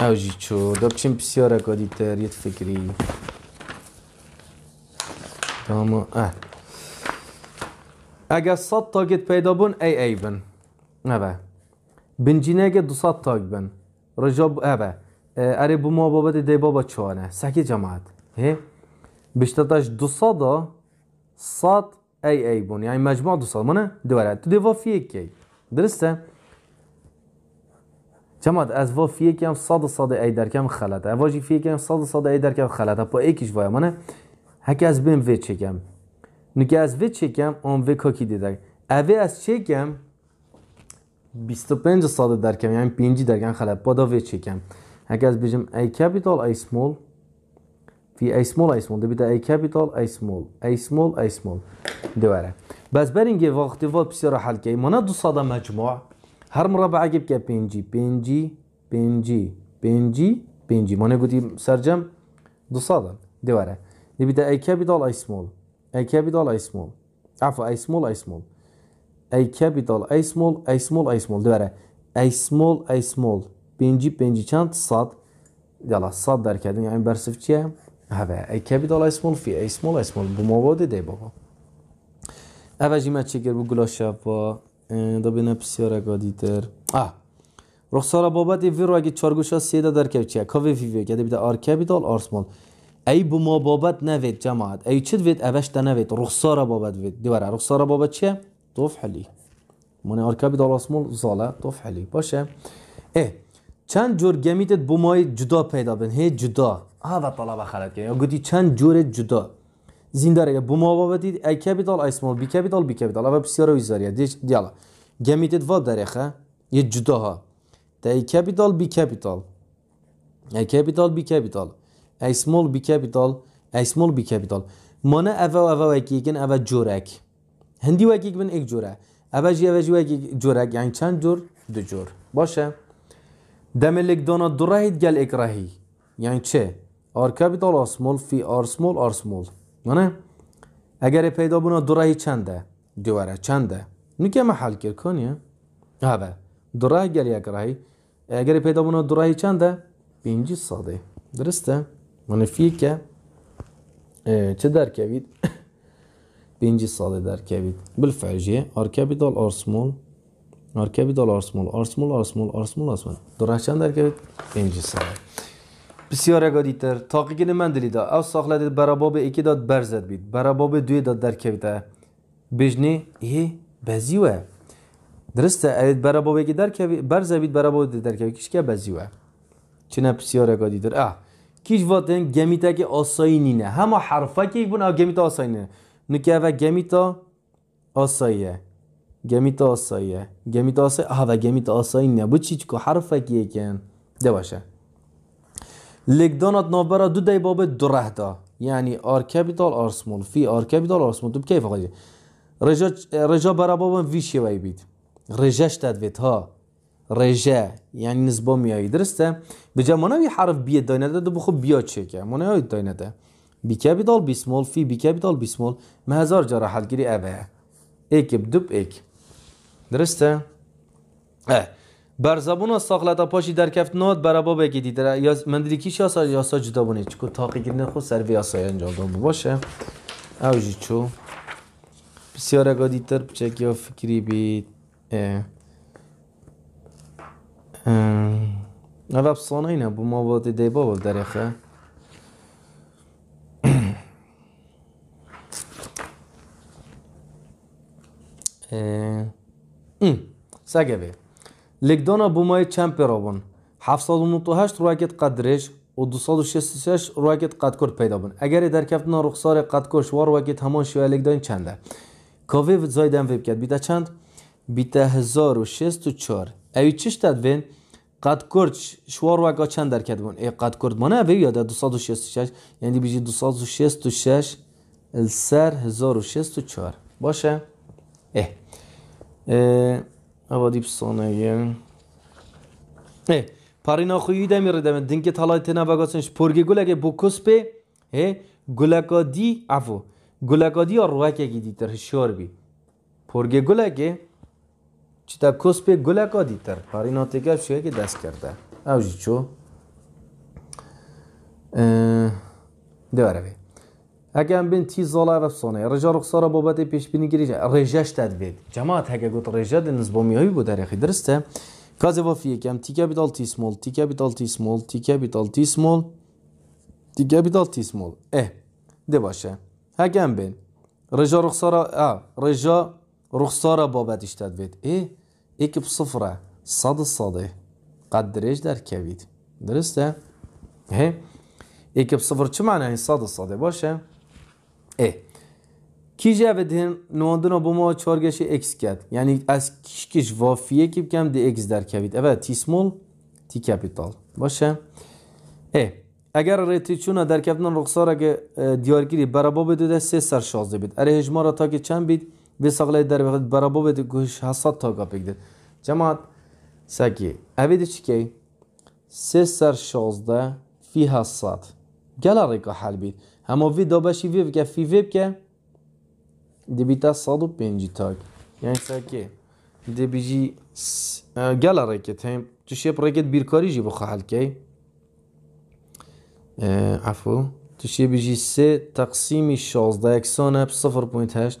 اوجی چو دب چیم بسیار اکادی تر یه فکری تمام اه صد Eğer sat ای ای bun ey eyvin. Evet. Bincinege dusat tag bin. Rajab evet. اره بو بابا دی بابا چوانه سکی جماعت هی بشتتاش دو صدا صد ای ای بون یعنی مجموع دو صد منه دواره تو دی وافی کی درسته جماعت از وافیه هم صد صد ای درکم خلطه واجی فیه هم صد صد ای درکم خلطه پا ایکیش وای منه هکی از بین وی چکم میگه از وی چکم آن وی کاکی دیدگ اوی از چکم 25 در درکم یعنی پینجی درکم خلاب بادا وی چکم اگر از بیم ای کپیتال ای سمول فی ای سمول ای سمول دبیده ای کپیتال ای سمول ای سمول دواره بس برینگی وقتی وقت پسی را حل که من دو ساده مجموع هر مرا به عقب که پینجی پینجی پینجی پینجی پینجی مانه گوتی سرجم دو ساده دواره دبیده ای کپیتال ای سمول A capital A small afa A small A small A capital A small A small A small دبره A small A small birinci birinci çant sad yala sad derken yani bersifçiye evet, A capital A small fi A small A small bu مواد دی بابا اوجی من چگر بو گلاشا با دبینه بسیار گادیتر آه Ruhsara babati virvagi çarguşa seda derkevçiye. Kavi viviye. Gede bir de r capital r small. ای بو ما بابت نوید جماعت ای چد وید اوشت نوید رخصار بابت وید دیوارا رخصار بابت چیه؟ توفحلی من مونه ارکا بی دالاسمول زاله توف باشه ای چند جور گمیتت بو مای جدا پیدا بین هی جدا ها و طلب خرد که یا گودی چند جور جدا زنداره یا بو ما بابت دید ای که دال ای سمول بی که بی دال بی که بی دال اوه بسیار ویزاریه دیش دیالا گمیتت واد درخه ی جدا تا ای بی دال دال ای بی دال دال. ای ئەی سمۆڵ بیکە بیتال ئەی سمۆڵ بیکە بیتال مانە ئەvە ئەvە وەکیکن ئەvە جۆرەك هەندی یک بن ئەک جۆرە ئەvە ژێvەژی وەکی جۆرەك یعنی چند جور دو جۆر باشە دەمێلێک دۆنا دوڕاهیت گەل ئێکراهی یان چێ ئارکە بیتال ئاسمۆڵ فی آر آر ئارسمۆڵ مانە اگر پیدا بوونا دوڕاهی چنده دیوارە چەندە نکە مەحل کرد کۆنیە هەبە دوڕای گەل یەکراهی ئەگەری پیدا بوونا دوڕاهی چنده 5 ساده درسته من که چه در کهید بینجی ساله در کوید بلفعجی آر کپیتال آر سمول آر کپیتال آر سمول آر سمول آر سمول آر سمول آر سمول در هشتن در کوید بینجی ساله بسیار اگه دیتر تاقی که نمندلی دا او ساخله دید براباب ایکی داد برزد بید براباب دوی داد در کوید بجنی ای بزیوه درسته اید براباب ایکی در کهید برزد بید براباب دید در کوید کشکه بزیوه چنه بسیار اگه دیتر اه کیش واتن گمیتا که آسایی نینه هما حرفا که ایبون او گمیتا آسایی نینه نکه و گمیتا آساییه گمیتا آساییه گمیتا ها و گمیتا آسایی نینه بو چیچ که حرفا که یکن ده باشه لگدانات نابرا دو دی باب دو ره دا یعنی آر کپیتال آر فی آر کپیتال آر سمول تو بکیف آقایی رجا, رجا برا ویشی وی بید رجاش تدوید ها رژه یعنی نسبه میایی درسته به جمانوی حرف بیه داینده دو بخو بیا چه که منوی داینده بی کپیتال بی سمول فی بی کپیتال بی سمول هزار جارا حل گیری اوه ایک بدوب ایک درسته اه بر زبون ساقلتا پاشی در کفت ناد برا با بگیدی در یا من دیدی کیش یاسا یاسا جدا بونه چکو تاقی گیرنه خود سر یاسا انجام باشه اوجی چو بسیار اگا دیتر Ev efsane yine bu mavadi deyba bol derefe. بی. لگدانا بومای چمپ رابون 798 راکت قدرش و 266 راکت قدکر پیدا بون اگر در کفتنا رخصار قدکر وار راکت همان شوه لگدان چنده کاوی زایدن ویب کرد بیتا چند بیتا 1064 اوی چش تدوین قد کرد شوار و چند در کد بون ای قد کرد مانه اوی یاده شش یعنی بیجی شش السر چهار باشه اه اوادی بسانه اه پارینا خویی ده میره دمه دنگه تلای تنه وگا سنش پرگه گلگه کس پی اه گلگا دی افو. گلگا دی ها روکه گی دیتر شوار بی پرگه گلگه چی تا کس پی گلکا دیتر پاری نا که دست کرده او جی چو دواره بی اگه بین تی زاله و افسانه رجا رخصار بابت پیش بینی گریجه رجش تدوید جماعت هگه گوت رجه ده نزبا میایی بود در یخی درسته کازی وافی یکم تیکه بیدال تی سمول تیکه بیدال تی سمول تیکه بیدال تی سمول تیکه بیدال تی سمول اه ده باشه هگه بین رجا رخصار رجا رخصار بابتش تدوید ای اكب بصفره صاد صده قد در كبيد درسته هي اكب صفر چه معنی این صاد صده باشه ای کی جوه دهن نواندن با ما چارگش اکس کرد یعنی از کشکش وافیه کی بکم دی اکس در کوید اول تی سمول تی کپیتال باشه ای اگر چونه در کپتن رخصار اگه دیارگیری برابا بده ده سه سر شازده بید اره هجما را تا که چند بید vesaqlay darvaqt barabobet gush hasat togapigdir. Cemaat saki evi ki sesar şazda fi hasat. Gela rika halbid. که vi dabashi vi vke fi vi و debita sadu یعنی tak. Yani saki بیکاری bir bu کی؟ عفو تو شی سه تقسیمی شازده اکسان هب صفر هشت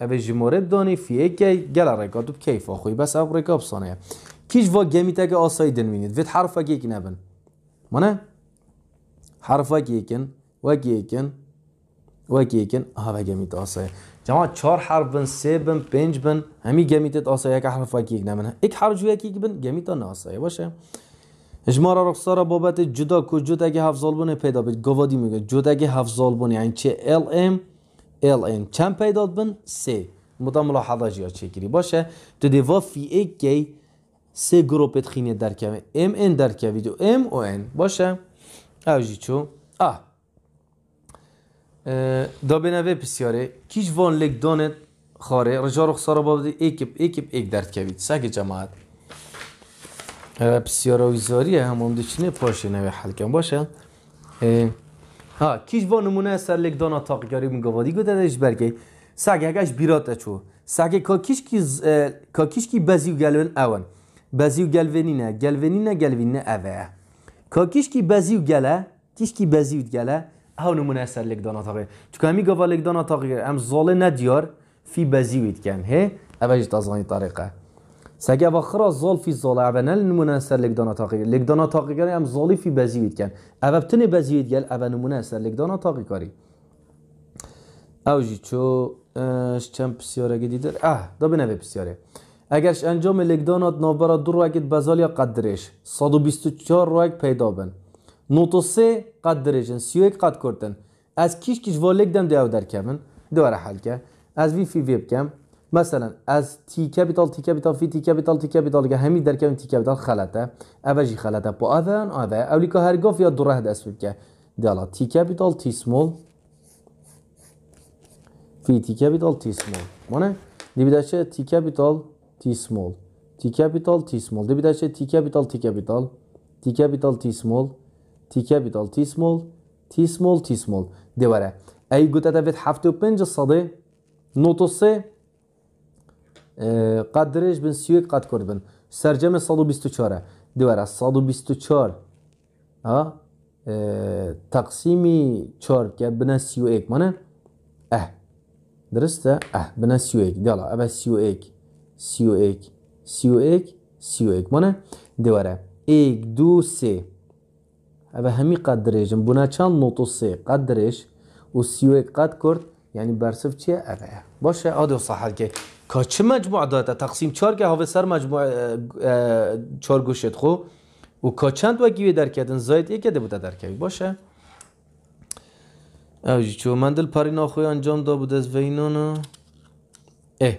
اوه جمورد دانی فی ایک گل رکاتو کیف آخوی بس او رکاب سانه کیش وا گمی تک آسای دن وید حرف اگه ایک نبن مانه حرف اگه ایکن وگه ایکن وگه ایکن آها و گمی تک آسای جماعه چار حرف بن سه بن پنج بن همی گمی تک آسای یک حرف اگه ایک نبن ایک حرف جو یک ایک بن گمی تا باشه اجمارا را بابت جدا کجود اگه هفزال بنه پیدا بید گوادی میگه جود اگه هفزال بنه یعنی چه ال ام ln چند پیدا بن؟ سه مدام ملاحظه جیا چگیری باشه تو دیوا فی ایک گی سه گروپ خینه در کمه ام ان در کمه و ام او ان باشه او جی چو آه دا نوه پسیاره کیش وان لگ دانت خاره رجا رخصاره بابده با ایکب ایک درد کوید سگ جماعت پسیاره ویزاریه همون چنه پاشه نوی حل کن باشه ها کیش با نمونه سر لک دانا تاقیاری من گوادی گوده دادش برگی سگ اگش بیرات اچو سگ کاکیش کی کاکیش کی بازیو گلون اون بازیو گلونی نه گلونی نه گلونی نه اوه کاکیش کی و گله کیش کی و گله ها نمونه سر لک دانا تاقیگاری تو کمی گوا لک دانا تاقیگاری ام زاله ندیار فی بازیوید کن هه اوه جت طریقه سگه و خرا زال فی زال اونل نمونه سر لگدانا تاقی لگدانا تاقی کاری هم زالی بزیوید کن بتنه بزیوید گل اول نمونه سر لگدانا تاقی کاری اوجی چو چم پسیاره گی دیدر اه دا نوه پسیاره اگرش انجام لگدانات نابرا دو اگید بزال یا قدرش صد و و بیست 124 روگ پیدا بن و سه قدرشن 31 قد کردن از کیش کیش والگ دم دیو در کمن دواره حل که از وی فی ویب کم مثلا از تی کپیتال تی کپیتال فی تی کپیتال تی کپیتال که همي در كم تی کپیتال خلطه اوجي خلطه بو اذن اذا اوليكا هرغوف يا دوره دست بود که دالا تی کپیتال تی سمول فی تی کپیتال تی سمول مانه دی بیده چه تی کپیتال تی سمول تی کپیتال تی سمول دی بیده چه تی کپیتال تی کپیتال تی کپیتال تی سمول تی کپیتال تی سمول تی سمول تی سمول دي ورا اي قلت هذا و پنج صده نوتو سه قدرش بن سیوک قد کرد بن سرجم 124 دوره 124 ها تقسیمی 4 که بنا 31 منه اه درسته اه بنا 31 دیالا ابا 31 31 31 31 منه دوره 1 2 3 ابا همی قدرش بنا چند نوتو 3 قدرش و 31 قد کرد یعنی برصف چیه ابا باشه آدو صح که کا چه مجموع داده تقسیم چار خب؟ که هاوه سر مجموع چار گوشت خو او کا چند گیوی در کردن زاید یک کده بوده در کردن باشه اوجی چو من دل پاری ناخوی انجام دا بوده از وینانا اه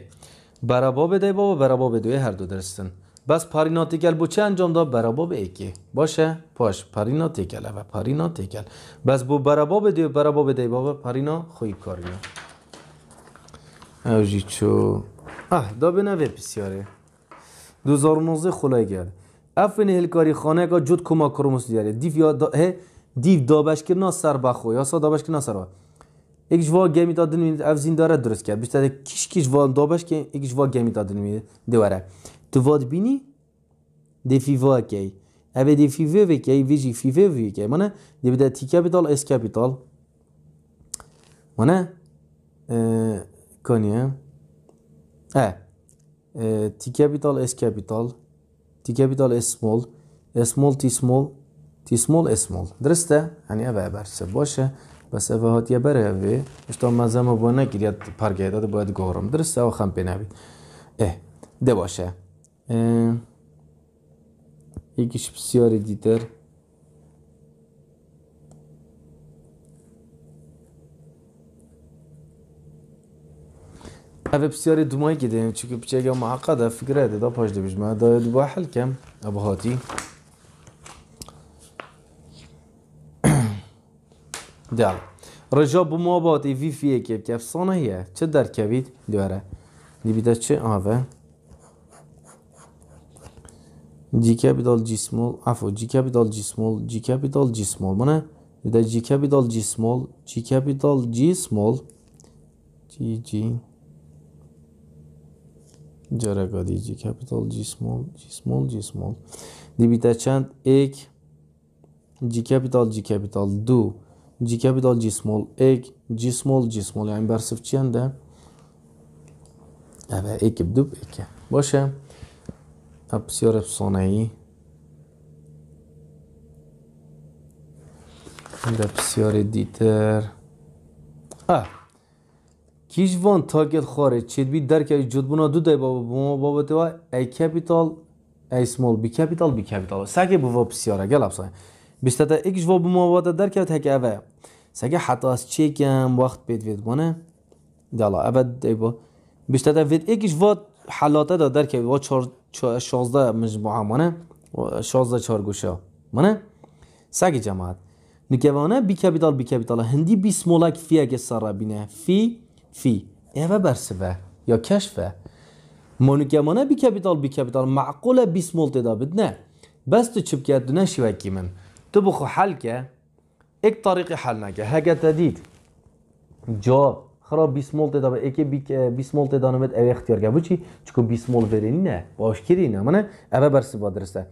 برابا بده بابا برابا بده هر دو درستن بس پارینا تکل بو چه انجام داد به ایکی باشه پاش پارینا تکل و پارینا تکل بس بو بده دیو برابا بده بابا پارینا خوی کاریا اوجی چو Ha, بنا bine پسیاره pis yare. 2019 خلای geldi. افن هلکاری خانه کا جد کما کرموس دیاره دیف یا دا هه دیف دابش که نا سر بخو یا سا دابش که نا سر یک جوا گمی دن میده اف زین داره درست کرد بیشتر کیش کیش وان دابش که یک جوا گمی دادن میده دواره تو واد بینی دیفی وا کی اوی دفی و و کی ویجی فی و وی کی مانه دی بده تی کپیتال اس کپیتال مانه کانیه Hə. E, T capital S capital, T capital S small, S small T small, T small S small. درسته؟ یعنی اوه برسه باشه. بس اوه هات یه بره اوه. اشتا مزمه با نگیرید پرگه داده باید گورم. درسته؟ او خم بنوید. اه. ده باشه. اه. یکیش بسیاری دیدر. هذا بسياري دماي كده تشوكي بتشيكا معقدة فكرة هذا ده باش دبش ما ده دبا حل كم أبو هاتي دال رجا بموابات في في كيف كيف صانة هي چه در كبيد دوارة دي بدا چه آوه G capital G small afo G capital G small G capital G small mana bir de G capital G small G capital G small G G जरा का दीजिए capital G small G small G small दिबिता चंद एक G capital G capital दो G capital G small एक G small G स्mol yani barsiv chanda ava ekib dub eka boshqa absyor afsonai Lapsior editor. Ah, کیش وان تاکت خواره چید بی در جد بنا دو دای بابا بما بابا تو ای کپیتال ای سمال، بی کپیتال بی کپیتال سکه بوا بسیارا گل اپسا هی بیشتا تا ایک جواب بما بابا تا در که هکه اوه سکه حتا از چی کم وقت بید وید بانه دالا اوه دای با بیشتا وید ایک جواب حالاته دا در که بیشتا چار شازده مجموعه مانه شازده چار گوشه مانه سکه جماعت نکه وانه بی کپیتال بی کپیتال هندی بی سمالک کفیه که سر را بینه فی في إيفا برسفة يا كشفة مونو كمانا بي كابيتال بي كابيتال معقولة بي سمول تدا بدنا بس تو چوب كاد دونا تبخو حل كا اك طريق حل كا هكا تديد جواب خراب بي سمول تدا بي اكي بي سمول تدا نمت او اختيار كا بوچی چکو بي سمول ورينينا باش كيرينا مانا إيفا برسفة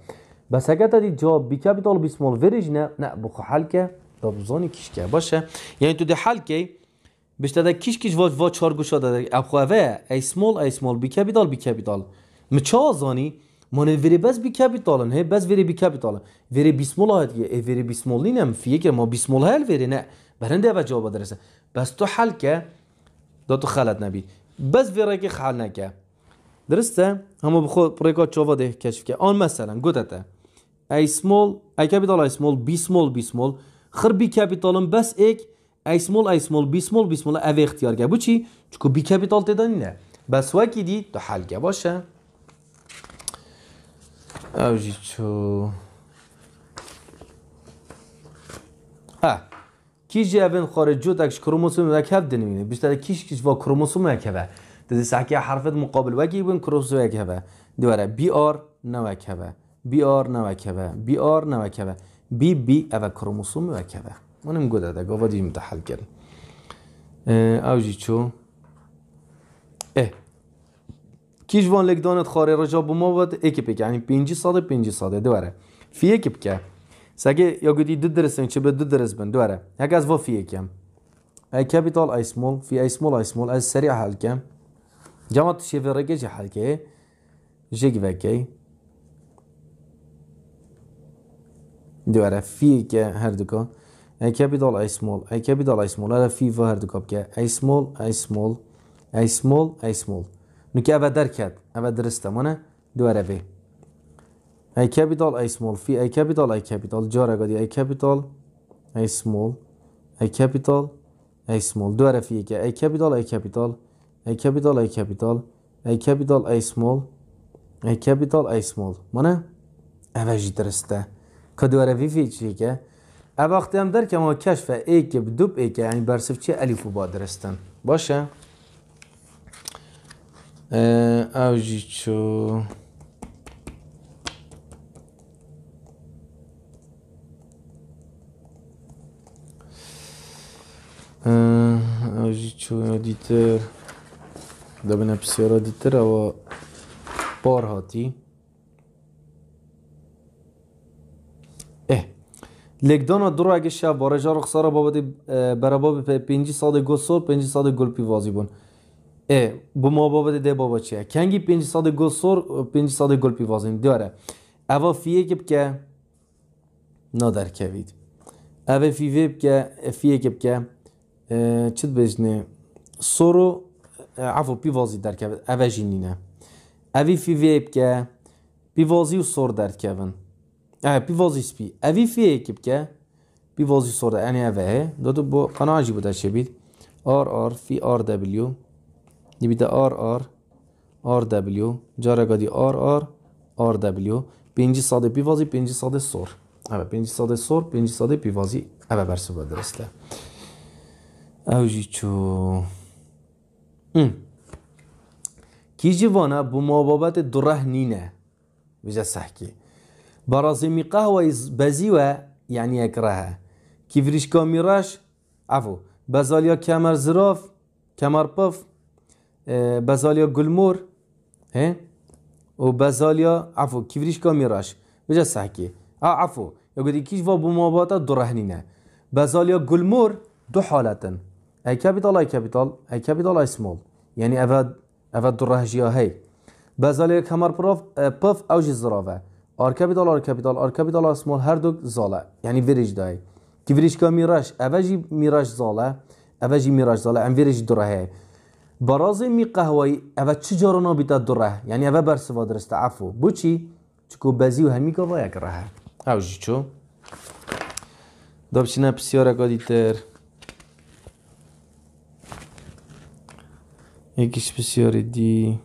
بس هكا تديد جواب بي كابيتال بي سمول ورينينا نا بخو حل كا تبزوني كشكا باشا يعني تو دي حل كي بیشتر Bizdede kişkiş va va çarguşa da abxave ey small سمول small bi بی کپیتال capital. Mi çazani من وری بس بی کپیتالن هی بس وری بی کپیتال وری بیسمول هات یه وری بیسمول نیم فیه که ما بیسمول هل وری نه برنده و جواب درسه بس تو حل که دو تو خلط نبی بس وری که خل نکه درسته همه بخو پریکات چوبا ده کشف که آن مثلا گوتته ای سمول ای کپیتال ای سمول بی سمول بی سمول خر بی کپیتالن بس ایک ای small ای small بی small بی small A very اختیار گه بوچی چون بی B capital تدا بس وای کی دی تو حل گه باشه اوجی تو ها کی جابن خارج جو تاکش کروموسوم را که بدنی می‌نیم بیشتر کیش کیش با کروموسوم را که با دزی سعی مقابل وای بین بون کروموسوم را که با دوباره B R نه وای که با B R نه وای که با B R نه وای که با اوه کروموسوم را که منم گوده ده گوه دیم تا حل کرد او جی چو اه کیش وان لگدانت خاره رجا بما ود اکیب که یعنی پینجی ساده پینجی ساده دوره فی اکیب که سگه یا گودی دو درسن چه به دو درس بن دوره هک از وفي كم اي كابيتال اي سمول في اي سمول اي سمول از سريع حل كم جمعت شيفي رجي حل كي جيك فكي دوره في كه هر دوكا A capital, A small, A capital, A small. fi في ظهر دكابك A small, A small, A small, A small. ki أبا دركات أبا درست مانا دوار أبي A capital, A small. fi A capital, A capital. Jara gadi A capital, A small, A capital, A small. دوار ki A capital, A capital, A capital, A capital, A capital, A small, A capital, A small. مانا أبا Kadı درسته كدوار في فيك وقتی هم در که ما کشف ای که بدوب ای که یعنی برسف چه الیف و با درستن باشه اوجی چو اوجی چو دیتر دبنا بسیار دیتر و بار هاتی لگدانا درو اگه شب بارجا رو خسارا بابت برابا به پینجی ساده گل سور پینجی ساده گل وازی بون ای بو ما بابت ده بابا چیه کنگی پینجی ساده گل سور پینجی ساده گل پیوازی داره اوا فیه که بکه نادر کوید اوا فیه که فیه که بکه چت بجنه سورو عفو وازی در کوید اوا جینینه اوی فیه پی وازی و سور در کوید بيفوزي سبي أفي في كبكة بيفوزي صورة يعني أفا دوتو بو قناة جيبو تشبيد ار آر في ار دبليو نبدا ار ار ار دبليو جارا قدي ار آر ار دبليو بينجي صادي بيفازي بينجي صادي مابابت نینه. یعنی و یعنی بزيوة يعني يكرهها كيفريش كاميراش عفو بزالیا کمر زراف کمر پف بزالیا گلمور ها و بزالیا عفو كيفريش كاميراش بجا صحكي اه عفو يقول كيش فابو ماباتا درهنينه بزالیا گلمور دو حالتن ای کپیتال ای کپیتال ای کپیتال ای سمول یعنی افاد افاد درهجیا هی بزالیا کمر پف بف اوجی زرافه آر کپیتال آر کپیتال هر دو زاله یعنی ورش دای کی وریج کا میراش اوجی میراش زاله اوجی میراش زاله ام ورش دره براز می قهوه او چه جارنا بیتا دره یعنی او سوا درسته عفو بو چی چکو بزی و همی کا یک او جی چو دابشینه بسیار گادی تر یکیش بسیاری دی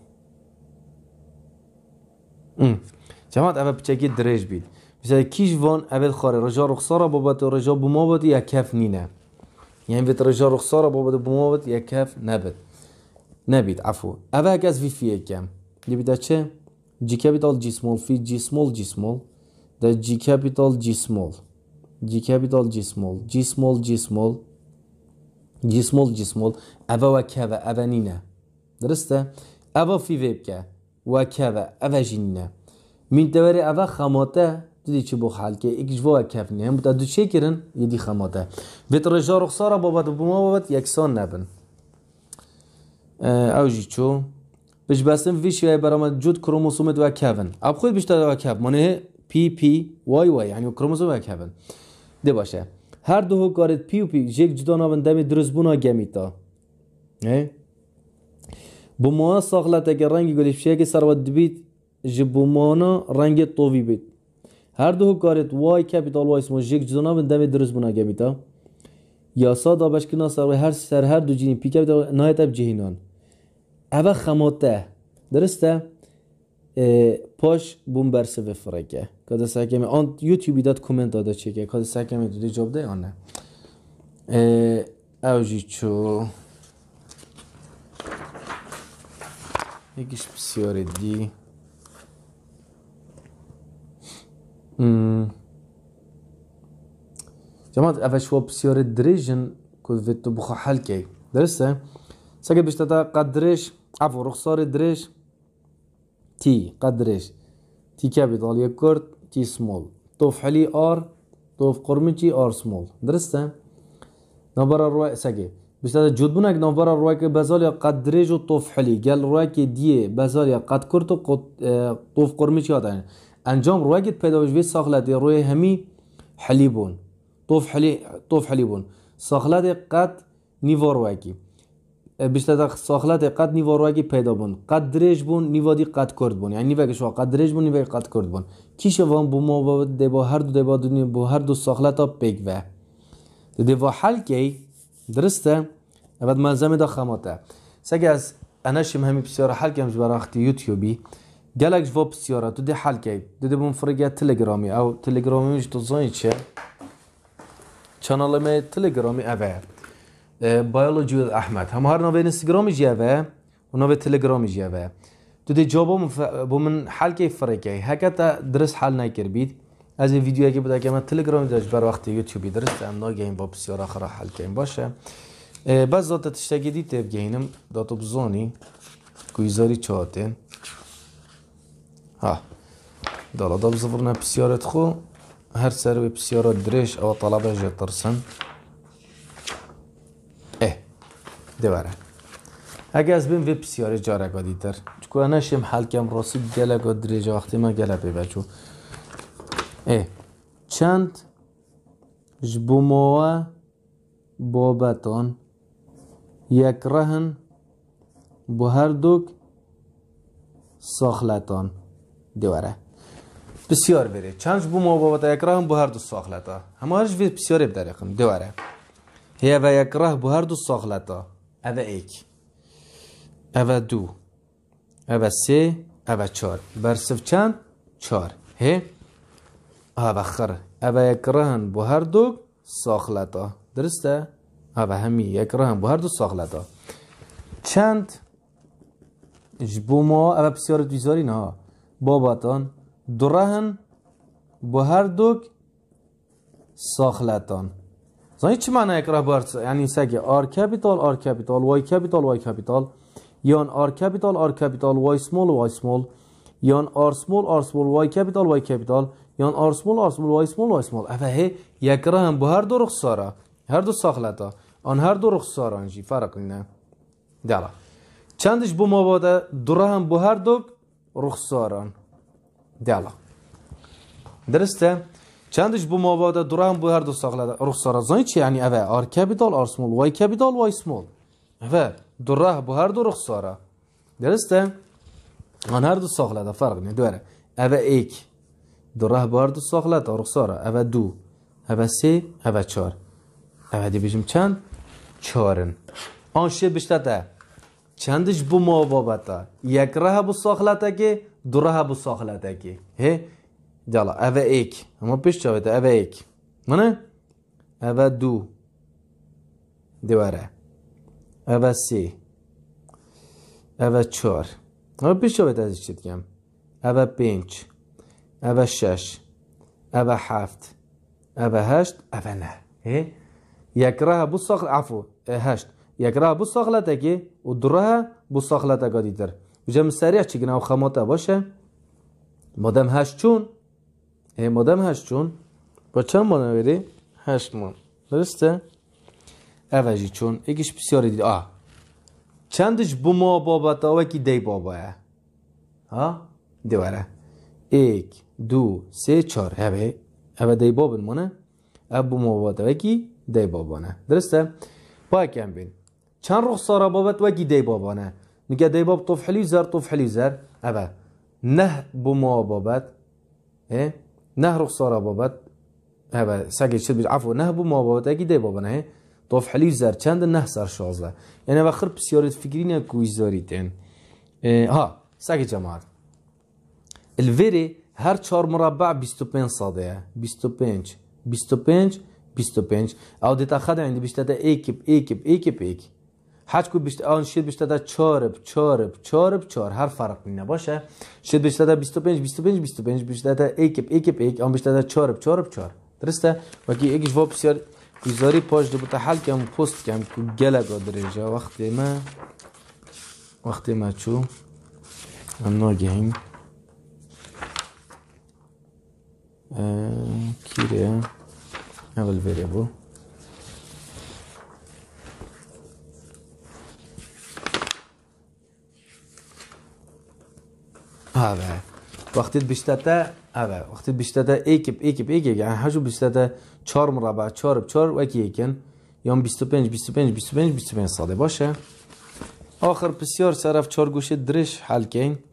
جماعت اول بچکی درش بید مثلا کیش وان اول خاره رجا رخصارا بابت رجا بما بمابت یک کف نینه یعنی يعني بيت رجال بما بابا یک کف نبید نبید عفو اول اگز وی فی اکم یه بیده چه؟ جی کپیتال جی سمول فی جی سمول جی سمول در جی کپیتال جی سمول جی کپیتال جی سمول جی سمول جی سمول جی سمول جی سمول و وكذا أبا نینه درسته فی أبا في فيبكا وكذا أبا جنينا مین دوباره اوا خماته دیدی چی بو حال که یک جوه کف نیم بوده دو چی کرن یه دی خماته بیت رجا رخصار بابت و بما بابت یکسان نبن او جی چو بش بستم وی شیعه برام جود کروموسومت و کفن اب خود بیشتر و کف مانه پی پی وای وای یعنی کروموسوم و کفن دی باشه هر دو کارت پی و پی جیک جدا نابن دمی درست بونا گمیتا بما ساخلت اگر رنگی گلیش بشه که سروت دبید جبومانا رنگ طوی بید هر دو کارت وای کپیتال وای اسمو جیک جناب، و دمی درست بنا گمیتا یا سا دا بشکنا هر سر هر دو جینی پی کپیتال نایت اب جهینان او خماته درسته پاش بوم برس و فرقه کده سکمه آن یوتیوبی داد کومنت داده چکه کده سکمه دو دی جاب ده یا نه او جی چو یکیش بسیاری دی جماعت افش وب دريجن كود في تو بخا حلكي درسه سكت باش قدرش عفو رخصار دريش تي قدرش تي كابيتال يا كورت تي سمول توف حلي ار توف قرمجي ار سمول درسته نبرا روا سكي باش جود بناك نبرا روا كي بازال يا قدرش و حلي قال روا كي دي بازال يا قد كورت و قرمجي هذا يعني انجام رو اگه پداوجوی ساخلت روی همی حلیبون طوف حلی طوف حلیبون ساخلت قد نیوار رو اگه بیشتر ساخلت قد نیوار رو اگه پیدا بون قد درج بون نیوادی قد کرد بون یعنی نیوا شو قد درج بون نیوادی قد کرد بون کیش وام بو ما با دبا هر دو دبا دنیا بو هر دو ساخلت ها پیگ و دبا حل کی درسته بعد ملزم دا خماته سگه از انشم همی بسیار حل کمش براختی یوتیوبی گەلێک بۆ پرسیارە تو دێ حلکەی دەدە بون فرگه تلگرامی تلگرامی میشه تو دزانی چه؟ چەنەڵەمە تلگرامی اوه. و احمد ئەحمد هر هەر انستگرامی نسیگرامی اوه و ناوێ تلگرامی اوه تو دێ جواب بۆ من حلکەی فرگه هکه تا درست نکر بید از این ویدیو اگه بوده که من تلگرامی داشت بر وقت یوتیوبی درست ام این با بسیار آخر حل کهیم باشه بعض داتا تشتگی دیتیب گهینم داتا بزانی کویزاری چهاتین ها دل دل زبرنا بسيارة خو هر سر بسيارة درش، او طلبة جي ترسن اه دوباره اگه از بین وی پسیاره جاره ها دیتر چکو نشیم حل کم راستی گله وقتی ما گلگ بچو اه چند موا بابتان یک رهن بو هر دوک ساخلتان دیواره بسیار بره چند بو مو بابت یک بو هر دو ساخلتا همارش وی بسیار بدرقم دیواره هی و یکراه بو هر دو ساخلتا او ایک او دو او سه او چار برسف چند چار هی او خر او راه بو هر دو ساخلتا درسته؟ او همی راه بو هر دو ساخلتا چند جبو ما او بسیار دویزاری نه بابتان درهن به هر دوک ساخلتان زنی چی معنی اکراه بارس یعنی سگه آر کپیتال آر کپیتال وای کپیتال وای کپیتال یان آر کپیتال آر کپیتال وای سمول وای سمول یان آر سمول آر سمول وای کپیتال وای کپیتال یان آر سمول آر سمول وای سمول وای سمول اوه یکراه هم به هر دو رخسارا هر دو ساخلتا آن هر دو رخسارا انجی فرق نه دلا چندش بو مواده دره هم به هر دوک رخسارا دلا درسته چندش بو مابادا دوران بو هر دو ساقلاده رخسارا زانی چی یعنی اوه آر کبیدال آر سمول وای کبیدال وای سمول اوه دوره بو هر دو رخسارا درسته آن هر دو ساقلاده فرق نه دوره اوه ایک دوره بو هر دو ساقلاده رخسارا اوه دو اوه سه اوه چار اوه دی بجیم چند چارن آن شی بشته ده چندش بو بابتا یک راه بو که دو راه بو که هی جالا اوه ایک اما پیش چاویتا اوه ایک منه اوه دو دواره اوه سی اوه چار اما پیش چاویتا ازش چید کم اوه پینچ اوه شش اوه هفت اوه هشت اوه نه هی یک راه بو ساخل عفو هشت یک بو ساخلت که و راه بو ساخلت اگه دیدر بجم سریع چگنه او خماته باشه مادم هشت چون ای مادم هشت چون با چند مانه بری هشت مان درسته اوجی چون یکیش بسیاری دید آه چندش بو ما تا آوه که دی ها دیواره. یک دو سه چار اوه اوه دی بابن مانه اب بو ما تا آوه که دی درسته پاکم بین چند رخصارە بابت وگی دی بابانه میگه دی باب طوف زەر تۆفحلی زەر ئەبە نەه بۆ ماوە بابەت نەه اه؟ بابت ابا ئەبە سەگەی چ عفو نەه بۆ ماوە بابەتێکی دەی بابانە تۆفحلی اه؟ زر چند نه سر شازە یعنی وخر خر فکری نه کوی زۆری اه، ها سەگی جماعت الویری هر چهار مربع 25 سادەیە 25 25 25 ئەو دێتا خەدا عندی بشتەتە ایکیب ایکیب ایکیب ایکیب حد کو بیشتر آن شد بیشتر در 4 4 4 چار هر فرق می نباشه 25 25 25 بیشتر در 1 1 1 آن چارب چارب چار درسته و کی یکیش واب بسیار گزاری پاش دو حل کم پست کم کو گله گا وقتی ما وقتی ما چو هم ناگهیم کیره اول ویریبل آره وقتی بیشتر تا وقتی 20 تا ekib ekib ekib ya'ni har shu 20 ta 4 پنج 4 4 va ekin 25 25 25 25 ساده باشه آخر بسیار صرف گوشه درش حل کن